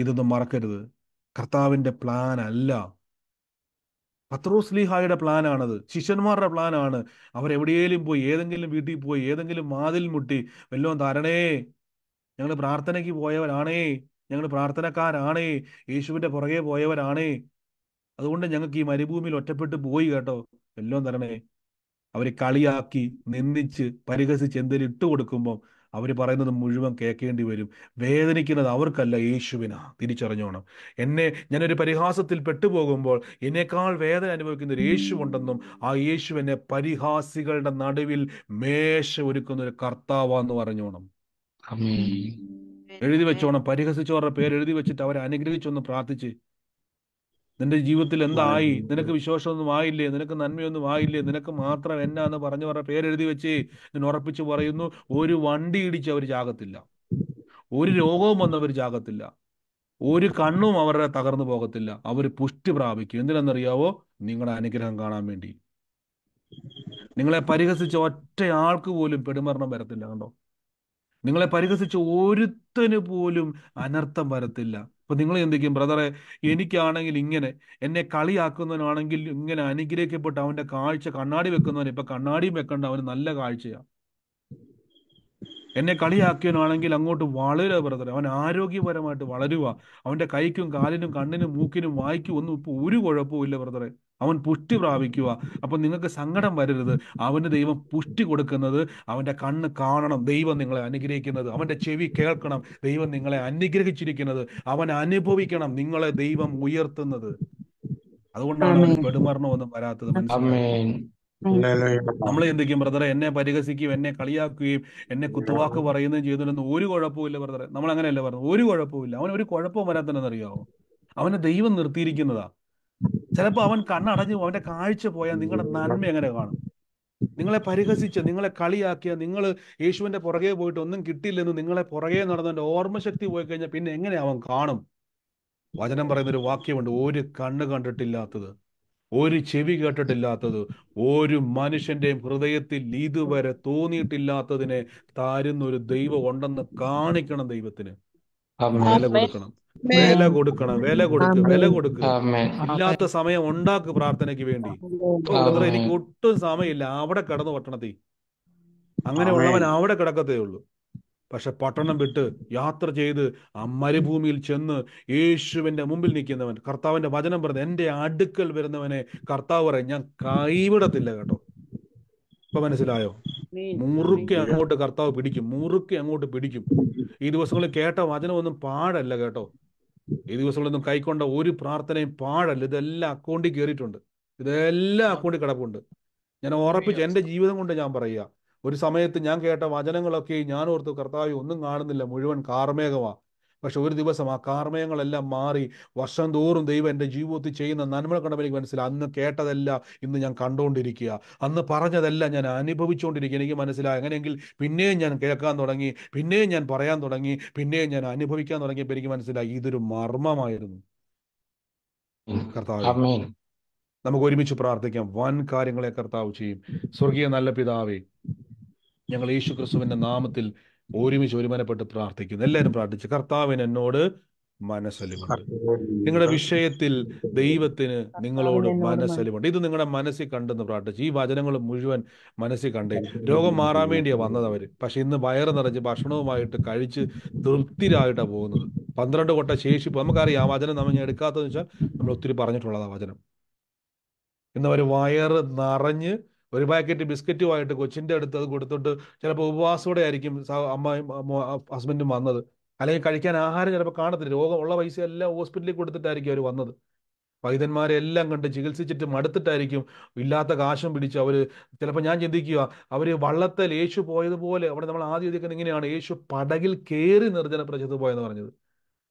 ഇതൊന്നും മറക്കരുത് കർത്താവിൻ്റെ പ്ലാൻ അല്ല പത്രോസ് പത്രോസ്ലിഹായുടെ പ്ലാനാണത് ശിഷ്യന്മാരുടെ പ്ലാനാണ് എവിടെയെങ്കിലും പോയി ഏതെങ്കിലും വീട്ടിൽ പോയി ഏതെങ്കിലും മാതിൽ മുട്ടി വല്ലോ തരണേ ഞങ്ങൾ പ്രാർത്ഥനയ്ക്ക് പോയവരാണേ ഞങ്ങൾ പ്രാർത്ഥനക്കാരാണേ യേശുവിന്റെ പുറകെ പോയവരാണേ അതുകൊണ്ട് ഞങ്ങൾക്ക് ഈ മരുഭൂമിയിൽ ഒറ്റപ്പെട്ട് പോയി കേട്ടോ വല്ലതും തരണേ അവരെ കളിയാക്കി നിന്ദിച്ച് പരിഹസിച്ച് എന്തെങ്കിലും ഇട്ടുകൊടുക്കുമ്പോൾ കൊടുക്കുമ്പോൾ അവർ പറയുന്നത് മുഴുവൻ കേൾക്കേണ്ടി വരും വേദനിക്കുന്നത് അവർക്കല്ല യേശുവിനാ തിരിച്ചറിഞ്ഞോണം എന്നെ ഞാനൊരു പരിഹാസത്തിൽ പെട്ടുപോകുമ്പോൾ എന്നേക്കാൾ വേദന അനുഭവിക്കുന്ന ഒരു യേശു ഉണ്ടെന്നും ആ യേശു എന്നെ പരിഹാസികളുടെ നടുവിൽ മേശ ഒരുക്കുന്ന ഒരു കർത്താവാന്ന് പറഞ്ഞോണം എഴുതി വെച്ചോണം പരിഹസിച്ചവരുടെ പേര് എഴുതി വെച്ചിട്ട് അവരെ അനുഗ്രഹിച്ചൊന്ന് പ്രാർത്ഥിച്ച് നിന്റെ ജീവിതത്തിൽ എന്തായി നിനക്ക് വിശ്വാസമൊന്നും ആയില്ലേ നിനക്ക് നന്മയൊന്നും ആയില്ലേ നിനക്ക് മാത്രം എന്നാ എന്ന് പറഞ്ഞു പറഞ്ഞ പേരെഴുതി വെച്ച് ഞാൻ ഉറപ്പിച്ചു പറയുന്നു ഒരു വണ്ടി ഇടിച്ച് അവർ ചാകത്തില്ല ഒരു രോഗവും വന്നവർ ചാകത്തില്ല ഒരു കണ്ണും അവരുടെ തകർന്നു പോകത്തില്ല അവർ പുഷ്ടി പ്രാപിക്കും എന്തിനാണെന്നറിയാവോ നിങ്ങളുടെ അനുഗ്രഹം കാണാൻ വേണ്ടി നിങ്ങളെ പരിഹസിച്ച ഒറ്റയാൾക്ക് പോലും പെരുമരണം വരത്തില്ല കണ്ടോ നിങ്ങളെ പരിഹസിച്ച് ഒരുത്തന് പോലും അനർത്ഥം വരത്തില്ല അപ്പൊ നിങ്ങൾ ചിന്തിക്കും ബ്രദറെ എനിക്കാണെങ്കിൽ ഇങ്ങനെ എന്നെ കളിയാക്കുന്നവനാണെങ്കിൽ ഇങ്ങനെ അനുഗ്രഹിക്കപ്പെട്ട് അവന്റെ കാഴ്ച കണ്ണാടി വെക്കുന്നവൻ ഇപ്പൊ കണ്ണാടിയും വെക്കേണ്ട അവന് നല്ല കാഴ്ചയാണ് എന്നെ കളിയാക്കിയവനാണെങ്കിൽ അങ്ങോട്ട് വളരുക ബ്രദറെ അവൻ ആരോഗ്യപരമായിട്ട് വളരുക അവന്റെ കൈക്കും കാലിനും കണ്ണിനും മൂക്കിനും വായിക്കും ഒന്നും ഇപ്പൊ ഒരു കുഴപ്പവും ഇല്ല ബ്രദറെ അവൻ പുഷ്ടി പ്രാപിക്കുക അപ്പോൾ നിങ്ങൾക്ക് സങ്കടം വരരുത് അവന് ദൈവം പുഷ്ടി കൊടുക്കുന്നത് അവൻ്റെ കണ്ണ് കാണണം ദൈവം നിങ്ങളെ അനുഗ്രഹിക്കുന്നത് അവൻ്റെ ചെവി കേൾക്കണം ദൈവം നിങ്ങളെ അനുഗ്രഹിച്ചിരിക്കുന്നത് അവൻ അനുഭവിക്കണം നിങ്ങളെ ദൈവം ഉയർത്തുന്നത് അതുകൊണ്ടാണ് അവന് പെടുമരണമൊന്നും വരാത്തത് നമ്മൾ ചിന്തിക്കും ബ്രദറെ എന്നെ പരിഹസിക്കുകയും എന്നെ കളിയാക്കുകയും എന്നെ കുത്തുവാക്ക് പറയുന്നതും ചെയ്തിരുന്നു ഒരു കുഴപ്പമില്ല ബ്രദറെ നമ്മൾ അങ്ങനെയല്ല പറഞ്ഞു ഒരു കുഴപ്പമില്ല അവൻ ഒരു കുഴപ്പവും വരാത്തനെന്നറിയാവോ അവനെ ദൈവം നിർത്തിയിരിക്കുന്നതാ ചിലപ്പോൾ അവൻ കണ്ണടഞ്ഞു അവന്റെ കാഴ്ച പോയാൽ നിങ്ങളുടെ നന്മ എങ്ങനെ കാണും നിങ്ങളെ പരിഹസിച്ച് നിങ്ങളെ കളിയാക്കിയ നിങ്ങൾ യേശുവിന്റെ പുറകെ പോയിട്ട് ഒന്നും കിട്ടിയില്ലെന്ന് നിങ്ങളെ പുറകെ നടന്നതിന്റെ ഓർമ്മശക്തി പോയി കഴിഞ്ഞാൽ പിന്നെ എങ്ങനെ അവൻ കാണും വചനം പറയുന്നൊരു ഒരു വാക്യമുണ്ട് ഒരു കണ്ണ് കണ്ടിട്ടില്ലാത്തത് ഒരു ചെവി കേട്ടിട്ടില്ലാത്തത് ഒരു മനുഷ്യന്റെയും ഹൃദയത്തിൽ ഇതുവരെ തോന്നിയിട്ടില്ലാത്തതിനെ താരുന്ന ഒരു ദൈവം ഉണ്ടെന്ന് കാണിക്കണം ദൈവത്തിന് കൊടുക്കണം വില കൊടുക്കണം വില കൊടുക്ക് വില കൊടുക്ക് ഇല്ലാത്ത സമയം ഉണ്ടാക്ക് പ്രാർത്ഥനയ്ക്ക് വേണ്ടി എനിക്ക് ഒട്ടും സമയമില്ല അവിടെ കിടന്ന് അങ്ങനെ ഉള്ളവൻ അവിടെ കിടക്കത്തേ ഉള്ളൂ പക്ഷെ പട്ടണം വിട്ട് യാത്ര ചെയ്ത് ആ മരുഭൂമിയിൽ ചെന്ന് യേശുവിന്റെ മുമ്പിൽ നിൽക്കുന്നവൻ കർത്താവിന്റെ വചനം പറഞ്ഞ് എന്റെ അടുക്കൽ വരുന്നവനെ കർത്താവ് പറയും ഞാൻ കൈവിടത്തില്ല കേട്ടോ ഇപ്പൊ മനസ്സിലായോ മുറുക്കി അങ്ങോട്ട് കർത്താവ് പിടിക്കും മുറുക്കി അങ്ങോട്ട് പിടിക്കും ഈ ദിവസങ്ങളിൽ കേട്ട വചനം ഒന്നും പാടല്ല കേട്ടോ ഈ ദിവസങ്ങളൊന്നും കൈക്കൊണ്ട ഒരു പ്രാർത്ഥനയും പാടല്ല ഇതെല്ലാം അക്കൗണ്ടിൽ കയറിയിട്ടുണ്ട് ഇതെല്ലാം അക്കൗണ്ടിൽ കിടപ്പുണ്ട് ഞാൻ ഉറപ്പിച്ച് എൻ്റെ ജീവിതം കൊണ്ട് ഞാൻ പറയുക ഒരു സമയത്ത് ഞാൻ കേട്ട വചനങ്ങളൊക്കെ ഞാൻ ഓർത്ത് കർത്താവ് ഒന്നും കാണുന്നില്ല മുഴുവൻ കാർമേഘമാണ് പക്ഷെ ഒരു ദിവസം ആ കാർമയങ്ങളെല്ലാം മാറി വർഷം തോറും ദൈവം എൻ്റെ ജീവിതത്തിൽ ചെയ്യുന്ന നന്മ കണ്ടപ്പോൾ എനിക്ക് മനസ്സിലായി അന്ന് കേട്ടതല്ല ഇന്ന് ഞാൻ കണ്ടുകൊണ്ടിരിക്കുക അന്ന് പറഞ്ഞതല്ല ഞാൻ അനുഭവിച്ചുകൊണ്ടിരിക്കുക എനിക്ക് മനസ്സിലായി അങ്ങനെയെങ്കിൽ പിന്നെയും ഞാൻ കേൾക്കാൻ തുടങ്ങി പിന്നെയും ഞാൻ പറയാൻ തുടങ്ങി പിന്നെയും ഞാൻ അനുഭവിക്കാൻ തുടങ്ങിയപ്പോൾ എനിക്ക് മനസ്സിലായി ഇതൊരു മർമ്മമായിരുന്നു കർത്താവ് നമുക്ക് ഒരുമിച്ച് പ്രാർത്ഥിക്കാം വൻ കാര്യങ്ങളെ കർത്താവ് ചെയ്യും സ്വർഗീയ നല്ല പിതാവേ ഞങ്ങൾ യേശു ക്രിസ്തുവിന്റെ നാമത്തിൽ ഒരുമിച്ച് ഒരുമനപ്പെട്ട് പ്രാർത്ഥിക്കുന്നു എല്ലാവരും പ്രാർത്ഥിച്ചു കർത്താവിന് എന്നോട് മനസ്സലിമുണ്ട് നിങ്ങളുടെ വിഷയത്തിൽ ദൈവത്തിന് നിങ്ങളോട് മനസ്സലിമുണ്ട് ഇത് നിങ്ങളുടെ മനസ്സിൽ കണ്ടെന്ന് പ്രാർത്ഥിച്ചു ഈ വചനങ്ങൾ മുഴുവൻ മനസ്സിൽ കണ്ടേ രോഗം മാറാൻ വേണ്ടിയാണ് വന്നത് അവര് പക്ഷെ ഇന്ന് വയറ് നിറച്ച് ഭക്ഷണവുമായിട്ട് കഴിച്ച് തൃപ്തിരായിട്ടാണ് പോകുന്നത് പന്ത്രണ്ട് കൊട്ട ശേഷിപ്പ് നമുക്കറിയാം ആ വചനം നമ്മൾ ഞാൻ എടുക്കാത്തതെന്ന് വെച്ചാൽ നമ്മൾ ഒത്തിരി പറഞ്ഞിട്ടുള്ളത് ആ വചനം ഇന്നവർ വയറ് നിറഞ്ഞ് ഒരു പാക്കറ്റ് വാങ്ങിയിട്ട് കൊച്ചിൻ്റെ അടുത്ത് അത് കൊടുത്തിട്ട് ചിലപ്പോൾ ഉപവാസത്തോടെ ആയിരിക്കും അമ്മയും ഹസ്ബൻഡും വന്നത് അല്ലെങ്കിൽ കഴിക്കാൻ ആഹാരം ചിലപ്പോൾ കാണത്തില്ല രോഗം ഉള്ള പൈസ എല്ലാം ഹോസ്പിറ്റലിൽ കൊടുത്തിട്ടായിരിക്കും അവർ വന്നത് വൈദ്യന്മാരെ എല്ലാം കണ്ട് ചികിത്സിച്ചിട്ട് മടുത്തിട്ടായിരിക്കും ഇല്ലാത്ത കാശും പിടിച്ച് അവർ ചിലപ്പോൾ ഞാൻ ചിന്തിക്കുക അവർ വള്ളത്തിൽ യേശു പോയതുപോലെ അവിടെ നമ്മൾ ആദ്യം ചോദിക്കുന്നത് ഇങ്ങനെയാണ് യേശു പടകിൽ കയറി നിർജ്ജന പ്രജത്ത് പോയെന്ന് പറഞ്ഞത്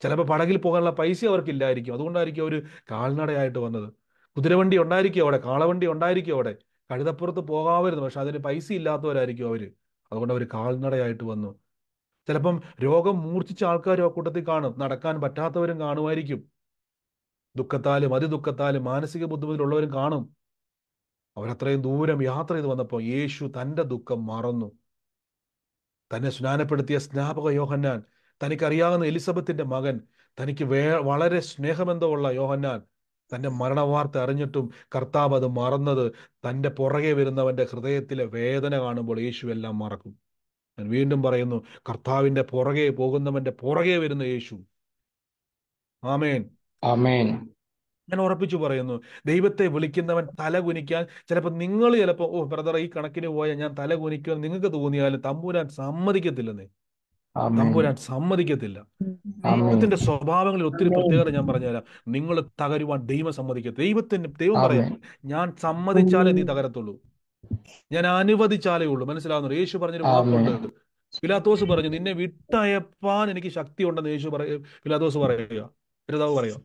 ചിലപ്പോൾ പടകിൽ പോകാനുള്ള പൈസ അവർക്കില്ലായിരിക്കും അതുകൊണ്ടായിരിക്കും അവർ കാൽനടയായിട്ട് വന്നത് കുതിരവണ്ടി ഉണ്ടായിരിക്കും അവിടെ കാളവണ്ടി ഉണ്ടായിരിക്കും അവിടെ കഴുതപ്പുറത്ത് പോകാമായിരുന്നു പക്ഷെ അതിന് പൈസ ഇല്ലാത്തവരായിരിക്കും അവർ അതുകൊണ്ട് അവർ കാൽനടയായിട്ട് വന്നു ചിലപ്പം രോഗം മൂർച്ഛിച്ച ആൾക്കാരും ആ കൂട്ടത്തിൽ കാണും നടക്കാൻ പറ്റാത്തവരും കാണുമായിരിക്കും ദുഃഖത്താലും അതിദുഃഖത്താലും മാനസിക ബുദ്ധിമുട്ടിലുള്ളവരും കാണും അവരത്രയും ദൂരം യാത്ര ചെയ്ത് വന്നപ്പോൾ യേശു തൻ്റെ ദുഃഖം മറന്നു തന്നെ സ്നാനപ്പെടുത്തിയ സ്നാപക യോഹന്നാൻ തനിക്കറിയാവുന്ന എലിസബത്തിന്റെ മകൻ തനിക്ക് വേ വളരെ സ്നേഹബന്ധമുള്ള യോഹന്നാൻ തൻ്റെ മരണവാർത്ത അറിഞ്ഞിട്ടും കർത്താവ് അത് മറന്നത് തൻ്റെ പുറകെ വരുന്നവൻ്റെ ഹൃദയത്തിലെ വേദന കാണുമ്പോൾ യേശു എല്ലാം മറക്കും ഞാൻ വീണ്ടും പറയുന്നു കർത്താവിൻ്റെ പുറകെ പോകുന്നവൻ്റെ പുറകെ വരുന്ന യേശു ആമേൻ ആമേൻ ഞാൻ ഉറപ്പിച്ചു പറയുന്നു ദൈവത്തെ വിളിക്കുന്നവൻ തല കുനിക്കാൻ ചിലപ്പോൾ നിങ്ങൾ ചിലപ്പോൾ ഓ ബ്രദർ ഈ കണക്കിന് പോയാൽ ഞാൻ തല കുനിക്കുമെന്ന് നിങ്ങൾക്ക് തോന്നിയാലും തമ്പൂരാൻ സമ്മതിക്കത്തില്ലെന്നേ തമ്പുരാൻ സമ്മതിക്കത്തില്ല ദൈവത്തിന്റെ സ്വഭാവങ്ങളിൽ ഒത്തിരി പ്രത്യേകത ഞാൻ പറഞ്ഞുതരാം നിങ്ങൾ തകരുവാൻ ദൈവം സമ്മതിക്കത്തില്ല ദൈവത്തിന് ദൈവം പറയാം ഞാൻ സമ്മതിച്ചാലേ നീ തകരത്തുള്ളൂ ഞാൻ അനുവദിച്ചാലേ ഉള്ളൂ മനസ്സിലാവുന്നു യേശു പറഞ്ഞൊരു വാക്കുണ്ട് പിലാത്തോസ് പറഞ്ഞു നിന്നെ വിട്ടയപ്പാൻ എനിക്ക് ശക്തി ഉണ്ടെന്ന് യേശു പറയ പിലാത്തോസ് പറയുക പിലാതാവ് പറയുക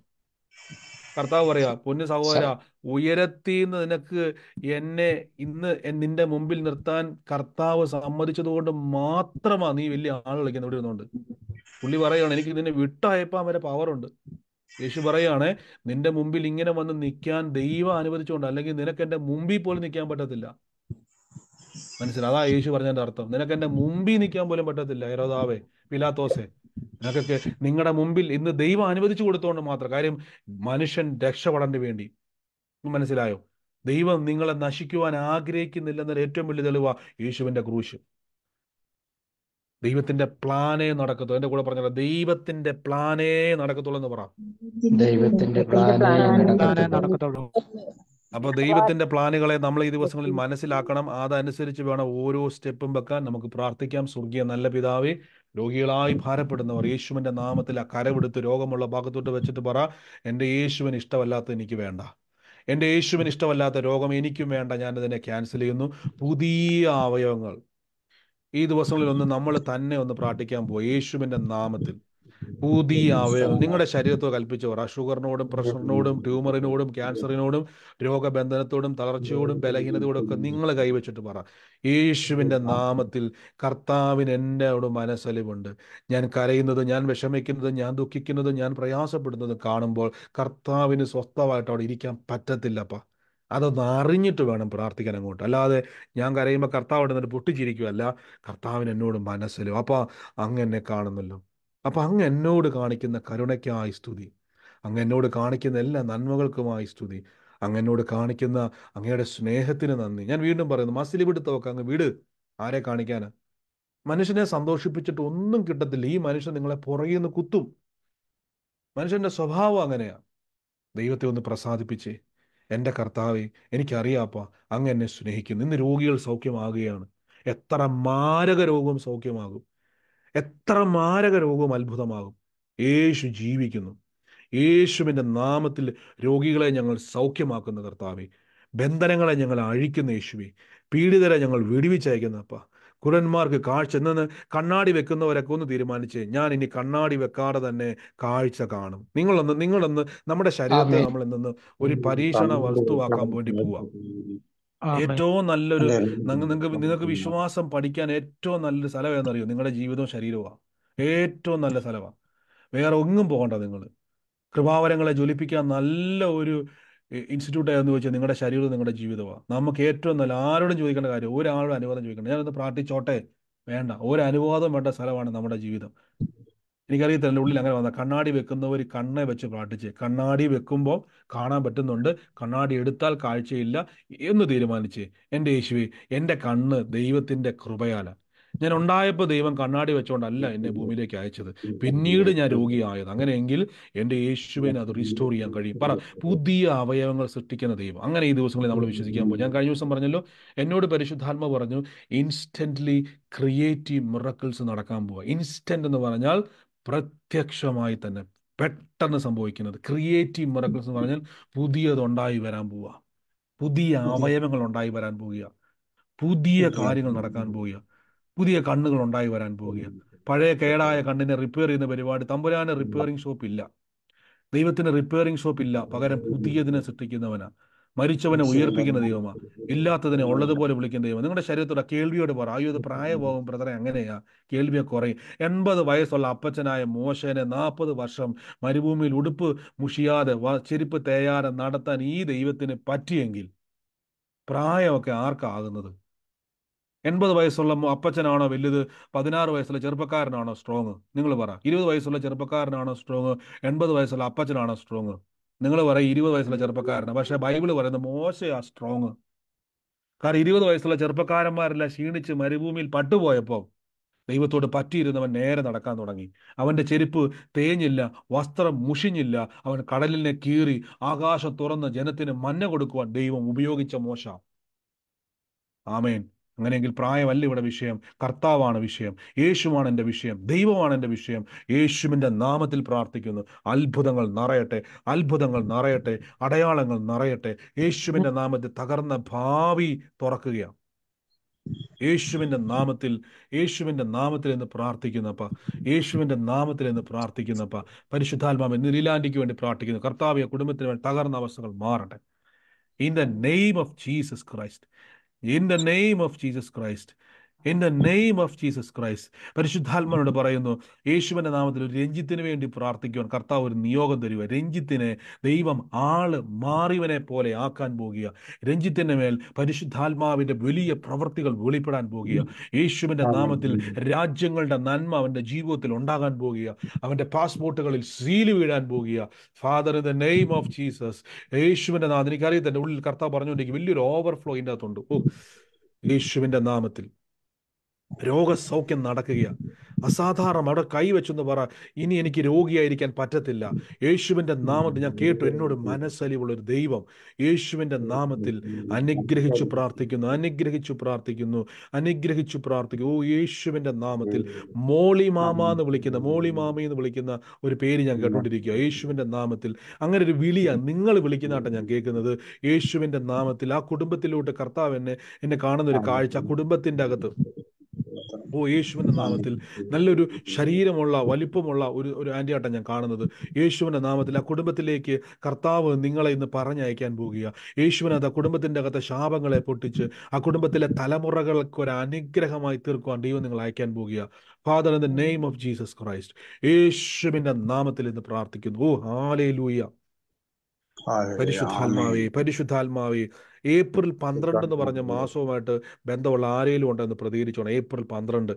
കർത്താവ് പറയാ പൊന്ന് സഹോദര ഉയരത്തിൽ നിനക്ക് എന്നെ ഇന്ന് നിന്റെ മുമ്പിൽ നിർത്താൻ കർത്താവ് സമ്മതിച്ചതുകൊണ്ട് മാത്രമാ നീ വലിയ ആൾ കളിക്കുന്നത് ഇവിടെ ഇരുന്നുകൊണ്ട് പുള്ളി പറയാണ് എനിക്ക് നിന്നെ വിട്ടയപ്പാൻ വരെ പവറുണ്ട് യേശു പറയുകയാണെ നിന്റെ മുമ്പിൽ ഇങ്ങനെ വന്ന് നിൽക്കാൻ ദൈവം അനുവദിച്ചുകൊണ്ട് അല്ലെങ്കിൽ നിനക്ക് എന്റെ മുമ്പിൽ പോലും നിൽക്കാൻ പറ്റത്തില്ല മനസ്സിലാ അതാ യേശു പറഞ്ഞതിന്റെ അർത്ഥം നിനക്ക് എന്റെ മുമ്പിൽ നിൽക്കാൻ പോലും പറ്റത്തില്ല ഹെരോദാവേ പിലാത്തോസേ നിങ്ങൾക്കൊക്കെ നിങ്ങളുടെ മുമ്പിൽ ഇന്ന് ദൈവം അനുവദിച്ചു കൊടുത്തോണ്ട് മാത്രം കാര്യം മനുഷ്യൻ രക്ഷപ്പെടേണ്ടി വേണ്ടി മനസ്സിലായോ ദൈവം നിങ്ങളെ നശിക്കുവാൻ ആഗ്രഹിക്കുന്നില്ലെന്നൊരു ഏറ്റവും വലിയ തെളിവാ യേശുവിന്റെ ക്രൂശ് ദൈവത്തിന്റെ പ്ലാനേ നടക്കത്തുള്ളൂ എന്റെ കൂടെ പറഞ്ഞ ദൈവത്തിന്റെ പ്ലാനേ നടക്കത്തുള്ളൂ എന്ന് പറ ദൈവത്തിന്റെ അപ്പൊ ദൈവത്തിന്റെ പ്ലാനുകളെ നമ്മൾ ഈ ദിവസങ്ങളിൽ മനസ്സിലാക്കണം അതനുസരിച്ച് വേണം ഓരോ സ്റ്റെപ്പും വെക്കാൻ നമുക്ക് പ്രാർത്ഥിക്കാം സ്വർഗീയ നല്ല പിതാവേ രോഗികളായി ഭാരപ്പെടുന്നവർ യേശുവിൻ്റെ നാമത്തിൽ ആ കരവെടുത്ത് രോഗമുള്ള ഭാഗത്തോട്ട് വെച്ചിട്ട് പറ എൻ്റെ യേശുവിന് ഇഷ്ടമല്ലാത്ത എനിക്ക് വേണ്ട എൻ്റെ യേശുവിന് ഇഷ്ടമല്ലാത്ത രോഗം എനിക്കും വേണ്ട ഞാനതിനെ ക്യാൻസൽ ചെയ്യുന്നു പുതിയ അവയവങ്ങൾ ഈ ദിവസങ്ങളിൽ ഒന്ന് നമ്മൾ തന്നെ ഒന്ന് പ്രാർത്ഥിക്കാൻ പോകും യേശുവിൻ്റെ നാമത്തിൽ പുതിയ അവയവം നിങ്ങളുടെ ശരീരത്തോ കൽപ്പിച്ചു പറ ഷുഗറിനോടും പ്രഷറിനോടും ട്യൂമറിനോടും ക്യാൻസറിനോടും രോഗബന്ധനത്തോടും തളർച്ചയോടും ബലഹീനതയോടും ഒക്കെ നിങ്ങൾ കൈവച്ചിട്ട് പറ യേശുവിൻ്റെ നാമത്തിൽ കർത്താവിന് എന്നോട് മനസ്സലിവുണ്ട് ഞാൻ കരയുന്നത് ഞാൻ വിഷമിക്കുന്നത് ഞാൻ ദുഃഖിക്കുന്നത് ഞാൻ പ്രയാസപ്പെടുന്നത് കാണുമ്പോൾ കർത്താവിന് സ്വസ്ഥമായിട്ട് അവിടെ ഇരിക്കാൻ പറ്റത്തില്ലപ്പ അതൊന്ന് അറിഞ്ഞിട്ട് വേണം പ്രാർത്ഥിക്കാൻ അങ്ങോട്ട് അല്ലാതെ ഞാൻ കരയുമ്പോൾ കർത്താവ് അവിടെ പൊട്ടിച്ചിരിക്കുകയല്ല കർത്താവിന് എന്നോട് മനസ്സിലും അപ്പോൾ അങ്ങനെ കാണുന്നല്ലോ അപ്പം അങ്ങ് എന്നോട് കാണിക്കുന്ന കരുണയ്ക്കായി സ്തുതി അങ്ങ് എന്നോട് കാണിക്കുന്ന എല്ലാ നന്മകൾക്കുമായി സ്തുതി അങ്ങ് എന്നോട് കാണിക്കുന്ന അങ്ങയുടെ സ്നേഹത്തിന് നന്ദി ഞാൻ വീണ്ടും പറയുന്നു മസിലി പിടുത്തമൊക്കെ അങ്ങ് വിട് ആരെ കാണിക്കാൻ മനുഷ്യനെ സന്തോഷിപ്പിച്ചിട്ട് ഒന്നും കിട്ടത്തില്ല ഈ മനുഷ്യൻ നിങ്ങളെ പുറകിൽ കുത്തും മനുഷ്യൻ്റെ സ്വഭാവം അങ്ങനെയാണ് ദൈവത്തെ ഒന്ന് പ്രസാദിപ്പിച്ച് എൻ്റെ കർത്താവെ എനിക്കറിയാപ്പ അങ്ങ് എന്നെ സ്നേഹിക്കുന്നു ഇന്ന് രോഗികൾ സൗഖ്യമാകുകയാണ് എത്ര മാരക രോഗവും സൗഖ്യമാകും എത്ര മാരക രോഗവും അത്ഭുതമാകും യേശു ജീവിക്കുന്നു യേശുവിൻ്റെ നാമത്തിൽ രോഗികളെ ഞങ്ങൾ സൗഖ്യമാക്കുന്ന കർത്താവെ ബന്ധനങ്ങളെ ഞങ്ങൾ അഴിക്കുന്ന യേശുവേ പീഡിതരെ ഞങ്ങൾ അപ്പ കുരന്മാർക്ക് കാഴ്ച എന്നു കണ്ണാടി വെക്കുന്നവരൊക്കെ ഒന്ന് തീരുമാനിച്ച് ഞാൻ ഇനി കണ്ണാടി വെക്കാതെ തന്നെ കാഴ്ച കാണും നിങ്ങളൊന്ന് നിങ്ങളൊന്ന് നമ്മുടെ ശരീരത്തെ നമ്മൾ നിന്ന് ഒരു പരീക്ഷണ വസ്തുവാക്കാൻ വേണ്ടി പോവാം ഏറ്റവും നല്ലൊരു നിങ്ങൾക്ക് നിങ്ങൾക്ക് വിശ്വാസം പഠിക്കാൻ ഏറ്റവും നല്ലൊരു സ്ഥലം ഏതെന്നറിയോ നിങ്ങളുടെ ജീവിതവും ശരീരവുമാണ് ഏറ്റവും നല്ല സ്ഥലമാണ് വേറെ ഒന്നും പോകണ്ട നിങ്ങൾ കൃപാവരങ്ങളെ ജ്വലിപ്പിക്കാൻ നല്ല ഒരു ഇൻസ്റ്റിറ്റ്യൂട്ട് ആയിരുന്നു ചോദിച്ചാൽ നിങ്ങളുടെ ശരീരവും നിങ്ങളുടെ ജീവിതമാണ് നമുക്ക് ഏറ്റവും നല്ല ആരോടും ചോദിക്കേണ്ട കാര്യം ഒരാളും അനുവാദം ചോദിക്കേണ്ട ഞാനൊന്ന് പ്രാർത്ഥിച്ചോട്ടെ വേണ്ട ഒരു അനുവാദം വേണ്ട സ്ഥലമാണ് നമ്മുടെ ജീവിതം എനിക്കറിയത്തില്ല എൻ്റെ ഉള്ളിൽ അങ്ങനെ വന്ന കണ്ണാടി വെക്കുന്നവർ കണ്ണെ വെച്ച് പ്രാർത്ഥിച്ച് കണ്ണാടി വെക്കുമ്പോൾ കാണാൻ പറ്റുന്നുണ്ട് കണ്ണാടി എടുത്താൽ കാഴ്ചയില്ല എന്ന് തീരുമാനിച്ച് എൻ്റെ യേശുവെ എൻ്റെ കണ്ണ് ദൈവത്തിൻ്റെ കൃപയാല ഞാൻ ഉണ്ടായപ്പോൾ ദൈവം കണ്ണാടി വെച്ചുകൊണ്ടല്ല എന്നെ ഭൂമിയിലേക്ക് അയച്ചത് പിന്നീട് ഞാൻ രോഗിയായത് അങ്ങനെയെങ്കിൽ എൻ്റെ യേശുവിനെ അത് റീസ്റ്റോർ ചെയ്യാൻ കഴിയും പറ പുതിയ അവയവങ്ങൾ സൃഷ്ടിക്കുന്ന ദൈവം അങ്ങനെ ഈ ദിവസങ്ങളിൽ നമ്മൾ വിശ്വസിക്കാൻ പോകും ഞാൻ കഴിഞ്ഞ ദിവസം പറഞ്ഞല്ലോ എന്നോട് പരിശുദ്ധാത്മ പറഞ്ഞു ഇൻസ്റ്റൻ്റ്ലി ക്രിയേറ്റീവ് മിറക്കിൾസ് നടക്കാൻ പോവുക ഇൻസ്റ്റൻ്റ് എന്ന് പറഞ്ഞാൽ പ്രത്യക്ഷമായി തന്നെ പെട്ടെന്ന് സംഭവിക്കുന്നത് ക്രിയേറ്റീവ് മിറക്കിൾസ് എന്ന് പറഞ്ഞാൽ പുതിയതുണ്ടായി വരാൻ പോവുക പുതിയ അവയവങ്ങൾ ഉണ്ടായി വരാൻ പോവുക പുതിയ കാര്യങ്ങൾ നടക്കാൻ പോവുക പുതിയ കണ്ണുകൾ ഉണ്ടായി വരാൻ പോവുകയാണ് പഴയ കേടായ കണ്ണിനെ റിപ്പയർ ചെയ്യുന്ന പരിപാടി തമ്പുരാന് റിപ്പയറിംഗ് ഷോപ്പ് ഇല്ല ദൈവത്തിന് റിപ്പയറിംഗ് ഷോപ്പ് ഇല്ല പകരം പുതിയതിനെ സൃഷ്ടിക്കുന്നവനാണ് മരിച്ചവനെ ഉയർപ്പിക്കുന്ന ദൈവമാ ഇല്ലാത്തതിനെ ഉള്ളതുപോലെ വിളിക്കുന്ന ദൈവം നിങ്ങളുടെ ശരീരത്തോടെ കേൾവിയോട് പറ അയ്യോ ഇത് പ്രായഭാവം ബ്രദറെ അങ്ങനെയാ കേൾവിയെ കുറയും എൺപത് വയസ്സുള്ള അപ്പച്ചനായ മോശനെ നാൽപ്പത് വർഷം മരുഭൂമിയിൽ ഉടുപ്പ് മുഷിയാതെ ചെരുപ്പ് തേയാതെ നടത്താൻ ഈ ദൈവത്തിന് പറ്റിയെങ്കിൽ പ്രായമൊക്കെ ആർക്കാകുന്നത് എൺപത് വയസ്സുള്ള അപ്പച്ചനാണോ വലുത് പതിനാറ് വയസ്സുള്ള ചെറുപ്പക്കാരനാണോ സ്ട്രോങ് നിങ്ങൾ പറ ഇരുപത് വയസ്സുള്ള ചെറുപ്പക്കാരനാണോ സ്ട്രോങ് എൺപത് വയസ്സുള്ള അപ്പച്ചനാണോ സ്ട്രോങ് നിങ്ങൾ പറയും ഇരുപത് വയസ്സുള്ള ചെറുപ്പക്കാരനാണ് പക്ഷേ ബൈബിൾ പറയുന്നത് മോശയാ സ്ട്രോങ് കാരണം ഇരുപത് വയസ്സുള്ള ചെറുപ്പക്കാരന്മാരെല്ലാം ക്ഷീണിച്ച് മരുഭൂമിയിൽ പട്ടുപോയപ്പോൾ ദൈവത്തോട് പറ്റിയിരുന്നവൻ നേരെ നടക്കാൻ തുടങ്ങി അവൻ്റെ ചെരുപ്പ് തേഞ്ഞില്ല വസ്ത്രം മുഷിഞ്ഞില്ല അവൻ കടലിനെ കീറി ആകാശം തുറന്ന് ജനത്തിന് മഞ്ഞ കൊടുക്കുവാൻ ദൈവം ഉപയോഗിച്ച മോശ ആമേൻ അങ്ങനെയെങ്കിൽ പ്രായമല്ല ഇവിടെ വിഷയം കർത്താവാണ് വിഷയം യേശുവാണ് എൻ്റെ വിഷയം ദൈവമാണ് എൻ്റെ വിഷയം യേശുവിൻ്റെ നാമത്തിൽ പ്രാർത്ഥിക്കുന്നു അത്ഭുതങ്ങൾ നിറയട്ടെ അത്ഭുതങ്ങൾ നിറയട്ടെ അടയാളങ്ങൾ നിറയട്ടെ യേശുവിൻ്റെ നാമത്തിൽ തകർന്ന ഭാവി തുറക്കുകയാണ് യേശുവിൻ്റെ നാമത്തിൽ യേശുവിൻ്റെ നാമത്തിൽ എന്ന് പ്രാർത്ഥിക്കുന്നപ്പ യേശുവിൻ്റെ നാമത്തിൽ എന്ന് പ്രാർത്ഥിക്കുന്നപ്പ പരിശുദ്ധാത്മാവ് നിലാൻഡിക്ക് വേണ്ടി പ്രാർത്ഥിക്കുന്നു കർത്താവിയ കുടുംബത്തിന് വേണ്ടി തകർന്ന അവസ്ഥകൾ മാറട്ടെ in the name of Jesus Christ in the name of Jesus Christ. In the name of Jesus Christ പരിശുദ്ധാത്മാനോട് പറയുന്നു യേശുവിൻ്റെ നാമത്തിൽ ഒരു രഞ്ജിത്തിന് വേണ്ടി പ്രാർത്ഥിക്കുവാൻ കർത്താവ് ഒരു നിയോഗം തരിക രഞ്ജിത്തിനെ ദൈവം ആള് മാറിവനെ പോലെ ആക്കാൻ പോകുക രഞ്ജിത്തിൻ്റെ മേൽ പരിശുദ്ധാത്മാവിൻ്റെ വലിയ പ്രവൃത്തികൾ വെളിപ്പെടാൻ പോകുക യേശുവിൻ്റെ നാമത്തിൽ രാജ്യങ്ങളുടെ നന്മ അവൻ്റെ ജീവിതത്തിൽ ഉണ്ടാകാൻ പോകുക അവൻ്റെ പാസ്പോർട്ടുകളിൽ സീല് വീഴാൻ പോകുക father in the name of Jesus യേശുവിൻ്റെ നാമം എനിക്കറിയാം ഉള്ളിൽ കർത്താവ് പറഞ്ഞുകൊണ്ടിരിക്കും വലിയൊരു ഓവർഫ്ലോ ഇതിൻ്റെ അകത്തുണ്ട് ഓ യേശുവിൻ്റെ നാമത്തിൽ രോഗസൗഖ്യം നടക്കുകയാണ് അസാധാരണം അവിടെ കൈവച്ചെന്ന് പറ ഇനി എനിക്ക് രോഗിയായിരിക്കാൻ പറ്റത്തില്ല യേശുവിൻ്റെ നാമത്തിൽ ഞാൻ കേട്ടു എന്നോട് മനസ്സലിവുള്ള ഒരു ദൈവം യേശുവിൻ്റെ നാമത്തിൽ അനുഗ്രഹിച്ചു പ്രാർത്ഥിക്കുന്നു അനുഗ്രഹിച്ചു പ്രാർത്ഥിക്കുന്നു അനുഗ്രഹിച്ചു പ്രാർത്ഥിക്കുന്നു ഓ യേശുവിൻ്റെ നാമത്തിൽ മോളി മാമ എന്ന് വിളിക്കുന്ന മോളി മാമ എന്ന് വിളിക്കുന്ന ഒരു പേര് ഞാൻ കേട്ടുകൊണ്ടിരിക്കുക യേശുവിൻ്റെ നാമത്തിൽ അങ്ങനെ ഒരു വിളിയാണ് നിങ്ങൾ വിളിക്കുന്നതായിട്ട് ഞാൻ കേൾക്കുന്നത് യേശുവിൻ്റെ നാമത്തിൽ ആ കുടുംബത്തിലോട്ട് കർത്താവ് എന്നെ എന്നെ കാണുന്ന ഒരു കാഴ്ച ആ കുടുംബത്തിൻ്റെ അകത്ത് ഓ യേശുവിൻ്റെ നാമത്തിൽ നല്ലൊരു ശരീരമുള്ള വലിപ്പമുള്ള ഒരു ഒരു ആൻറ്റിയാട്ടം ഞാൻ കാണുന്നത് യേശുവിൻ്റെ നാമത്തിൽ ആ കുടുംബത്തിലേക്ക് കർത്താവ് നിങ്ങളെ ഇന്ന് പറഞ്ഞയക്കാൻ പോകുക യേശുവിനത് ആ കുടുംബത്തിൻ്റെ അകത്തെ ശാപങ്ങളെ പൊട്ടിച്ച് ആ കുടുംബത്തിലെ തലമുറകൾക്ക് ഒരു അനുഗ്രഹമായി തീർക്കുവാൻ ദൈവം നിങ്ങൾ അയക്കാൻ പോകുക father in the name of Jesus Christ യേശുവിൻ്റെ നാമത്തിൽ ഇന്ന് പ്രാർത്ഥിക്കുന്നു ഓ ഹാലേ ലൂയ പരിശുദ്ധാത്മാവേ പരിശുദ്ധാത്മാവേ ഏപ്രിൽ പന്ത്രണ്ട് എന്ന് പറഞ്ഞ മാസവുമായിട്ട് ബന്ധമുള്ള ആരെങ്കിലും ഉണ്ടെന്ന് പ്രതികരിച്ചോണം ഏപ്രിൽ പന്ത്രണ്ട്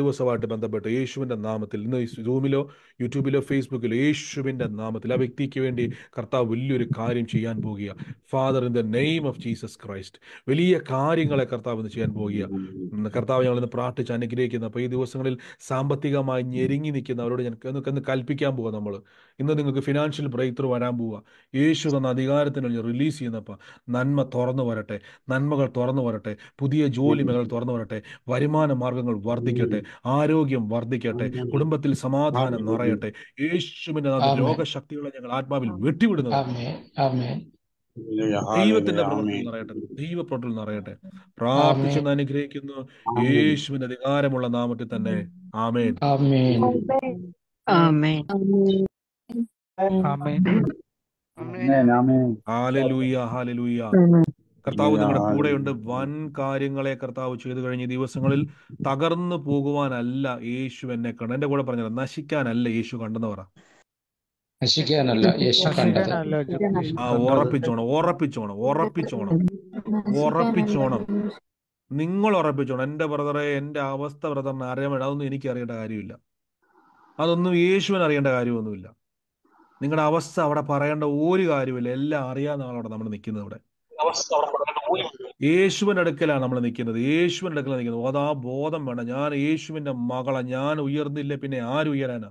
ദിവസമായിട്ട് ബന്ധപ്പെട്ട് യേശുവിൻ്റെ നാമത്തിൽ ഇന്ന് സൂമിലോ യൂട്യൂബിലോ ഫേസ്ബുക്കിലോ യേശുവിൻ്റെ നാമത്തിൽ ആ വ്യക്തിക്ക് വേണ്ടി കർത്താവ് വലിയൊരു കാര്യം ചെയ്യാൻ പോകുക father in the name of Jesus Christ വലിയ കാര്യങ്ങളെ കർത്താവ് ഇന്ന് ചെയ്യാൻ പോകുക കർത്താവ് ഞങ്ങൾ ഇന്ന് പ്രാർത്ഥിച്ച് അനുഗ്രഹിക്കുന്നു അപ്പോൾ ഈ ദിവസങ്ങളിൽ സാമ്പത്തികമായി ഞെരുങ്ങി നിൽക്കുന്ന അവരോട് ഞാൻ ഒന്ന് കൽപ്പിക്കാൻ പോവാ നമ്മൾ ഇന്ന് നിങ്ങൾക്ക് ഫിനാൻഷ്യൽ ബ്രേക്ക് ത്രൂ വരാൻ പോവുക യേശു തന്ന അധികാരത്തിന് റിലീസ് ചെയ്യുന്നപ്പോൾ നന്മ തുറന്നു വരട്ടെ നന്മകൾ തുറന്നു വരട്ടെ പുതിയ ജോലി മകൾ തുറന്നു വരട്ടെ വരുമാന മാർഗങ്ങൾ വർദ്ധിക്കട്ടെ ആരോഗ്യം വർദ്ധിക്കട്ടെ കുടുംബത്തിൽ സമാധാനം നിറയട്ടെ യേശുവിന്റെ രോഗശക്തികളെ ഞങ്ങൾ ആത്മാവിൽ വെട്ടിവിടുന്നു ദൈവത്തിന്റെ പ്രവർത്തനം നിറയട്ടെ ദൈവ പ്രവർത്തനം നിറയട്ടെ പ്രാർത്ഥിച്ചെന്ന് അനുഗ്രഹിക്കുന്നു യേശുവിന്റെ അധികാരമുള്ള നാമത്തിൽ തന്നെ ആമേൻ ആമേൻ ആമേൻ ഹാലലൂയ ഹാലലൂയ കർത്താവ് നമ്മുടെ കൂടെയുണ്ട് വൻ കാര്യങ്ങളെ കർത്താവ് ചെയ്തു കഴിഞ്ഞ ദിവസങ്ങളിൽ തകർന്നു പോകുവാനല്ല യേശു എന്നെ കണ്ട എന്റെ കൂടെ പറഞ്ഞത് നശിക്കാനല്ല യേശു കണ്ടെന്ന് പറ നശിക്കാനല്ല യേശു കണ്ടത് ആ ഉറപ്പിച്ചോണം ഉറപ്പിച്ചോണം ഉറപ്പിച്ചോണം ഉറപ്പിച്ചോണം നിങ്ങൾ ഉറപ്പിച്ചോണം എന്റെ ബ്രദറെ എന്റെ അവസ്ഥ ബ്രദറിനെ അറിയാൻ അതൊന്നും എനിക്ക് അറിയേണ്ട കാര്യമില്ല അതൊന്നും യേശുവിന് അറിയേണ്ട കാര്യമൊന്നുമില്ല നിങ്ങളുടെ അവസ്ഥ അവിടെ പറയേണ്ട ഒരു കാര്യമില്ല എല്ലാം അറിയാവുന്ന ആളവിടെ നമ്മൾ നിൽക്കുന്നത് അവിടെ യേശുവിൻ്റെ അടുക്കലാണ് നമ്മൾ നിൽക്കുന്നത് യേശുവിൻ്റെ അടുക്കലാണ് നിൽക്കുന്നത് അതാ ബോധം വേണം ഞാൻ യേശുവിൻ്റെ മകള ഞാൻ ഉയർന്നില്ല പിന്നെ ആരുയരാനാ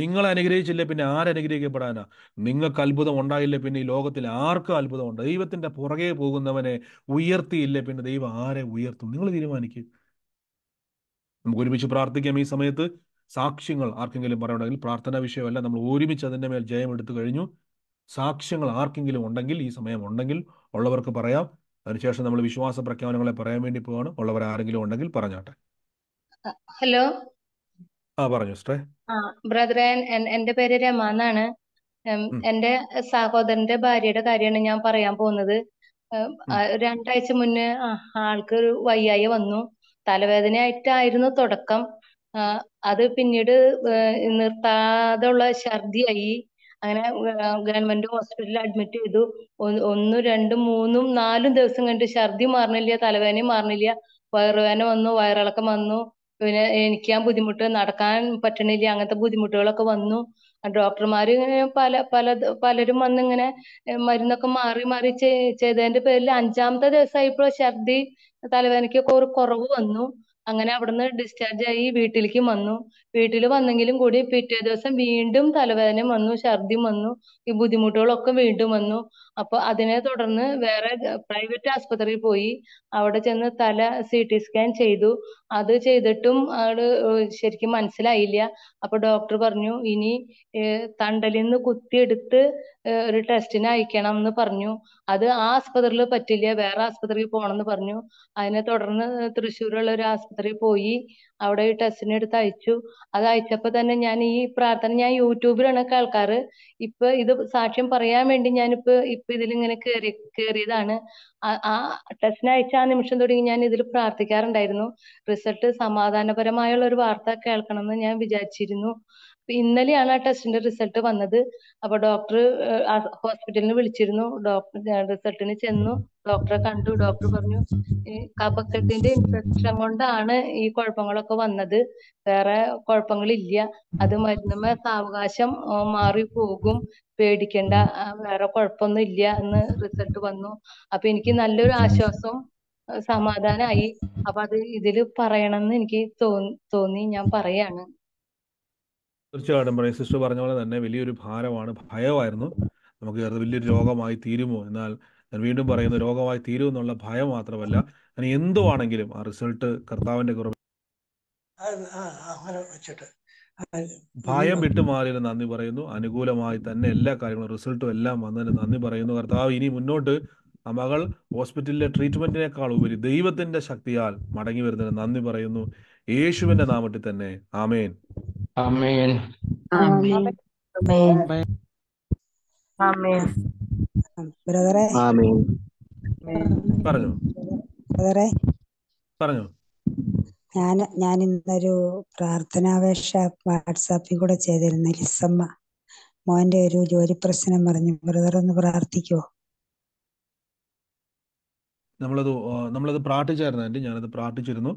നിങ്ങൾ അനുഗ്രഹിച്ചില്ല പിന്നെ ആരനുഗ്രഹിക്കപ്പെടാനാ നിങ്ങൾക്ക് അത്ഭുതം ഉണ്ടായില്ല പിന്നെ ഈ ലോകത്തിൽ ആർക്കും അത്ഭുതം ഉണ്ട് ദൈവത്തിന്റെ പുറകെ പോകുന്നവനെ ഉയർത്തിയില്ല പിന്നെ ദൈവം ആരെ ഉയർത്തും നിങ്ങൾ തീരുമാനിക്കും നമുക്ക് ഒരുമിച്ച് പ്രാർത്ഥിക്കാം ഈ സമയത്ത് സാക്ഷ്യങ്ങൾ ആർക്കെങ്കിലും പറയുകയാണെങ്കിൽ പ്രാർത്ഥനാ വിഷയമല്ല നമ്മൾ ഒരുമിച്ച് അതിൻ്റെ മേൽ ജയമെടുത്തു കഴിഞ്ഞു സാക്ഷ്യങ്ങൾ ആർക്കെങ്കിലും ഉണ്ടെങ്കിൽ ഈ സമയം ഉണ്ടെങ്കിൽ ഉള്ളവർക്ക് പറയാം അതിനുശേഷം നമ്മൾ വിശ്വാസ പ്രഖ്യാപനങ്ങളെ പറയാൻ വേണ്ടി പോവാണ് ഉള്ളവർ ആരെങ്കിലും ഉണ്ടെങ്കിൽ പറഞ്ഞാട്ടെ ഹലോ ആ പറഞ്ഞു ആ എന്റെ പേര് രമ എന്നാണ് എന്റെ സഹോദരന്റെ ഭാര്യയുടെ കാര്യമാണ് ഞാൻ പറയാൻ പോകുന്നത് രണ്ടാഴ്ച മുന്നേ ആൾക്ക് ഒരു വയ്യായി വന്നു തലവേദനയായിട്ടായിരുന്നു തുടക്കം ആഹ് അത് പിന്നീട് നിർത്താതുള്ള ഛർദിയായി അങ്ങനെ ഗവൺമെന്റ് ഹോസ്പിറ്റലിൽ അഡ്മിറ്റ് ചെയ്തു. ഒന്നും രണ്ടും മൂന്നും നാലും ദിവസം കഴിഞ്ഞിട്ട് ഛർദി മാറണില്ല തലവേദനയും മാറണില്ല വയറുവേദന വന്നു വയറിളക്കം വന്നു പിന്നെ എണിക്കാൻ ബുദ്ധിമുട്ട് നടക്കാൻ പറ്റണില്ല അങ്ങനത്തെ ബുദ്ധിമുട്ടുകളൊക്കെ വന്നു ഡോക്ടർമാര് പല പല പലരും വന്നിങ്ങനെ മരുന്നൊക്കെ മാറി മാറി ചെയ്തതിന്റെ പേരിൽ അഞ്ചാമത്തെ ദിവസമായപ്പോൾ ഛർദി തലവേദനയ്ക്കൊക്കെ ഒരു കുറവ് വന്നു അങ്ങനെ അവിടുന്ന് ഡിസ്ചാർജ് ആയി വീട്ടിലേക്ക് വന്നു. വീട്ടിൽ വന്നെങ്കിലും കൂടി പിറ്റേ ദിവസം വീണ്ടും തലവേദനയും വന്നു ഛർദിയും വന്നു ഈ ബുദ്ധിമുട്ടുകളൊക്കെ വീണ്ടും വന്നു. അപ്പൊ അതിനെ തുടർന്ന് വേറെ പ്രൈവറ്റ് ആശുപത്രിയിൽ പോയി അവിടെ ചെന്ന് തല സിടി സ്കാൻ ചെയ്തു അത് ചെയ്തിട്ടും ആള് ശരിക്കും മനസ്സിലായില്ല അപ്പൊ ഡോക്ടർ പറഞ്ഞു ഇനി തണ്ടലിന്ന് കുത്തിയെടുത്ത് ഒരു ടെസ്റ്റിന് അയക്കണം എന്ന് പറഞ്ഞു അത് ആ ആസ്പത്രിയിൽ പറ്റില്ല വേറെ ആസ്പത്രിയിൽ പോണം എന്ന് പറഞ്ഞു അതിനെ തുടർന്ന് തൃശ്ശൂരുള്ള ഒരു ആസ്പത്രിയിൽ പോയി അവിടെ ടെസ്റ്റിന് എടുത്ത് അയച്ചു അത് അയച്ചപ്പോ തന്നെ ഞാൻ ഈ പ്രാർത്ഥന ഞാൻ യൂട്യൂബിലാണ് കേൾക്കാറ് ഇപ്പൊ ഇത് സാക്ഷ്യം പറയാൻ വേണ്ടി ഞാനിപ്പോ ഇപ്പൊ ഇതിലിങ്ങനെ കേറി കേറിയതാണ് ആ ടെസ്റ്റിന് അയച്ച ആ നിമിഷം തുടങ്ങി ഞാൻ ഇതിൽ പ്രാർത്ഥിക്കാറുണ്ടായിരുന്നു റിസൾട്ട് സമാധാനപരമായുള്ള ഒരു വാർത്ത കേൾക്കണമെന്ന് ഞാൻ വിചാരിച്ചിരുന്നു ഇന്നലെയാണ് ആ ടെസ്റ്റിന്റെ റിസൾട്ട് വന്നത് അപ്പൊ ഡോക്ടർ ഹോസ്പിറ്റലിൽ വിളിച്ചിരുന്നു ഡോക്ടർ റിസൾട്ടിന് ചെന്നു ഡോക്ടറെ കണ്ടു ഡോക്ടർ പറഞ്ഞു കഫക്കെട്ടിന്റെ ഇൻഫെക്ഷൻ കൊണ്ടാണ് ഈ കുഴപ്പങ്ങളൊക്കെ വന്നത് വേറെ കുഴപ്പങ്ങളില്ല അത് മരുന്നുമേ സാവകാശം മാറി പോകും പേടിക്കണ്ട വേറെ കുഴപ്പമൊന്നും ഇല്ല എന്ന് റിസൾട്ട് വന്നു അപ്പൊ എനിക്ക് നല്ലൊരു ആശ്വാസം സമാധാനമായി അപ്പൊ അത് ഇതില് പറയണമെന്ന് എനിക്ക് തോന്നി ഞാൻ പറയാണ് തീർച്ചയായിട്ടും പറയും സിസ്റ്റർ പറഞ്ഞ പോലെ തന്നെ വലിയൊരു ഭാരമാണ് ഭയമായിരുന്നു നമുക്ക് വലിയൊരു രോഗമായി തീരുമോ എന്നാൽ ഞാൻ വീണ്ടും പറയുന്നു രോഗമായി തീരും എന്നുള്ള ഭയം മാത്രമല്ല അങ്ങനെ എന്തോ ആണെങ്കിലും ആ റിസൾട്ട് കർത്താവിന്റെ കുറവ് ഭയം വിട്ടുമാറിയതിന് നന്ദി പറയുന്നു അനുകൂലമായി തന്നെ എല്ലാ കാര്യങ്ങളും റിസൾട്ടും എല്ലാം വന്നതിന് നന്ദി പറയുന്നു കർത്താവ് ഇനി മുന്നോട്ട് ആ മകൾ ഹോസ്പിറ്റലിലെ ട്രീറ്റ്മെന്റിനേക്കാൾ ഉപരി ദൈവത്തിന്റെ ശക്തിയാൽ മടങ്ങി വരുന്നതിന് നന്ദി പറയുന്നു യേശുവിന്റെ നാമത്തിൽ തന്നെ ആമേൻ ആമേൻ ബ്രദറെ പറഞ്ഞു ബ്രദറെ പറഞ്ഞു ഞാൻ ഞാൻ ഇന്നൊരു പ്രാർത്ഥനാപേക്ഷ വാട്സാപ്പിൽ കൂടെ ചെയ്തിരുന്നു ലിസമ്മ മോന്റെ ഒരു ജോലി പ്രശ്നം പറഞ്ഞു ബ്രദർ ഒന്ന് പ്രാർത്ഥിക്കുവോ നമ്മളത് നമ്മളത് പ്രാർത്ഥിച്ചായിരുന്നു ആൻറ്റി ഞാനത് പ്രാർത്ഥിച്ചിരുന്നു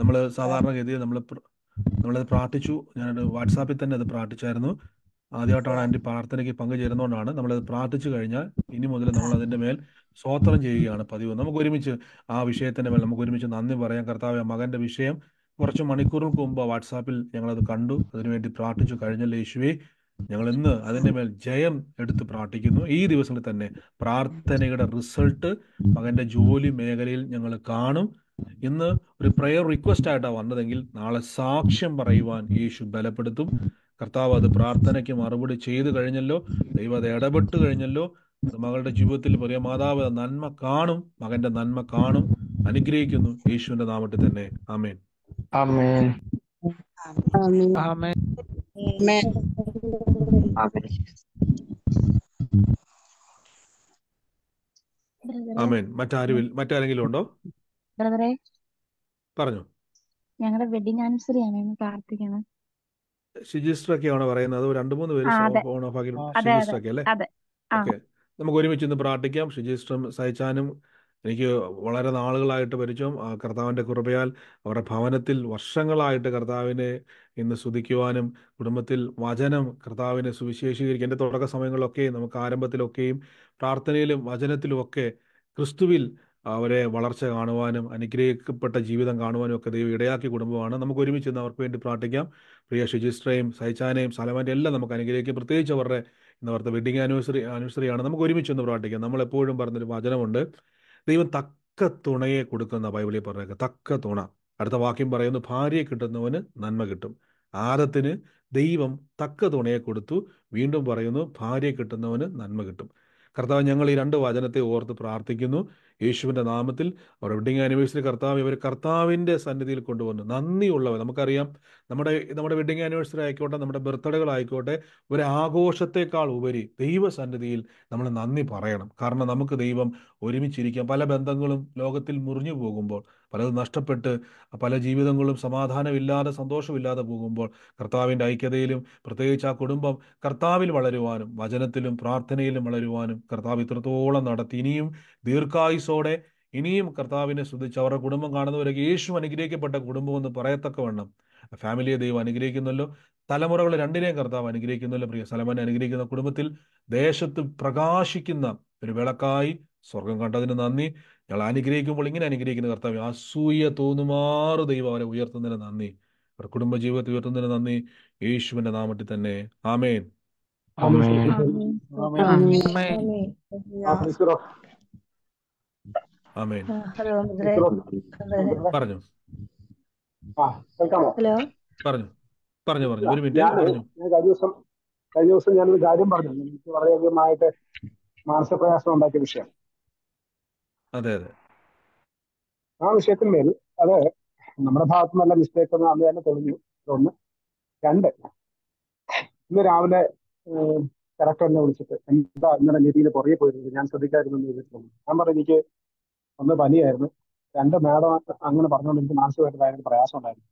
നമ്മൾ സാധാരണഗതിയിൽ നമ്മൾ നമ്മളത് പ്രാർത്ഥിച്ചു ഞാനത് വാട്സാപ്പിൽ തന്നെ അത് പ്രാർത്ഥിച്ചായിരുന്നു ആദ്യമായിട്ടാണ് അതിൻ്റെ പ്രാർത്ഥനയ്ക്ക് പങ്കുചേരുന്നതുകൊണ്ടാണ് നമ്മളത് പ്രാർത്ഥിച്ചു കഴിഞ്ഞാൽ ഇനി മുതൽ നമ്മൾ അതിൻ്റെ മേൽ സ്വോത്രം ചെയ്യുകയാണ് പതിവ് നമുക്ക് ഒരുമിച്ച് ആ വിഷയത്തിൻ്റെ മേൽ നമുക്ക് ഒരുമിച്ച് നന്ദി പറയാം കർത്താവ് മകൻ്റെ വിഷയം കുറച്ച് മണിക്കൂറുകൾക്ക് മുമ്പ് വാട്സാപ്പിൽ ഞങ്ങളത് കണ്ടു അതിനുവേണ്ടി പ്രാർത്ഥിച്ചു കഴിഞ്ഞല്ലോ യേശുവേ ഞങ്ങൾ ഇന്ന് അതിൻ്റെ മേൽ ജയം എടുത്ത് പ്രാർത്ഥിക്കുന്നു ഈ ദിവസങ്ങളിൽ തന്നെ പ്രാർത്ഥനയുടെ റിസൾട്ട് മകൻ്റെ ജോലി മേഖലയിൽ ഞങ്ങൾ കാണും ഇന്ന് ഒരു പ്രയർ റിക്വസ്റ്റ് ആയിട്ടാണ് വന്നതെങ്കിൽ നാളെ സാക്ഷ്യം പറയുവാൻ യേശു ബലപ്പെടുത്തും കർത്താവ് അത് പ്രാർത്ഥനയ്ക്ക് മറുപടി ചെയ്തു കഴിഞ്ഞല്ലോ ദൈവം അത് ഇടപെട്ട് കഴിഞ്ഞല്ലോ മകളുടെ ജീവിതത്തിൽ പ്രിയ മാതാവ് നന്മ കാണും മകന്റെ നന്മ കാണും അനുഗ്രഹിക്കുന്നു യേശുവിന്റെ നാമത്തിൽ തന്നെ ആമേൻ ആമേൻ ആമേൻ ആമേൻ ആമേൻ മറ്റാരും മറ്റാരെങ്കിലും ഉണ്ടോ ബ്രദറെ പറഞ്ഞു ഞങ്ങളുടെ വെഡിങ് ആനിവേഴ്സറി ആണ് ഇന്ന് പ്രാർത്ഥിക്കണം ശുചിസ്ട്രൊക്കെയാണ് പറയുന്നത് രണ്ടു മൂന്ന് പേര് ആ, അതെ ഓൺ ഓഫ് അല്ലേ അതെ ആ ഓക്കെ നമുക്ക് ഒരുമിച്ച് ഇന്ന് പ്രാർത്ഥിക്കാം ശുചിസ്ട്രം സഹിച്ചാനും എനിക്ക് വളരെ നാളുകളായിട്ട് പരിചയം ആ കർത്താവിൻ്റെ കൃപയാൽ അവരുടെ ഭവനത്തിൽ വർഷങ്ങളായിട്ട് കർത്താവിനെ ഇന്ന് സ്തുതിക്കുവാനും കുടുംബത്തിൽ വചനം കർത്താവിനെ സുവിശേഷീകരിക്കുക എൻ്റെ തുടക്ക സമയങ്ങളിലൊക്കെയും നമുക്ക് ആരംഭത്തിലൊക്കെയും പ്രാർത്ഥനയിലും വചനത്തിലും ഒക്കെ ക്രിസ്തുവിൽ അവരെ വളർച്ച കാണുവാനും അനുഗ്രഹിക്കപ്പെട്ട ജീവിതം കാണുവാനും ഒക്കെ ദൈവം ഇടയാക്കി കുടുംബമാണ് നമുക്ക് ഒരുമിച്ച് ഇന്ന് അവർക്ക് വേണ്ടി പ്രാർത്ഥിക്കാം പ്രിയ ഷിജിസ്ട്രയും സൈചാനയും സലമാൻ്റെ എല്ലാം നമുക്ക് അനുഗ്രഹിക്കും പ്രത്യേകിച്ച് അവരുടെ ഇന്ന് അവരുടെ വെഡിങ് ആനിവേഴ്സറി ആനിവേഴ്സറിയാണ് നമുക്ക് ഒരുമിച്ച് ഒന്ന് പ്രാർത്ഥിക്കാം നമ്മളെപ്പോഴും പറഞ്ഞൊരു വചനമുണ്ട് ദൈവം തക്ക തുണയെ കൊടുക്കുന്ന ബൈബിളിൽ പറഞ്ഞേക്ക തക്ക തുണ അടുത്ത വാക്യം പറയുന്നു ഭാര്യയെ കിട്ടുന്നവന് നന്മ കിട്ടും ആദത്തിന് ദൈവം തക്ക തുണയെ കൊടുത്തു വീണ്ടും പറയുന്നു ഭാര്യയെ കിട്ടുന്നവന് നന്മ കിട്ടും കർത്താവ് ഞങ്ങൾ ഈ രണ്ട് വചനത്തെ ഓർത്ത് പ്രാർത്ഥിക്കുന്നു യേശുവിൻ്റെ നാമത്തിൽ അവർ വെഡിങ് ആനിവേഴ്സറി കർത്താവ് ഇവർ കർത്താവിൻ്റെ സന്നിധിയിൽ കൊണ്ടുവന്നു നന്ദിയുള്ളവർ നമുക്കറിയാം നമ്മുടെ നമ്മുടെ വെഡിങ് ആനിവേഴ്സറി ആയിക്കോട്ടെ നമ്മുടെ ബർത്ത്ഡേകൾ ആയിക്കോട്ടെ ഒരു ആഘോഷത്തെക്കാൾ ഉപരി ദൈവസന്നിധിയിൽ നമ്മൾ നന്ദി പറയണം കാരണം നമുക്ക് ദൈവം ഒരുമിച്ചിരിക്കാം പല ബന്ധങ്ങളും ലോകത്തിൽ മുറിഞ്ഞു പോകുമ്പോൾ പലതും നഷ്ടപ്പെട്ട് പല ജീവിതങ്ങളും സമാധാനമില്ലാതെ സന്തോഷമില്ലാതെ പോകുമ്പോൾ കർത്താവിൻ്റെ ഐക്യതയിലും പ്രത്യേകിച്ച് ആ കുടുംബം കർത്താവിൽ വളരുവാനും വചനത്തിലും പ്രാർത്ഥനയിലും വളരുവാനും കർത്താവ് ഇത്രത്തോളം നടത്തി ഇനിയും ദീർഘായുസോടെ ഇനിയും കർത്താവിനെ ശ്രദ്ധിച്ച് അവരുടെ കുടുംബം കാണുന്നവരൊക്കെ യേശു അനുഗ്രഹിക്കപ്പെട്ട കുടുംബം എന്ന് പറയത്തക്കവണ്ണം ഫാമിലിയെ ദൈവം അനുഗ്രഹിക്കുന്നല്ലോ തലമുറകൾ രണ്ടിനെയും കർത്താവ് അനുഗ്രഹിക്കുന്നല്ലോ പ്രിയ സലമനെ അനുഗ്രഹിക്കുന്ന കുടുംബത്തിൽ ദേശത്ത് പ്രകാശിക്കുന്ന ഒരു വിളക്കായി സ്വർഗം കണ്ടതിന് നന്ദി ഞങ്ങൾ അനുഗ്രഹിക്കുമ്പോൾ ഇങ്ങനെ അനുഗ്രഹിക്കുന്ന കർത്താവ് അസൂയ തോന്നുമാറ് ദൈവം അവരെ ഉയർത്തുന്നതിന് നന്ദി അവർ കുടുംബജീവിതത്തെ ഉയർത്തുന്നതിന് നന്ദി യേശുവിന്റെ നാമത്തിൽ തന്നെ ആമേൻ ആമേൻ പറഞ്ഞു ഹലോ പറഞ്ഞു പറഞ്ഞു പറഞ്ഞു ഒരു മിനിറ്റ് പറഞ്ഞു കഴിഞ്ഞ ദിവസം ഞാനൊരു കാര്യം പറഞ്ഞു എനിക്ക് വളരെയധികമായിട്ട് മാനസിക പ്രയാസം ഉണ്ടാക്കിയ വിഷയം അതെ അതെ ആ വിഷയത്തിന്മേൽ അത് നമ്മുടെ ഭാഗത്ത് നല്ല മിസ്റ്റേക്ക് എന്ന് അന്ന് തന്നെ തെളിഞ്ഞു ഒന്ന് രണ്ട് ഇന്ന് രാവിലെ കറക്റ്റ് എന്നെ വിളിച്ചിട്ട് എന്താ ഇന്നലെ രീതിയിൽ പുറകെ പോയിരുന്നത് ഞാൻ ശ്രദ്ധിക്കായിരുന്നു എന്ന് ചോദിച്ചിട്ടുണ്ട് ഞാൻ പറഞ്ഞു എനിക്ക് ഒന്ന് പനിയായിരുന്നു രണ്ട് മാഡം അങ്ങനെ പറഞ്ഞുകൊണ്ട് എനിക്ക് മാനസികമായിട്ട് ഭയങ്കര പ്രയാസം ഉണ്ടായിരുന്നു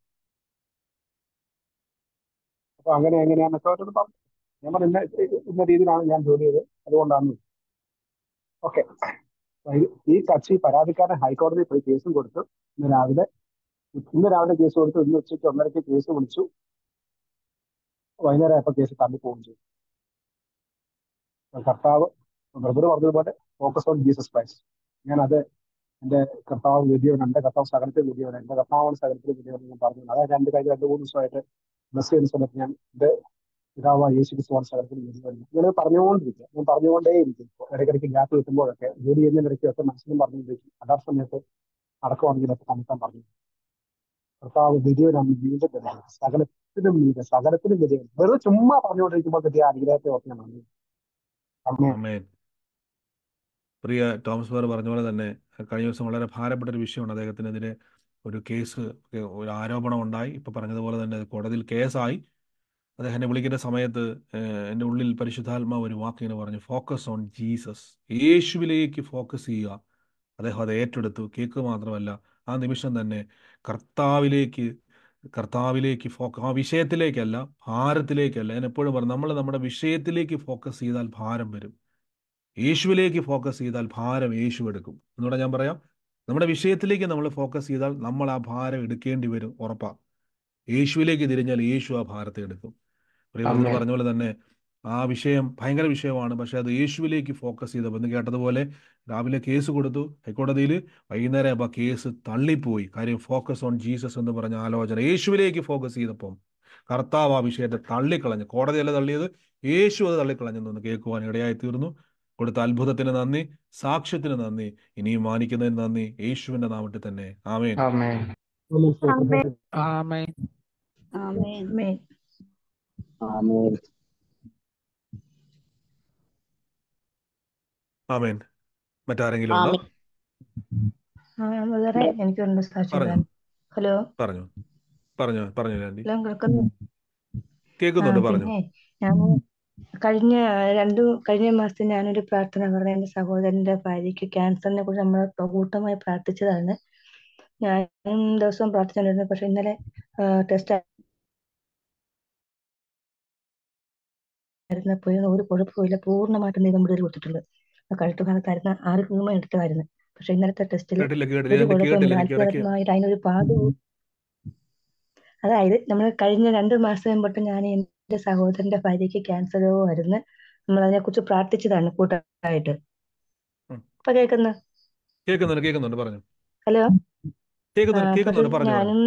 അപ്പൊ അങ്ങനെ എങ്ങനെയാണെന്നൊക്കെ അവരോട് പറഞ്ഞു ഞാൻ പറഞ്ഞു ഇന്ന ഇന്ന രീതിയിലാണ് ഞാൻ ജോലി ചെയ്തത് അതുകൊണ്ടാണ് ഓക്കെ ഈ കക്ഷി പരാതിക്കാരൻ ഹൈക്കോടതിയിൽ പോയി കേസും കൊടുത്തു ഇന്ന് രാവിലെ ഇന്ന് രാവിലെ കേസ് കൊടുത്തു ഇന്ന് ഉച്ചയ്ക്ക് ഒന്നരയ്ക്ക് കേസ് വിളിച്ചു വൈകുന്നേരം ആയപ്പോൾ കേസ് തള്ളി പോവുകയും ചെയ്തു കർത്താവ് ബ്രദർ പറഞ്ഞതുപോലെ ഫോക്കസ് ഓൺ ജീസസ് ക്രൈസ്റ്റ് ഞാൻ അത് എന്റെ കർത്താവ് വിധിയവൻ എന്റെ കർത്താവ് സകലത്തിൽ വിധിയവൻ എന്റെ കർത്താവാണ് സകലത്തിൽ വിധിയവൻ ഞാൻ പറഞ്ഞു അതായത് രണ്ട് കഴിഞ്ഞ രണ്ട് മൂന്ന് ദിവസമായിട്ട് ബസ് ചെയ്യുന്ന സമയത്ത് ഞാൻ എന്റെ പിതാവ് യേശു ക്രിസ്തുവാണ് സകലത്തിൽ വരുന്നത് ഇങ്ങനെ പറഞ്ഞുകൊണ്ടിരിക്കുക ഞാൻ പറഞ്ഞുകൊണ്ടേയിരിക്കും ഇടയ്ക്കിടയ്ക്ക് ഗ്യാപ്പ് കിട്ടുമ്പോഴൊക്കെ ജോലി ചെയ്യുന്നതിനിടയ്ക്കൊക്കെ മനസ്സിലും പറഞ്ഞുകൊണ്ടിരിക്കും അതാ സമയത്ത് നടക്കുവാണെങ്കിൽ ഒക്കെ കണ്ടെത്താൻ പറഞ്ഞു കർത്താവ് വിജയനാണ് വീണ്ടും തരുന്നത് സകലത്തിനും മീത സകലത്തിനും ഗതി വെറുതെ ചുമ്മാ പറഞ്ഞുകൊണ്ടിരിക്കുമ്പോൾ കിട്ടിയ അനുഗ്രഹത്തെ ഓർക്കാൻ പറഞ്ഞു പ്രിയ തോമസ് ബാർ പറഞ്ഞ പോലെ തന്നെ കഴിഞ്ഞ ദിവസം വളരെ ഭാരപ്പെട്ട ഒരു വിഷയമാണ് അദ്ദേഹത്തിനെതിരെ ഒരു കേസ് ഒരു ആരോപണം ഉണ്ടായി ഇപ്പൊ പറഞ്ഞതുപോലെ തന്നെ കോടതിയിൽ കേസായി അദ്ദേഹം എന്നെ വിളിക്കുന്ന സമയത്ത് എൻ്റെ ഉള്ളിൽ പരിശുദ്ധാത്മാവ് ഒരു വാക്കിങ്ങനെ പറഞ്ഞു ഫോക്കസ് ഓൺ ജീസസ് യേശുവിലേക്ക് ഫോക്കസ് ചെയ്യുക അദ്ദേഹം അത് ഏറ്റെടുത്തു കേക്ക് മാത്രമല്ല ആ നിമിഷം തന്നെ കർത്താവിലേക്ക് കർത്താവിലേക്ക് ഫോക്കസ് ആ വിഷയത്തിലേക്കല്ല ഭാരത്തിലേക്കല്ല ഞാൻ എപ്പോഴും പറഞ്ഞു നമ്മൾ നമ്മുടെ വിഷയത്തിലേക്ക് ഫോക്കസ് ചെയ്താൽ ഭാരം വരും യേശുവിലേക്ക് ഫോക്കസ് ചെയ്താൽ ഭാരം യേശു എടുക്കും എന്നോട് ഞാൻ പറയാം നമ്മുടെ വിഷയത്തിലേക്ക് നമ്മൾ ഫോക്കസ് ചെയ്താൽ നമ്മൾ ആ ഭാരം എടുക്കേണ്ടി വരും ഉറപ്പാണ് യേശുവിലേക്ക് തിരിഞ്ഞാൽ യേശു ആ ഭാരത്തെ എടുക്കും പ്രിയമെന്ന് പറഞ്ഞ പോലെ തന്നെ ആ വിഷയം ഭയങ്കര വിഷയമാണ് പക്ഷെ അത് യേശുവിലേക്ക് ഫോക്കസ് ചെയ്തപ്പോൾ ഇന്ന് കേട്ടതുപോലെ രാവിലെ കേസ് കൊടുത്തു ഹൈക്കോടതിയിൽ വൈകുന്നേരം അപ്പം കേസ് തള്ളിപ്പോയി കാര്യം ഫോക്കസ് ഓൺ ജീസസ് എന്ന് പറഞ്ഞ ആലോചന യേശുവിലേക്ക് ഫോക്കസ് ചെയ്തപ്പം കർത്താവ് ആ വിഷയത്തെ തള്ളിക്കളഞ്ഞു കോടതിയല്ല തള്ളിയത് യേശു അത് തള്ളിക്കളഞ്ഞെന്ന് കേൾക്കുവാൻ ഇടയായി തീർന്നു കൊടുത്ത അത്ഭുതത്തിന് നന്ദി സാക്ഷ്യത്തിന് നന്ദി ഇനിയും മാനിക്കുന്നതിന് നന്ദി യേശുവിന്റെ നാമത്തിൽ തന്നെ ആമേൻ ആമേൻ ആമേൻ ആമേൻ ആമേൻ ആമേൻ മറ്റാരെങ്കിലും ഉണ്ടോ വേറെ എനിക്കുണ്ട് സാക്ഷി പറഞ്ഞു ഹലോ പറഞ്ഞു പറഞ്ഞു പറഞ്ഞു ആന്റി ഹലോ കേൾക്കുന്നുണ്ട് പറഞ്ഞു ഞാൻ കഴിഞ്ഞ രണ്ടു കഴിഞ്ഞ മാസത്തെ ഞാനൊരു പ്രാർത്ഥന പറഞ്ഞ എന്റെ സഹോദരന്റെ ഭാര്യയ്ക്ക് ക്യാൻസറിനെ കുറിച്ച് നമ്മൾ കൂട്ടമായി പ്രാർത്ഥിച്ചതാണ് ഞാൻ ദിവസവും പ്രാർത്ഥിച്ചുകൊണ്ടിരുന്നു പക്ഷെ ഇന്നലെ ടെസ്റ്റ് ആയിരുന്ന പോയി ഒരു കുഴപ്പമില്ല പൂർണ്ണമായിട്ട് നീ നമ്മുടെ കൊടുത്തിട്ടുള്ളത് ആ കഴുത്ത് ഭാഗത്തായിരുന്ന ആറ് ഹ്യൂമൻ എടുത്തതായിരുന്നു പക്ഷെ ഇന്നലത്തെ ടെസ്റ്റിൽ അതിനൊരു പാത അതായത് നമ്മൾ കഴിഞ്ഞ രണ്ട് മാസം മുമ്പോട്ട് ഞാൻ എന്റെ സഹോദരന്റെ ഭാര്യയ്ക്ക് ക്യാൻസർ രോഗമായിരുന്നു നമ്മൾ അതിനെ കുറിച്ച് പ്രാർത്ഥിച്ചതാണ് കൂട്ടായിട്ട് പറഞ്ഞു ഹലോ ഞാനും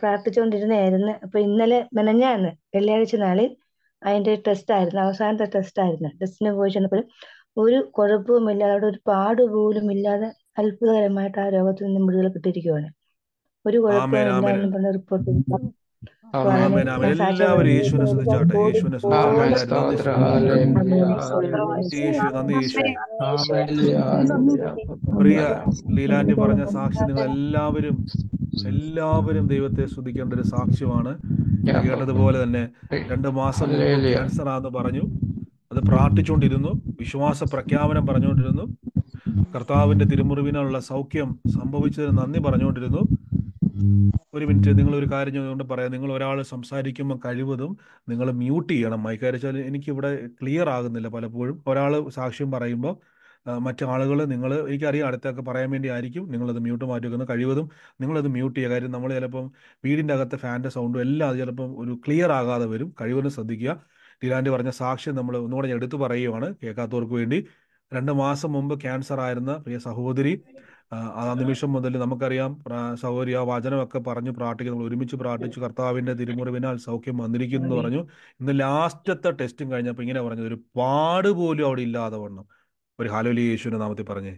പ്രാർത്ഥിച്ചുകൊണ്ടിരുന്നായിരുന്നു അപ്പൊ ഇന്നലെ മെനഞ്ഞാന്ന് വെള്ളിയാഴ്ച നാളിൽ അതിന്റെ ടെസ്റ്റ് ആയിരുന്നു അവസാനത്തെ ടെസ്റ്റ് ആയിരുന്നു ടെസ്റ്റിന് പോയി ചെന്നപ്പോൾ ഒരു കുഴപ്പവുമില്ലാതെ അവിടെ ഒരു പാട് പോലും ഇല്ലാതെ അത്ഭുതകരമായിട്ട് ആ രോഗത്തിൽ നിന്നും വിടുതൽ കിട്ടിയിരിക്കുകയാണ് ഒരു കുഴപ്പമില്ല എന്ന് പറഞ്ഞ റിപ്പോർട്ട് എല്ലാവരും പ്രിയ ലീലാന്റി പറഞ്ഞ സാക്ഷി നിങ്ങൾ എല്ലാവരും എല്ലാവരും ദൈവത്തെ ശ്രദ്ധിക്കേണ്ട ഒരു സാക്ഷ്യമാണ് കേട്ടതുപോലെ തന്നെ രണ്ട് മാസം ക്യാൻസർ ആണെന്ന് പറഞ്ഞു അത് പ്രാർത്ഥിച്ചുകൊണ്ടിരുന്നു വിശ്വാസ പ്രഖ്യാപനം പറഞ്ഞുകൊണ്ടിരുന്നു കർത്താവിന്റെ തിരുമുറിവിനുള്ള സൗഖ്യം സംഭവിച്ചതിന് നന്ദി പറഞ്ഞുകൊണ്ടിരുന്നു ഒരു മിനിറ്റ് നിങ്ങൾ ഒരു കാര്യം ചെയ്തുകൊണ്ട് പറയാം നിങ്ങൾ ഒരാൾ സംസാരിക്കുമ്പോൾ കഴിവതും നിങ്ങൾ മ്യൂട്ട് ചെയ്യണം മൈക്ക് എനിക്ക് ഇവിടെ ക്ലിയർ ആകുന്നില്ല പലപ്പോഴും ഒരാൾ സാക്ഷ്യം പറയുമ്പോൾ മറ്റു ആളുകൾ നിങ്ങൾ എനിക്കറിയാം അടുത്തൊക്കെ പറയാൻ വേണ്ടി ആയിരിക്കും നിങ്ങളത് മ്യൂട്ട് മാറ്റി കഴിവതും നിങ്ങളത് മ്യൂട്ട് ചെയ്യുക കാര്യം നമ്മൾ ചിലപ്പം വീടിൻ്റെ അകത്തെ ഫാൻ്റെ സൗണ്ടും എല്ലാം അത് ചിലപ്പം ഒരു ക്ലിയർ ആകാതെ വരും കഴിവതും ശ്രദ്ധിക്കുക ഡിലാൻഡ് പറഞ്ഞ സാക്ഷ്യം നമ്മൾ ഒന്നുകൂടെ എടുത്തു പറയുകയാണ് കേൾക്കാത്തവർക്ക് വേണ്ടി രണ്ട് മാസം മുമ്പ് ക്യാൻസർ ആയിരുന്ന പ്രിയ സഹോദരി ആ നിമിഷം മുതൽ നമുക്കറിയാം സൗകര്യ വചനമൊക്കെ പറഞ്ഞു പ്രാർത്ഥിക്കുന്നു നമ്മൾ ഒരുമിച്ച് പ്രാർത്ഥിച്ചു കർത്താവിന്റെ തിരുമുറിവിനാൽ സൗഖ്യം വന്നിരിക്കുന്നു എന്ന് പറഞ്ഞു ഇന്ന് ലാസ്റ്റത്തെ ടെസ്റ്റും കഴിഞ്ഞപ്പോൾ ഇങ്ങനെ പറഞ്ഞത് ഒരു പാട് പോലും അവിടെ ഇല്ലാതെ വണ്ണം ഒരു ഹാലോലി യേശുവിന്റെ നാമത്തിൽ പറഞ്ഞേ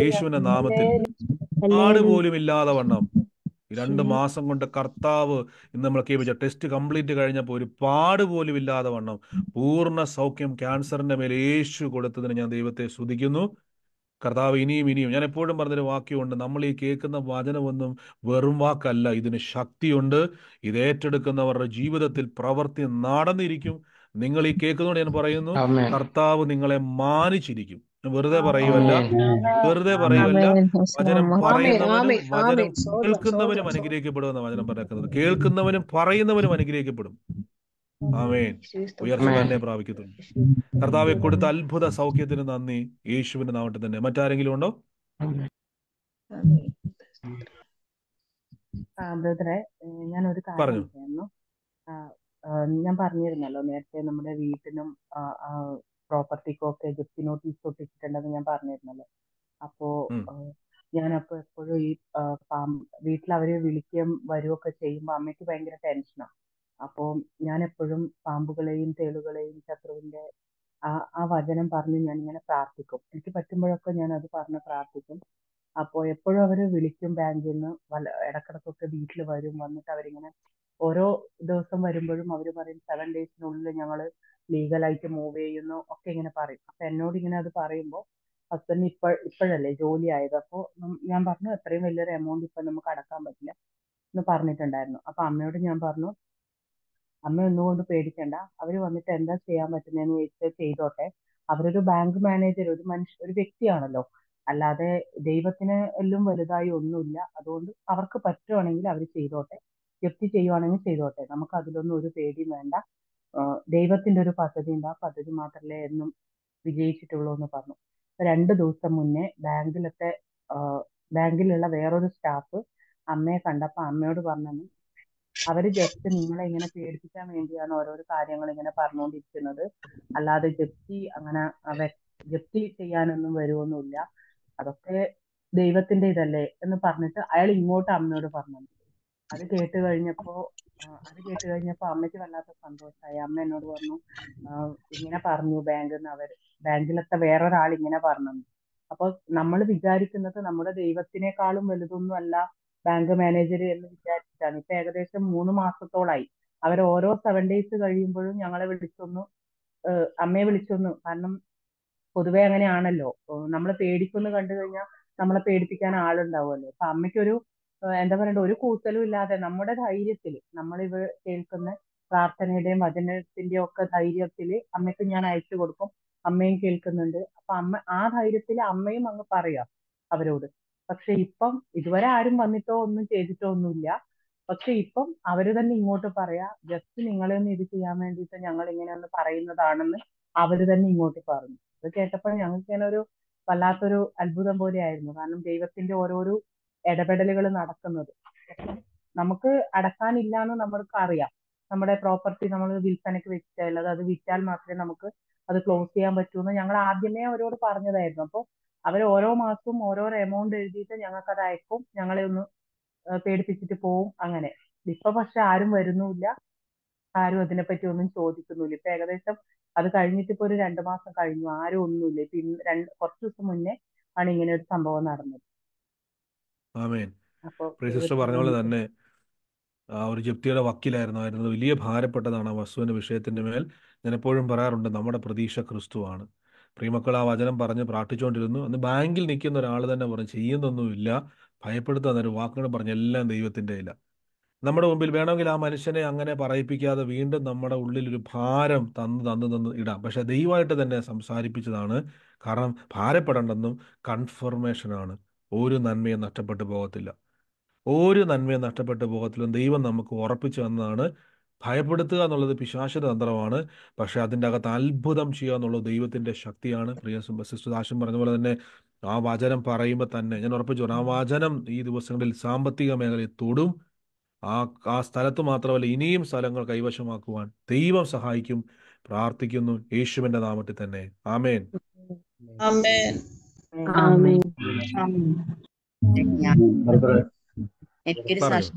യേശുവിന്റെ നാമത്തിൽ പാട് പോലും ഇല്ലാതെ വണ്ണം രണ്ട് മാസം കൊണ്ട് കർത്താവ് ഇന്ന് നമ്മൾ കേൾപ്പിച്ച ടെസ്റ്റ് കംപ്ലീറ്റ് കഴിഞ്ഞപ്പോൾ ഒരു പാട് പോലും ഇല്ലാതെ വണ്ണം പൂർണ്ണ സൗഖ്യം ക്യാൻസറിന്റെ മേൽ യേശു കൊടുത്തതിന് ഞാൻ ദൈവത്തെ സ്തുതിക്കുന്നു കർത്താവ് ഇനിയും ഇനിയും ഞാൻ എപ്പോഴും പറഞ്ഞൊരു വാക്യമുണ്ട് നമ്മൾ ഈ കേൾക്കുന്ന വചനമൊന്നും വെറും വാക്കല്ല ഇതിന് ശക്തിയുണ്ട് ഇത് ഏറ്റെടുക്കുന്നവരുടെ ജീവിതത്തിൽ പ്രവർത്തി നടന്നിരിക്കും നിങ്ങൾ ഈ കേൾക്കുന്നതുകൊണ്ട് ഞാൻ പറയുന്നു കർത്താവ് നിങ്ങളെ മാനിച്ചിരിക്കും വെറുതെ പറയുമല്ല വെറുതെ പറയുമല്ല വചനം പറയുന്നവനും വചനം കേൾക്കുന്നവനും എന്ന വചനം പറയുന്നത് കേൾക്കുന്നവനും പറയുന്നവനും അനുഗ്രഹിക്കപ്പെടും ആമേൻ ഉയർച്ച തന്നെ പ്രാപിക്കത്തുള്ളൂ കർത്താവെ കൊടുത്ത അത്ഭുത സൗഖ്യത്തിന് നന്ദി യേശുവിന്റെ നാമത്തിൽ തന്നെ മറ്റാരെങ്കിലും ഉണ്ടോ ഞാൻ ഒരു കാര്യം ഞാൻ പറഞ്ഞിരുന്നല്ലോ നേരത്തെ നമ്മുടെ വീട്ടിനും പ്രോപ്പർട്ടിക്കൊക്കെ ജപ്തി നോട്ടീസ് ഒട്ടിച്ചിട്ടുണ്ടെന്ന് ഞാൻ പറഞ്ഞിരുന്നല്ലോ അപ്പോ ഞാനപ്പോ എപ്പോഴും ഈ വീട്ടിൽ അവര് വിളിക്കുകയും വരുവൊക്കെ ചെയ്യുമ്പോൾ അമ്മയ്ക്ക് ഭയങ്കര ടെൻഷനാണ് അപ്പോ ഞാൻ എപ്പോഴും പാമ്പുകളെയും തേളുകളെയും ശത്രുവിന്റെ ആ ആ വചനം പറഞ്ഞ് ഞാൻ ഇങ്ങനെ പ്രാർത്ഥിക്കും എനിക്ക് പറ്റുമ്പോഴൊക്കെ ഞാൻ അത് പറഞ്ഞ് പ്രാർത്ഥിക്കും അപ്പോൾ എപ്പോഴും അവര് വിളിക്കും ബാങ്കിൽ നിന്ന് വല്ല ഇടക്കിടക്കൊക്കെ വീട്ടിൽ വരും വന്നിട്ട് അവരിങ്ങനെ ഓരോ ദിവസം വരുമ്പോഴും അവര് പറയും സെവൻ ഡേയ്സിനുള്ളിൽ ഞങ്ങള് ലീഗലായിട്ട് മൂവ് ചെയ്യുന്നു ഒക്കെ ഇങ്ങനെ പറയും അപ്പൊ എന്നോട് ഇങ്ങനെ അത് പറയുമ്പോൾ ഹസ്ബൻഡ് ഇപ്പോ ഇപ്പോഴല്ലേ ജോലി ആയത് അപ്പോൾ ഞാൻ പറഞ്ഞു അത്രയും വലിയൊരു എമൗണ്ട് ഇപ്പൊ നമുക്ക് അടക്കാൻ പറ്റില്ല എന്ന് പറഞ്ഞിട്ടുണ്ടായിരുന്നു അപ്പൊ അമ്മയോട് ഞാൻ പറഞ്ഞു അമ്മ ഒന്നുകൊണ്ട് പേടിക്കണ്ട അവര് വന്നിട്ട് എന്താ ചെയ്യാൻ പറ്റുന്നതെന്ന് ചോദിച്ചാൽ ചെയ്തോട്ടെ അവരൊരു ബാങ്ക് മാനേജർ ഒരു മനുഷ്യ ഒരു വ്യക്തിയാണല്ലോ അല്ലാതെ ദൈവത്തിന് എല്ലാം വലുതായി ഒന്നുമില്ല അതുകൊണ്ട് അവർക്ക് പറ്റുവാണെങ്കിൽ അവർ ചെയ്തോട്ടെ ജപ്തി ചെയ്യുവാണെങ്കിൽ ചെയ്തോട്ടെ നമുക്ക് അതിലൊന്നും ഒരു പേടിയും വേണ്ട ദൈവത്തിൻ്റെ ഒരു പദ്ധതി ഉണ്ട് ആ പദ്ധതി മാത്രമേ എന്നും വിജയിച്ചിട്ടുള്ളൂ എന്ന് പറഞ്ഞു രണ്ട് ദിവസം മുന്നേ ബാങ്കിലത്തെ ബാങ്കിലുള്ള വേറൊരു സ്റ്റാഫ് അമ്മയെ കണ്ടപ്പോൾ അമ്മയോട് പറഞ്ഞു അവര് ജസ്റ്റ് നിങ്ങളെ ഇങ്ങനെ പേടിപ്പിക്കാൻ വേണ്ടിയാണ് ഓരോരോ കാര്യങ്ങൾ ഇങ്ങനെ പറഞ്ഞുകൊണ്ടിരിക്കുന്നത് അല്ലാതെ ജപ്തി അങ്ങനെ ജപ്തി ചെയ്യാനൊന്നും വരുമൊന്നുമില്ല അതൊക്കെ ദൈവത്തിന്റെ ഇതല്ലേ എന്ന് പറഞ്ഞിട്ട് അയാൾ ഇങ്ങോട്ട് അമ്മയോട് പറഞ്ഞു അത് കേട്ട് കഴിഞ്ഞപ്പോ അത് കേട്ട് കഴിഞ്ഞപ്പോൾ അമ്മയ്ക്ക് വല്ലാത്ത സന്തോഷമായി അമ്മ എന്നോട് പറഞ്ഞു ഇങ്ങനെ പറഞ്ഞു ബാങ്കിൽ നിന്ന് അവർ ബാങ്കിലത്തെ വേറൊരാൾ ഇങ്ങനെ പറഞ്ഞു അപ്പൊ നമ്മൾ വിചാരിക്കുന്നത് നമ്മുടെ ദൈവത്തിനേക്കാളും വലുതൊന്നും അല്ല ബാങ്ക് മാനേജർ എന്ന് വിചാരിച്ചാണ് ഇപ്പൊ ഏകദേശം മൂന്ന് മാസത്തോളായി അവർ ഓരോ സെവൻ ഡേയ്സ് കഴിയുമ്പോഴും ഞങ്ങളെ വിളിച്ചൊന്നു അമ്മയെ വിളിച്ചൊന്നു കാരണം പൊതുവെ അങ്ങനെയാണല്ലോ നമ്മൾ പേടിക്കുന്നു കണ്ടു കഴിഞ്ഞാൽ നമ്മളെ പേടിപ്പിക്കാൻ ആളുണ്ടാവുമല്ലോ അപ്പൊ അമ്മയ്ക്കൊരു എന്താ പറയണ്ട ഒരു കൂസലും ഇല്ലാതെ നമ്മുടെ ധൈര്യത്തിൽ നമ്മൾ ഇവ കേൾക്കുന്ന പ്രാർത്ഥനയുടെയും വചനത്തിന്റെയും ഒക്കെ ധൈര്യത്തിൽ അമ്മയ്ക്ക് ഞാൻ അയച്ചു കൊടുക്കും അമ്മയും കേൾക്കുന്നുണ്ട് അപ്പൊ അമ്മ ആ ധൈര്യത്തിൽ അമ്മയും അങ്ങ് പറയാം അവരോട് പക്ഷെ ഇപ്പം ഇതുവരെ ആരും വന്നിട്ടോ ഒന്നും ചെയ്തിട്ടോ ഒന്നുമില്ല പക്ഷെ ഇപ്പം അവര് തന്നെ ഇങ്ങോട്ട് പറയാ ജസ്റ്റ് നിങ്ങളെ ഒന്ന് ഇത് ചെയ്യാൻ വേണ്ടിയിട്ട് ഞങ്ങൾ ഇങ്ങനെ ഒന്ന് പറയുന്നതാണെന്ന് അവര് തന്നെ ഇങ്ങോട്ട് പറഞ്ഞു അത് കേട്ടപ്പോൾ ഞങ്ങൾക്ക് ഇങ്ങനെ ഒരു വല്ലാത്തൊരു അത്ഭുതം ആയിരുന്നു കാരണം ദൈവത്തിന്റെ ഓരോരോ ഇടപെടലുകൾ നടക്കുന്നത് നമുക്ക് അടക്കാനില്ല എന്ന് നമ്മൾക്ക് അറിയാം നമ്മുടെ പ്രോപ്പർട്ടി നമ്മൾ വിൽപ്പനയ്ക്ക് വെച്ചിട്ടുള്ളത് അത് വിറ്റാൽ മാത്രമേ നമുക്ക് അത് ക്ലോസ് ചെയ്യാൻ പറ്റൂ എന്ന് ഞങ്ങൾ ആദ്യമേ അവരോട് പറഞ്ഞതായിരുന്നു അപ്പോൾ അവർ ഓരോ മാസവും ഓരോ എമൗണ്ട് എഴുതിയിട്ട് ഞങ്ങൾക്ക് അത് അയക്കും ഞങ്ങളെ ഒന്ന് പേടിപ്പിച്ചിട്ട് പോവും അങ്ങനെ ഇപ്പൊ പക്ഷെ ആരും വരുന്നുമില്ല ആരും അതിനെപ്പറ്റി ഒന്നും ചോദിക്കുന്നില്ല ഇപ്പൊ ഏകദേശം അത് കഴിഞ്ഞിട്ട് ഇപ്പൊ ഒരു രണ്ടു മാസം കഴിഞ്ഞു ആരും ഒന്നുമില്ല ഇപ്പൊ ഇന്ന് രണ്ട് കുറച്ച് ദിവസം മുന്നേ ആണ് ഇങ്ങനെ ഒരു സംഭവം നടന്നത് ആമേൻ പ്രിയ സിസ്റ്റർ പറഞ്ഞ പോലെ തന്നെ ആ ഒരു ജപ്തിയുടെ വക്കീലായിരുന്നു ആയിരുന്നത് വലിയ ഭാരപ്പെട്ടതാണ് ആ വസ്തുവിന്റെ വിഷയത്തിന്റെ മേൽ ഞാൻ എപ്പോഴും പറയാറുണ്ട് നമ്മുടെ പ്രതീക്ഷ ക്രിസ്തുവാണ് പ്രിയമക്കൾ ആ വചനം പറഞ്ഞ് പ്രാർത്ഥിച്ചുകൊണ്ടിരുന്നു അന്ന് ബാങ്കിൽ നിൽക്കുന്ന ഒരാൾ തന്നെ പറഞ്ഞു ചെയ്യുന്നൊന്നുമില്ല ഭയപ്പെടുത്തുക എന്നൊരു വാക്കുകൾ പറഞ്ഞ എല്ലാം ദൈവത്തിൻ്റെ ഇല്ല നമ്മുടെ മുമ്പിൽ വേണമെങ്കിൽ ആ മനുഷ്യനെ അങ്ങനെ പറയിപ്പിക്കാതെ വീണ്ടും നമ്മുടെ ഉള്ളിൽ ഒരു ഭാരം തന്ന് തന്ന് തന്ന് ഇടാം പക്ഷെ ദൈവമായിട്ട് തന്നെ സംസാരിപ്പിച്ചതാണ് കാരണം ഭാരപ്പെടേണ്ടെന്നും കൺഫർമേഷനാണ് ഒരു നന്മയും നഷ്ടപ്പെട്ടു പോകത്തില്ല ഒരു നന്മയും നഷ്ടപ്പെട്ടു പോകത്തില്ല ദൈവം നമുക്ക് ഉറപ്പിച്ചു വന്നതാണ് ഭയപ്പെടുത്തുക എന്നുള്ളത് പിശാശ തന്ത്രമാണ് പക്ഷേ അതിൻ്റെ അകത്ത് അത്ഭുതം ചെയ്യുക എന്നുള്ളത് ദൈവത്തിൻ്റെ ശക്തിയാണ് പ്രിയ സിസ്റ്റർ ദാശൻ പറഞ്ഞ പോലെ തന്നെ ആ വചനം പറയുമ്പോൾ തന്നെ ഞാൻ ഉറപ്പിച്ചു ആ വചനം ഈ ദിവസങ്ങളിൽ സാമ്പത്തിക മേഖലയിൽ തൊടും ആ ആ സ്ഥലത്ത് മാത്രമല്ല ഇനിയും സ്ഥലങ്ങൾ കൈവശമാക്കുവാൻ ദൈവം സഹായിക്കും പ്രാർത്ഥിക്കുന്നു യേശുവിന്റെ നാമത്തിൽ തന്നെ ആമേൻ ആമേൻ എനിക്കൊരു സാക്ഷി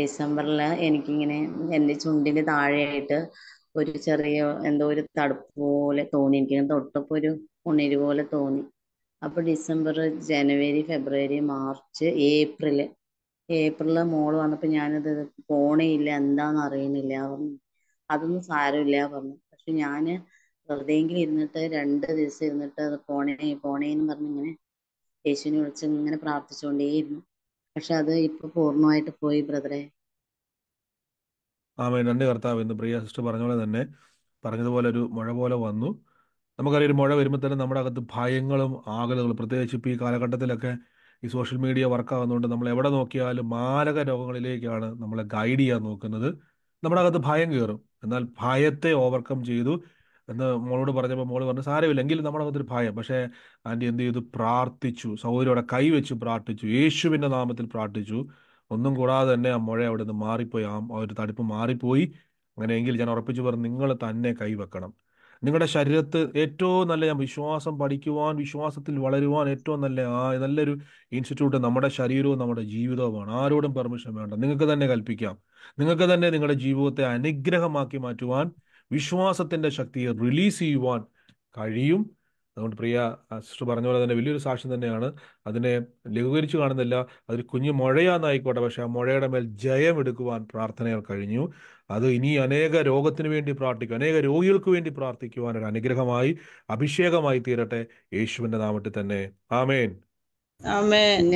ഡിസംബറില് എനിക്കിങ്ങനെ എന്റെ ചുണ്ടിന് താഴെയായിട്ട് ഒരു ചെറിയ എന്തോ ഒരു തടുപ്പ് പോലെ തോന്നി എനിക്ക് തൊട്ടപ്പോ ഒരു ഉണരി പോലെ തോന്നി അപ്പൊ ഡിസംബർ ജനുവരി ഫെബ്രുവരി മാർച്ച് ഏപ്രില് ഏപ്രില് മോള് വന്നപ്പോ ഞാനത് പോണേയില്ല എന്താന്ന് അറിയണില്ല അതൊന്നും സാരമില്ല പറഞ്ഞു പക്ഷെ ഞാന് എങ്കിലും ഇരുന്നിട്ട് രണ്ട് ദിവസം ഇരുന്നിട്ട് അത് പോണേ പോണേ എന്ന് പറഞ്ഞ് ഇങ്ങനെ യേശുവിനെ വിളിച്ച് ഇങ്ങനെ പ്രാർത്ഥിച്ചുകൊണ്ടേയിരുന്നു പക്ഷെ അത് ഇപ്പൊ പൂർണ്ണമായിട്ട് പോയി ബ്രദറെ ആമേ നന്ദി കർത്താവ് ഇന്ന് പ്രിയ സിസ്റ്റർ പറഞ്ഞ പോലെ തന്നെ പറഞ്ഞതുപോലെ ഒരു മഴ പോലെ വന്നു നമുക്കറിയാം ഒരു മഴ വരുമ്പോൾ തന്നെ നമ്മുടെ അകത്ത് ഭയങ്ങളും ആകലുകളും പ്രത്യേകിച്ച് ഇപ്പോൾ ഈ കാലഘട്ടത്തിലൊക്കെ ഈ സോഷ്യൽ മീഡിയ വർക്കാവുന്നതുകൊണ്ട് നമ്മൾ എവിടെ നോക്കിയാലും മാരക രോഗങ്ങളിലേക്കാണ് നമ്മളെ ഗൈഡ് ചെയ്യാൻ നോക്കുന്നത് നമ്മുടെ അകത്ത് ഭയം കയറും എന്നാൽ ഭയത്തെ ഓവർകം ചെയ്തു എന്ന് മോളോട് പറഞ്ഞപ്പോൾ മോള് പറഞ്ഞു സാരമില്ല എങ്കിലും നമ്മുടെ മുഖത്തൊരു ഭയം പക്ഷേ ആൻറ്റി എന്ത് ചെയ്തു പ്രാർത്ഥിച്ചു സൗകര്യയുടെ കൈവച്ച് പ്രാർത്ഥിച്ചു യേശുവിൻ്റെ നാമത്തിൽ പ്രാർത്ഥിച്ചു ഒന്നും കൂടാതെ തന്നെ ആ മുഴ അവിടെ നിന്ന് മാറിപ്പോയി ആ ഒരു തടുപ്പ് മാറിപ്പോയി അങ്ങനെയെങ്കിൽ ഞാൻ ഉറപ്പിച്ചു പറഞ്ഞു നിങ്ങൾ തന്നെ കൈവെക്കണം നിങ്ങളുടെ ശരീരത്ത് ഏറ്റവും നല്ല ഞാൻ വിശ്വാസം പഠിക്കുവാൻ വിശ്വാസത്തിൽ വളരുവാൻ ഏറ്റവും നല്ല ആ നല്ലൊരു ഇൻസ്റ്റിറ്റ്യൂട്ട് നമ്മുടെ ശരീരവും നമ്മുടെ ജീവിതവുമാണ് ആരോടും പെർമിഷൻ വേണ്ട നിങ്ങൾക്ക് തന്നെ കൽപ്പിക്കാം നിങ്ങൾക്ക് തന്നെ നിങ്ങളുടെ ജീവിതത്തെ അനുഗ്രഹമാക്കി മാറ്റുവാൻ വിശ്വാസത്തിൻ്റെ ശക്തിയെ റിലീസ് ചെയ്യുവാൻ കഴിയും നമ്മുടെ പ്രിയ സിസ്റ്റർ പറഞ്ഞ പോലെ തന്നെ വലിയൊരു സാക്ഷ്യം തന്നെയാണ് അതിനെ ലഘൂകരിച്ചു കാണുന്നില്ല അതൊരു കുഞ്ഞു മഴയാന്നായിക്കോട്ടെ പക്ഷെ ആ മഴയുടെ മേൽ ജയം എടുക്കുവാൻ പ്രാർത്ഥനകൾ കഴിഞ്ഞു അത് ഇനി അനേക രോഗത്തിന് വേണ്ടി പ്രാർത്ഥിക്കും അനേക രോഗികൾക്ക് വേണ്ടി പ്രാർത്ഥിക്കുവാൻ ഒരു അനുഗ്രഹമായി അഭിഷേകമായി തീരട്ടെ യേശുവിന്റെ നാമത്തിൽ തന്നെ ആമേൻ ആമേൻ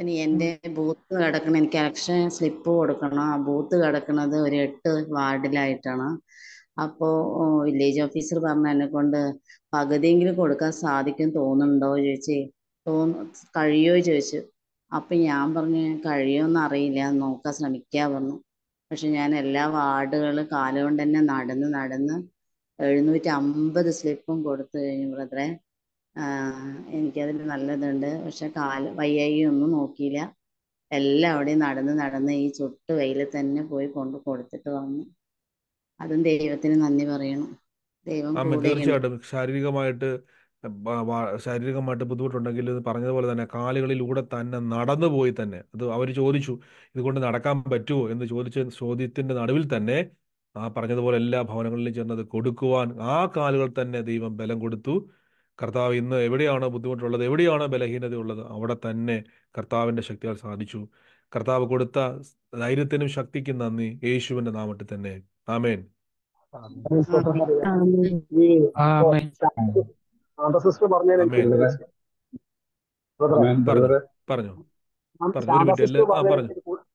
ഇനി എന്റെ ബൂത്ത് കിടക്കണ എനിക്ക് അക്ഷയ സ്ലിപ്പ് കൊടുക്കണം ആ ബൂത്ത് കിടക്കുന്നത് ഒരു എട്ട് വാർഡിലായിട്ടാണ് അപ്പോ വില്ലേജ് ഓഫീസർ പറഞ്ഞ എന്നെ കൊണ്ട് പകുതിയെങ്കിലും കൊടുക്കാൻ സാധിക്കും തോന്നുന്നുണ്ടോ ചോദിച്ചേ തോന്നു കഴിയോ ചോദിച്ചു അപ്പൊ ഞാൻ പറഞ്ഞു കഴിയോന്ന് അറിയില്ല നോക്കാൻ ശ്രമിക്കാ പറഞ്ഞു പക്ഷെ ഞാൻ എല്ലാ വാർഡുകളും കാലുകൊണ്ട് തന്നെ നടന്ന് നടന്ന് എഴുന്നൂറ്റി അമ്പത് സ്ലിപ്പും കൊടുത്തു കഴിഞ്ഞു ബ്രദറെ എനിക്കതിൽ നല്ല ഇതുണ്ട് പക്ഷെ കാല് വയ്യായി ഒന്നും നോക്കിയില്ല എല്ലാം അവിടെയും നടന്ന് നടന്ന് ഈ ചുട്ട് വെയിൽ തന്നെ പോയി കൊണ്ട് കൊടുത്തിട്ട് വന്നു അതും ദൈവത്തിന് നന്ദി പറയണം ദൈവം തീർച്ചയായിട്ടും ശാരീരികമായിട്ട് ശാരീരികമായിട്ട് ബുദ്ധിമുട്ടുണ്ടെങ്കിൽ പറഞ്ഞതുപോലെ തന്നെ കാലുകളിലൂടെ തന്നെ നടന്നു പോയി തന്നെ അത് അവർ ചോദിച്ചു ഇതുകൊണ്ട് നടക്കാൻ പറ്റുമോ എന്ന് ചോദിച്ച ചോദ്യത്തിന്റെ നടുവിൽ തന്നെ ആ പറഞ്ഞതുപോലെ എല്ലാ ഭവനങ്ങളിലും ചെന്നത് കൊടുക്കുവാൻ ആ കാലുകൾ തന്നെ ദൈവം ബലം കൊടുത്തു കർത്താവ് ഇന്ന് എവിടെയാണ് ബുദ്ധിമുട്ടുള്ളത് എവിടെയാണ് ബലഹീനതയുള്ളത് അവിടെ തന്നെ കർത്താവിൻ്റെ ശക്തിയാൽ സാധിച്ചു കർത്താവ് കൊടുത്ത ധൈര്യത്തിനും ശക്തിക്കും നന്ദി യേശുവിന്റെ നാമത്തിൽ തന്നെ ആമേൻ പറഞ്ഞു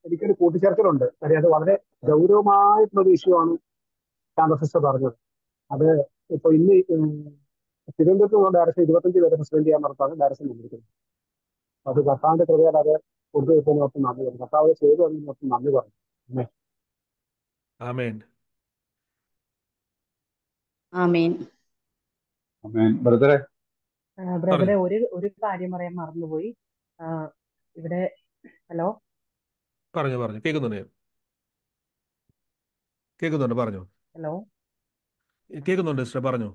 എനിക്കൊരു കൂട്ടിച്ചേർക്കലുണ്ട് കാര്യം അത് വളരെ ഗൗരവമായിട്ടുള്ള ഒരു വിഷയമാണ് ആണ് ശാന്തസിസ്റ്റർ പറഞ്ഞത് അത് ഇപ്പൊ ഇന്ന് തിരുവനന്തപുരത്ത് നിന്ന് ഡയറക്ഷൻ ഇരുപത്തഞ്ച് പേരെ സസ്പെൻഡ് ചെയ്യാൻ നടത്താണ് ഡയറക്ഷൻ വന്നിരിക്കുന്നത് അത് കർത്താവിന്റെ കൃപയാൽ അത് കൊണ്ടുപോയപ്പോഴും ഓർത്ത് നന്ദി പറഞ്ഞു കർത്താവ് ചെയ്തു അതിന് ഓർത്ത് നന്ദി പറഞ്ഞു ആമേൻ ആമേൻ ആമേൻ ബ്രദറെ ബ്രദറെ ഒരു ഒരു കാര്യം പറയാൻ മറന്നുപോയി ഇവിടെ ഹലോ പറഞ്ഞു പറഞ്ഞു കേൾക്കുന്നുണ്ട് കേൾക്കുന്നുണ്ട് പറഞ്ഞു ഹലോ കേൾക്കുന്നുണ്ട് സിസ്റ്റർ പറഞ്ഞു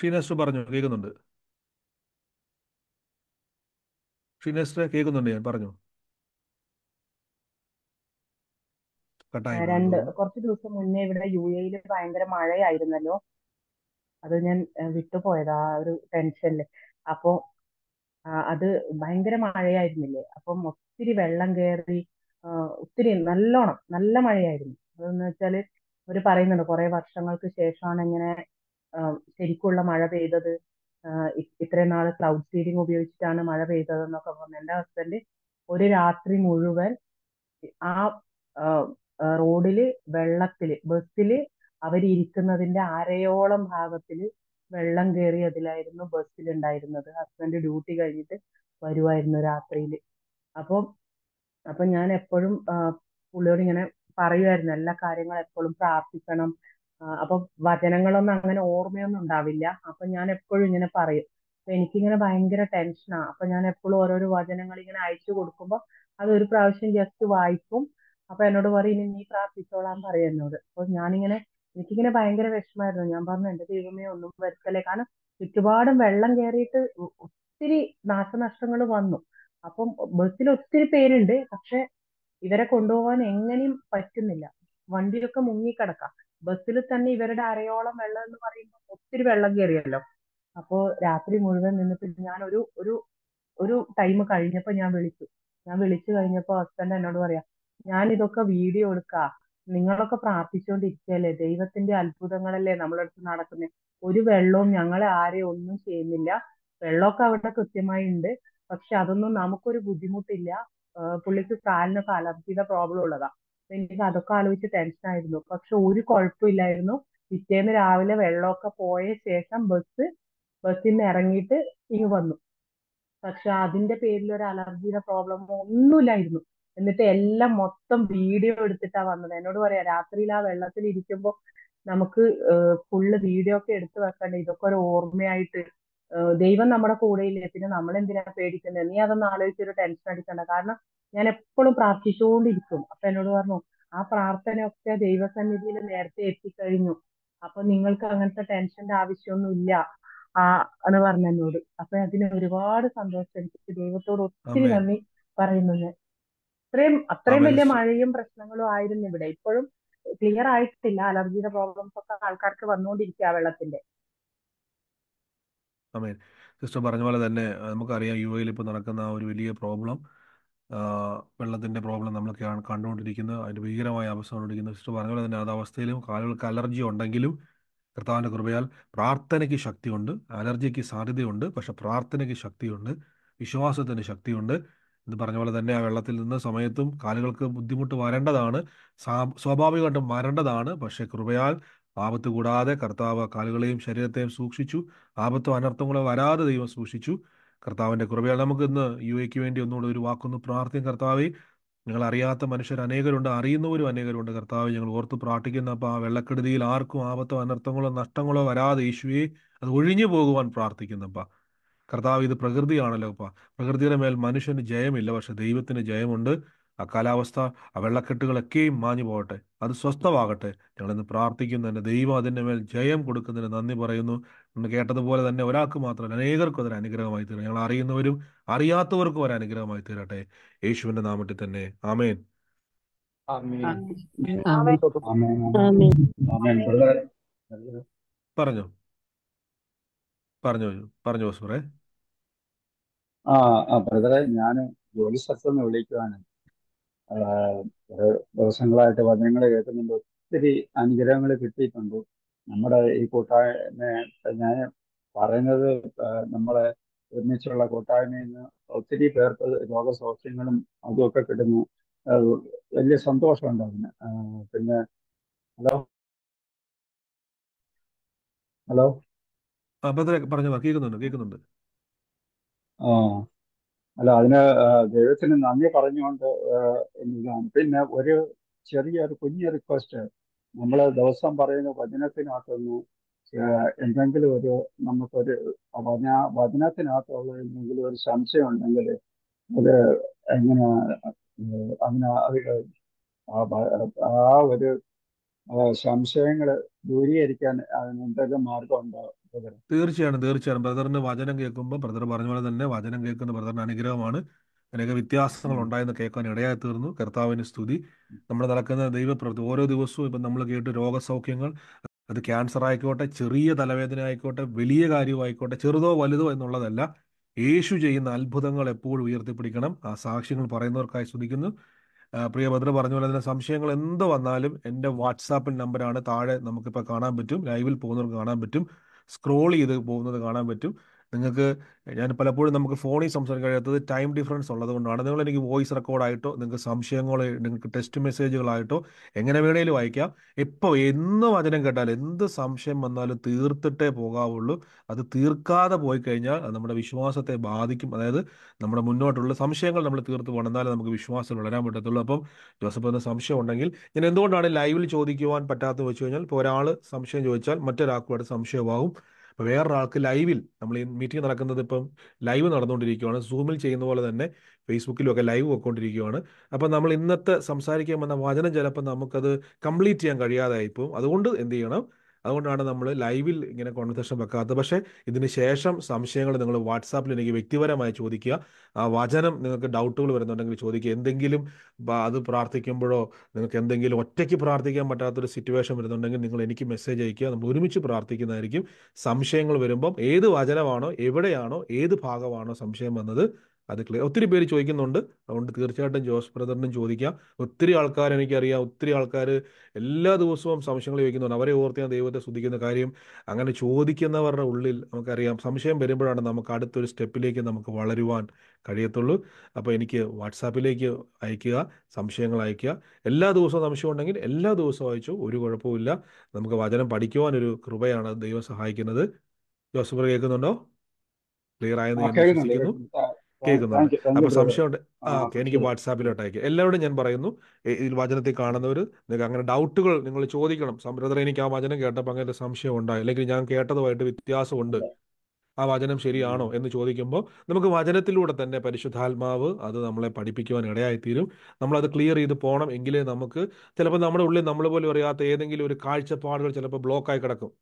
ഷീനേസ്റ്റർ പറഞ്ഞു കേൾക്കുന്നുണ്ട് ഷീനേസ്റ്റർ കേൾക്കുന്നുണ്ട് ഞാൻ പറഞ്ഞു രണ്ട് കുറച്ച് ദിവസം മുന്നേ ഇവിടെ യു എയിൽ ഭയങ്കര മഴയായിരുന്നല്ലോ അത് ഞാൻ വിട്ടുപോയതാ ആ ഒരു ടെൻഷനില് അപ്പോ അത് ഭയങ്കര മഴയായിരുന്നില്ലേ അപ്പം ഒത്തിരി വെള്ളം കയറി ഒത്തിരി നല്ലോണം നല്ല മഴയായിരുന്നു അതെന്ന് വെച്ചാല് അവര് പറയുന്നുണ്ട് കുറെ വർഷങ്ങൾക്ക് ശേഷമാണ് ഇങ്ങനെ ശരിക്കുള്ള മഴ പെയ്തത് ഇത്രയും നാൾ ക്ലൗഡ് സീഡിങ് ഉപയോഗിച്ചിട്ടാണ് മഴ എന്നൊക്കെ പറഞ്ഞു എൻ്റെ ഹസ്ബൻഡ് ഒരു രാത്രി മുഴുവൻ ആ റോഡില് വെള്ളത്തില് ബസ്സില് അവരിയ്ക്കുന്നതിന്റെ അരയോളം ഭാഗത്തിൽ വെള്ളം കയറിയതിലായിരുന്നു ഉണ്ടായിരുന്നത് ഹസ്ബൻഡ് ഡ്യൂട്ടി കഴിഞ്ഞിട്ട് വരുമായിരുന്നു രാത്രിയിൽ അപ്പം അപ്പം ഞാൻ എപ്പോഴും പുള്ളിയോട് ഇങ്ങനെ പറയുമായിരുന്നു എല്ലാ കാര്യങ്ങളും എപ്പോഴും പ്രാർത്ഥിക്കണം അപ്പൊ വചനങ്ങളൊന്നും അങ്ങനെ ഓർമ്മയൊന്നും ഉണ്ടാവില്ല അപ്പൊ ഞാൻ എപ്പോഴും ഇങ്ങനെ പറയും അപ്പൊ എനിക്കിങ്ങനെ ഭയങ്കര ടെൻഷനാ അപ്പൊ ഞാൻ എപ്പോഴും ഓരോരോ വചനങ്ങൾ ഇങ്ങനെ അയച്ചു കൊടുക്കുമ്പോൾ അത് ഒരു പ്രാവശ്യം ജസ്റ്റ് വായിക്കും അപ്പൊ എന്നോട് പറയും ഇനി നീ പ്രാർത്ഥിച്ചോളാൻ പറയും എന്നോട് അപ്പൊ ഞാനിങ്ങനെ എനിക്കിങ്ങനെ ഭയങ്കര വിഷമായിരുന്നു ഞാൻ പറഞ്ഞു എന്റെ ദൈവമേ ഒന്നും വരുത്തല്ലേ കാരണം ചുറ്റുപാടും വെള്ളം കയറിയിട്ട് ഒത്തിരി നാശനഷ്ടങ്ങൾ വന്നു അപ്പം ബസ്സിൽ ഒത്തിരി പേരുണ്ട് പക്ഷെ ഇവരെ കൊണ്ടുപോകാൻ എങ്ങനെയും പറ്റുന്നില്ല വണ്ടിയൊക്കെ മുങ്ങിക്കിടക്കാം ബസ്സിൽ തന്നെ ഇവരുടെ അരയോളം വെള്ളം എന്ന് പറയുമ്പോൾ ഒത്തിരി വെള്ളം കയറിയല്ലോ അപ്പോ രാത്രി മുഴുവൻ നിന്നിട്ട് ഞാൻ ഒരു ഒരു ഒരു ടൈം കഴിഞ്ഞപ്പോ ഞാൻ വിളിച്ചു ഞാൻ വിളിച്ചു കഴിഞ്ഞപ്പോ ഹസ്ബൻഡ് എന്നോട് പറയാ ഞാൻ ഇതൊക്കെ വീഡിയോ എടുക്കാ നിങ്ങളൊക്കെ പ്രാർത്ഥിച്ചുകൊണ്ടിരിക്കുകയല്ലേ ദൈവത്തിന്റെ അത്ഭുതങ്ങളല്ലേ നമ്മളെ അടുത്ത് നടക്കുന്നത് ഒരു വെള്ളവും ഞങ്ങളെ ആരെയും ഒന്നും ചെയ്യുന്നില്ല വെള്ളമൊക്കെ അവിടെ കൃത്യമായി ഉണ്ട് പക്ഷെ അതൊന്നും നമുക്കൊരു ബുദ്ധിമുട്ടില്ല പുള്ളിക്ക് കാലിനൊക്കെ അലർജിയുടെ പ്രോബ്ലം ഉള്ളതാ എനിക്ക് അതൊക്കെ ആലോചിച്ച് ആയിരുന്നു പക്ഷെ ഒരു കുഴപ്പമില്ലായിരുന്നു പിറ്റേന്ന് രാവിലെ വെള്ളമൊക്കെ പോയ ശേഷം ബസ് ബസ്സിൽ നിന്ന് ഇറങ്ങിയിട്ട് ഇങ്ങ് വന്നു പക്ഷെ അതിന്റെ പേരിൽ ഒരു അലർജിയുടെ പ്രോബ്ലമോ ഒന്നുമില്ലായിരുന്നു എന്നിട്ട് എല്ലാം മൊത്തം വീഡിയോ എടുത്തിട്ടാ വന്നത് എന്നോട് പറയാ രാത്രിയിൽ ആ വെള്ളത്തിൽ ഇരിക്കുമ്പോൾ നമുക്ക് ഫുള്ള് വീഡിയോ ഒക്കെ എടുത്തു വെക്കണ്ടേ ഇതൊക്കെ ഒരു ഓർമ്മയായിട്ട് ദൈവം നമ്മുടെ കൂടെയില്ലേ പിന്നെ നമ്മൾ എന്തിനാ പേടിക്കുന്നത് നീ അതൊന്നും ആലോചിച്ചൊരു ടെൻഷൻ അടിക്കണ്ട കാരണം ഞാൻ എപ്പോഴും പ്രാർത്ഥിച്ചുകൊണ്ടിരിക്കും അപ്പൊ എന്നോട് പറഞ്ഞു ആ പ്രാർത്ഥനയൊക്കെ ദൈവസന്നിധിയിൽ നേരത്തെ എത്തിക്കഴിഞ്ഞു അപ്പൊ നിങ്ങൾക്ക് അങ്ങനത്തെ ടെൻഷന്റെ ആവശ്യമൊന്നും ഇല്ല ആ എന്ന് പറഞ്ഞു എന്നോട് അപ്പൊ അതിന് ഒരുപാട് സന്തോഷം എനിക്ക് ദൈവത്തോട് ഒത്തിരി നന്ദി പറയുന്നത് അത്രയും അത്രയും വലിയ മഴയും പ്രശ്നങ്ങളും ആയിരുന്നു ഇവിടെ ഇപ്പോഴും ക്ലിയർ ആയിട്ടില്ല അലർജിയുടെ പ്രോബ്ലംസ് ഒക്കെ ആൾക്കാർക്ക് വന്നുകൊണ്ടിരിക്കുക വെള്ളത്തിന്റെ അമേൻ സിസ്റ്റർ പറഞ്ഞ പോലെ തന്നെ നമുക്കറിയാം യു എയിൽ ഇപ്പോൾ നടക്കുന്ന ആ ഒരു വലിയ പ്രോബ്ലം വെള്ളത്തിൻ്റെ പ്രോബ്ലം നമ്മൾ കണ്ടുകൊണ്ടിരിക്കുന്നത് അതിൻ്റെ ഭീകരമായ അവസ്ഥ കൊണ്ടിരിക്കുന്നത് സിസ്റ്റർ പറഞ്ഞ പോലെ തന്നെ അത് അവസ്ഥയിലും കാലുകൾക്ക് അലർജി ഉണ്ടെങ്കിലും കർത്താവിൻ്റെ കൃപയാൽ പ്രാർത്ഥനയ്ക്ക് ശക്തിയുണ്ട് അലർജിക്ക് സാധ്യതയുണ്ട് പക്ഷെ പ്രാർത്ഥനയ്ക്ക് ശക്തിയുണ്ട് വിശ്വാസത്തിന് ശക്തിയുണ്ട് എന്ന് പറഞ്ഞ പോലെ തന്നെ ആ വെള്ളത്തിൽ നിന്ന് സമയത്തും കാലുകൾക്ക് ബുദ്ധിമുട്ട് വരേണ്ടതാണ് സ്വാഭാവികമായിട്ടും വരേണ്ടതാണ് പക്ഷേ കൃപയാൽ ആപത്ത് കൂടാതെ കർത്താവ് കാലുകളെയും ശരീരത്തെയും സൂക്ഷിച്ചു ആപത്തോ അനർത്ഥങ്ങളോ വരാതെ ദൈവം സൂക്ഷിച്ചു കർത്താവിൻ്റെ കൃപയാൽ നമുക്ക് ഇന്ന് യു എക്ക് വേണ്ടി ഒന്നുകൂടെ ഒരു വാക്കൊന്ന് പ്രാർത്ഥിക്കും കർത്താവെ ഞങ്ങൾ അറിയാത്ത മനുഷ്യർ അനേകരുണ്ട് അറിയുന്നവരും അനേകരുണ്ട് കർത്താവ് ഞങ്ങൾ ഓർത്ത് പ്രാർത്ഥിക്കുന്ന അപ്പോൾ ആ വെള്ളക്കെടുതിയിൽ ആർക്കും ആപത്തോ അനർത്ഥങ്ങളോ നഷ്ടങ്ങളോ വരാതെ യേശുവെ അത് ഒഴിഞ്ഞു പോകുവാൻ പ്രാർത്ഥിക്കുന്നപ്പ കർത്താവ് ഇത് പ്രകൃതിയാണല്ലോ അപ്പ പ്രകൃതിയുടെ മേൽ മനുഷ്യന് ജയമില്ല പക്ഷെ ദൈവത്തിന് ജയമുണ്ട് ആ കാലാവസ്ഥ ആ വെള്ളക്കെട്ടുകളൊക്കെയും മാഞ്ഞു പോകട്ടെ അത് സ്വസ്ഥമാകട്ടെ ഞങ്ങളിന്ന് പ്രാർത്ഥിക്കുന്നതിന് ദൈവം അതിൻ്റെ മേൽ ജയം കൊടുക്കുന്നതിന് നന്ദി പറയുന്നു ഇന്ന് കേട്ടതുപോലെ തന്നെ ഒരാൾക്ക് മാത്രമല്ല അനേകർക്കും അതിന് അനുഗ്രഹമായി തീരും ഞങ്ങൾ അറിയുന്നവരും അറിയാത്തവർക്കും ഒരു അനുഗ്രഹമായി തീരട്ടെ യേശുവിന്റെ നാമത്തിൽ തന്നെ ആമേൻ പറഞ്ഞോ പറഞ്ഞോ പറഞ്ഞു ജോസഫറെ ആ ബ്രദറെ ഞാൻ ജോലി സ്ഥലത്തുനിന്ന് വിളിക്കുവാണ് ദിവസങ്ങളായിട്ട് വചനങ്ങൾ കേൾക്കുന്നുണ്ട് ഒത്തിരി അനുഗ്രഹങ്ങൾ കിട്ടിയിട്ടുണ്ട് നമ്മുടെ ഈ കൂട്ടായ്മ ഞാൻ പറയുന്നത് നമ്മളെ ഒരുമിച്ചുള്ള കൂട്ടായ്മയിൽ നിന്ന് ഒത്തിരി പേർക്ക് രോഗസൗഖ്യങ്ങളും അതുമൊക്കെ കിട്ടുന്നു വലിയ സന്തോഷമുണ്ട് അതിന് പിന്നെ ഹലോ ഹലോ പറഞ്ഞു കേൾക്കുന്നുണ്ട് കേൾക്കുന്നുണ്ട് ആ അല്ല അതിന് ദൈവത്തിന് നന്ദി പറഞ്ഞുകൊണ്ട് എന്നതാണ് പിന്നെ ഒരു ചെറിയൊരു കുഞ്ഞു റിക്വസ്റ്റ് നമ്മൾ ദിവസം പറയുന്ന വചനത്തിനകത്തുനിന്ന് എന്തെങ്കിലും ഒരു നമുക്കൊരു വചന വചനത്തിനകത്തുള്ള എന്തെങ്കിലും ഒരു സംശയം ഉണ്ടെങ്കിൽ അത് എങ്ങനെ അതിന് ആ ഒരു സംശയങ്ങൾ ദൂരീകരിക്കാൻ അതിന് എന്തെങ്കിലും മാർഗമുണ്ടോ തീർച്ചയാണ് തീർച്ചയാണ് ബ്രദറിന്റെ വചനം കേൾക്കുമ്പോൾ ബ്രദർ പറഞ്ഞ പോലെ തന്നെ വചനം കേൾക്കുന്ന ബ്രദറിന്റെ അനുഗ്രഹമാണ് അനേക വ്യത്യാസങ്ങൾ ഉണ്ടായെന്ന് കേൾക്കാൻ ഇടയായി തീർന്നു കർത്താവിന് സ്തുതി നമ്മൾ നടക്കുന്ന ദൈവപ്രവൃത്തി ഓരോ ദിവസവും ഇപ്പം നമ്മൾ കേട്ട് രോഗസൗഖ്യങ്ങൾ അത് ക്യാൻസർ ആയിക്കോട്ടെ ചെറിയ തലവേദന ആയിക്കോട്ടെ വലിയ കാര്യമായിക്കോട്ടെ ചെറുതോ വലുതോ എന്നുള്ളതല്ല യേശു ചെയ്യുന്ന അത്ഭുതങ്ങൾ എപ്പോഴും ഉയർത്തിപ്പിടിക്കണം ആ സാക്ഷ്യങ്ങൾ പറയുന്നവർക്കായി ശ്രദ്ധിക്കുന്നു പ്രിയ ഭദ്ര പറഞ്ഞ പോലെ തന്നെ സംശയങ്ങൾ എന്ത് വന്നാലും എൻ്റെ വാട്സാപ്പിൽ നമ്പറാണ് താഴെ നമുക്കിപ്പോൾ കാണാൻ പറ്റും ലൈവിൽ പോകുന്നവർക്ക് കാണാൻ പറ്റും സ്ക്രോൾ ചെയ്ത് പോകുന്നത് കാണാൻ പറ്റും നിങ്ങൾക്ക് ഞാൻ പലപ്പോഴും നമുക്ക് ഫോണിൽ സംസാരിക്കാൻ കഴിയാത്തത് ടൈം ഡിഫറൻസ് ഉള്ളത് കൊണ്ടാണ് നിങ്ങൾ എനിക്ക് വോയിസ് റെക്കോർഡായിട്ടോ നിങ്ങൾക്ക് സംശയങ്ങളോ നിങ്ങൾക്ക് ടെസ്റ്റ് മെസ്സേജുകളായിട്ടോ എങ്ങനെ വേണേലും അയക്കാം ഇപ്പോൾ എന്ന് വചനം കേട്ടാലും എന്ത് സംശയം വന്നാലും തീർത്തിട്ടേ പോകാവുള്ളൂ അത് തീർക്കാതെ പോയി കഴിഞ്ഞാൽ അത് നമ്മുടെ വിശ്വാസത്തെ ബാധിക്കും അതായത് നമ്മുടെ മുന്നോട്ടുള്ള സംശയങ്ങൾ നമ്മൾ തീർത്ത് പോകണം നമുക്ക് വിശ്വാസം വളരാൻ പറ്റത്തുള്ളൂ അപ്പം ജോസഫ് എന്ന സംശയം ഉണ്ടെങ്കിൽ ഞാൻ എന്തുകൊണ്ടാണ് ലൈവിൽ ചോദിക്കുവാൻ പറ്റാത്തത് വെച്ച് കഴിഞ്ഞാൽ ഇപ്പോൾ ഒരാൾ സംശയം ചോദിച്ചാൽ മറ്റൊരാൾക്കും അത് സംശയമാകും ഇപ്പോൾ വേറൊരാൾക്ക് ലൈവിൽ നമ്മൾ ഈ മീറ്റിംഗ് നടക്കുന്നത് ഇപ്പം ലൈവ് നടന്നുകൊണ്ടിരിക്കുകയാണ് സൂമിൽ ചെയ്യുന്ന പോലെ തന്നെ ഫേസ്ബുക്കിലും ഒക്കെ ലൈവ് പോയിക്കൊണ്ടിരിക്കുകയാണ് അപ്പം നമ്മൾ ഇന്നത്തെ സംസാരിക്കാൻ വന്ന വചനം ചിലപ്പോൾ നമുക്കത് കംപ്ലീറ്റ് ചെയ്യാൻ കഴിയാതായിപ്പോൾ അതുകൊണ്ട് എന്ത് ചെയ്യണം അതുകൊണ്ടാണ് നമ്മൾ ലൈവിൽ ഇങ്ങനെ കോൺവെർസേഷൻ വെക്കാത്തത് പക്ഷേ ഇതിന് ശേഷം സംശയങ്ങൾ നിങ്ങൾ വാട്സാപ്പിൽ എനിക്ക് വ്യക്തിപരമായി ചോദിക്കുക ആ വചനം നിങ്ങൾക്ക് ഡൗട്ടുകൾ വരുന്നുണ്ടെങ്കിൽ ചോദിക്കുക എന്തെങ്കിലും അത് പ്രാർത്ഥിക്കുമ്പോഴോ നിങ്ങൾക്ക് എന്തെങ്കിലും ഒറ്റയ്ക്ക് പ്രാർത്ഥിക്കാൻ പറ്റാത്തൊരു സിറ്റുവേഷൻ വരുന്നുണ്ടെങ്കിൽ നിങ്ങൾ എനിക്ക് മെസ്സേജ് അയക്കുക നമ്മൾ ഒരുമിച്ച് പ്രാർത്ഥിക്കുന്നതായിരിക്കും സംശയങ്ങൾ വരുമ്പം ഏത് വചനമാണോ എവിടെയാണോ ഏത് ഭാഗമാണോ സംശയം വന്നത് അത് ക്ലിയർ ഒത്തിരി പേര് ചോദിക്കുന്നുണ്ട് അതുകൊണ്ട് തീർച്ചയായിട്ടും ജോസ് ബ്രദറിനും ചോദിക്കാം ഒത്തിരി ആൾക്കാർ എനിക്കറിയാം ഒത്തിരി ആൾക്കാർ എല്ലാ ദിവസവും സംശയങ്ങൾ ചോദിക്കുന്നുണ്ട് അവരെ ഓർത്ത് ഞാൻ ദൈവത്തെ ശ്രദ്ധിക്കുന്ന കാര്യം അങ്ങനെ ചോദിക്കുന്നവരുടെ ഉള്ളിൽ നമുക്കറിയാം സംശയം വരുമ്പോഴാണ് നമുക്ക് അടുത്തൊരു സ്റ്റെപ്പിലേക്ക് നമുക്ക് വളരുവാൻ കഴിയത്തുള്ളൂ അപ്പോൾ എനിക്ക് വാട്സാപ്പിലേക്ക് അയക്കുക സംശയങ്ങൾ അയക്കുക എല്ലാ ദിവസവും സംശയം ഉണ്ടെങ്കിൽ എല്ലാ ദിവസവും അയച്ചു ഒരു കുഴപ്പമില്ല നമുക്ക് വചനം പഠിക്കുവാനൊരു കൃപയാണ് ദൈവം സഹായിക്കുന്നത് ജോസഫർ കേൾക്കുന്നുണ്ടോ ക്ലിയർ ആയെന്ന് ഞാൻ വിശ്വസിക്കുന്നു കേൾക്കുന്നുണ്ട് അപ്പൊ സംശയമുണ്ട് ആ ഓക്കെ എനിക്ക് വാട്സാപ്പിലോട്ട് അയക്കാം എല്ലാവരോടും ഞാൻ പറയുന്നു ഇതിൽ വചനത്തിൽ കാണുന്നവർ നിങ്ങൾക്ക് അങ്ങനെ ഡൗട്ടുകൾ നിങ്ങൾ ചോദിക്കണം സംരംഭം എനിക്ക് ആ വചനം കേട്ടപ്പോൾ അങ്ങനെ സംശയം ഉണ്ടായി അല്ലെങ്കിൽ ഞാൻ കേട്ടതുമായിട്ട് വ്യത്യാസമുണ്ട് ആ വചനം ശരിയാണോ എന്ന് ചോദിക്കുമ്പോൾ നമുക്ക് വചനത്തിലൂടെ തന്നെ പരിശുദ്ധാത്മാവ് അത് നമ്മളെ പഠിപ്പിക്കുവാൻ ഇടയായിത്തീരും നമ്മളത് ക്ലിയർ ചെയ്ത് പോകണം എങ്കിലേ നമുക്ക് ചിലപ്പോൾ നമ്മുടെ ഉള്ളിൽ നമ്മൾ പോലും അറിയാത്ത ഏതെങ്കിലും ഒരു കാഴ്ചപ്പാടുകൾ ചിലപ്പോൾ ബ്ലോക്കായി കിടക്കും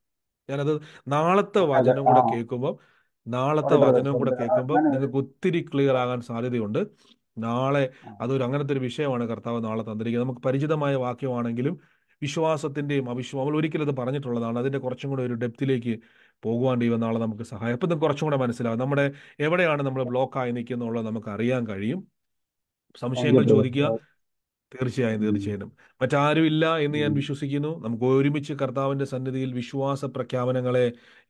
ഞാനത് നാളത്തെ വചനം കൂടെ കേൾക്കുമ്പോൾ നാളത്തെ വചനവും കൂടെ കേൾക്കുമ്പോൾ നിങ്ങൾക്ക് ഒത്തിരി ക്ലിയർ ആകാൻ സാധ്യതയുണ്ട് നാളെ അതൊരു അങ്ങനത്തെ ഒരു വിഷയമാണ് കർത്താവ് നാളെ തന്നിരിക്കുന്നത് നമുക്ക് പരിചിതമായ വാക്യമാണെങ്കിലും വിശ്വാസത്തിന്റെയും അവിശ്വാസം നമ്മൾ ഒരിക്കലും അത് പറഞ്ഞിട്ടുള്ളതാണ് അതിന്റെ കുറച്ചും കൂടെ ഒരു ഡെപ്തിലേക്ക് പോകുവാൻ ഇവ നാളെ നമുക്ക് സഹായം അപ്പം കുറച്ചും കൂടെ മനസ്സിലാവും നമ്മുടെ എവിടെയാണ് നമ്മൾ ബ്ലോക്കായി നിൽക്കുന്നുള്ളത് നമുക്ക് അറിയാൻ കഴിയും സംശയങ്ങൾ ചോദിക്കുക തീർച്ചയായും തീർച്ചയായും മറ്റാരും ഇല്ല എന്ന് ഞാൻ വിശ്വസിക്കുന്നു നമുക്ക് ഒരുമിച്ച് കർത്താവിന്റെ സന്നിധിയിൽ വിശ്വാസ പ്രഖ്യാപനങ്ങളെ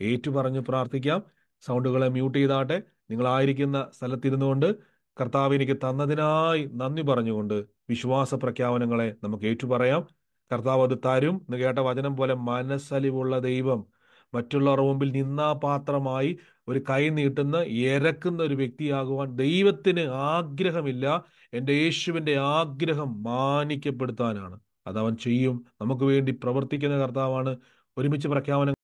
ഏറ്റുപറഞ്ഞ് പ്രാർത്ഥിക്കാം സൗണ്ടുകളെ മ്യൂട്ട് ചെയ്താട്ടെ നിങ്ങളായിരിക്കുന്ന സ്ഥലത്തിരുന്നു കൊണ്ട് കർത്താവ് എനിക്ക് തന്നതിനായി നന്ദി പറഞ്ഞുകൊണ്ട് വിശ്വാസ പ്രഖ്യാപനങ്ങളെ നമുക്ക് ഏറ്റുപറയാം കർത്താവ് അത് തരും എന്ന് കേട്ട വചനം പോലെ മനസ്സലിവുള്ള ദൈവം മറ്റുള്ളവർ മുമ്പിൽ നിന്നാപാത്രമായി ഒരു കൈ നീട്ടുന്ന ഇരക്കുന്ന ഒരു വ്യക്തിയാകുവാൻ ദൈവത്തിന് ആഗ്രഹമില്ല എൻ്റെ യേശുവിൻ്റെ ആഗ്രഹം മാനിക്കപ്പെടുത്താനാണ് അതവൻ ചെയ്യും നമുക്ക് വേണ്ടി പ്രവർത്തിക്കുന്ന കർത്താവാണ് ഒരുമിച്ച് പ്രഖ്യാപനം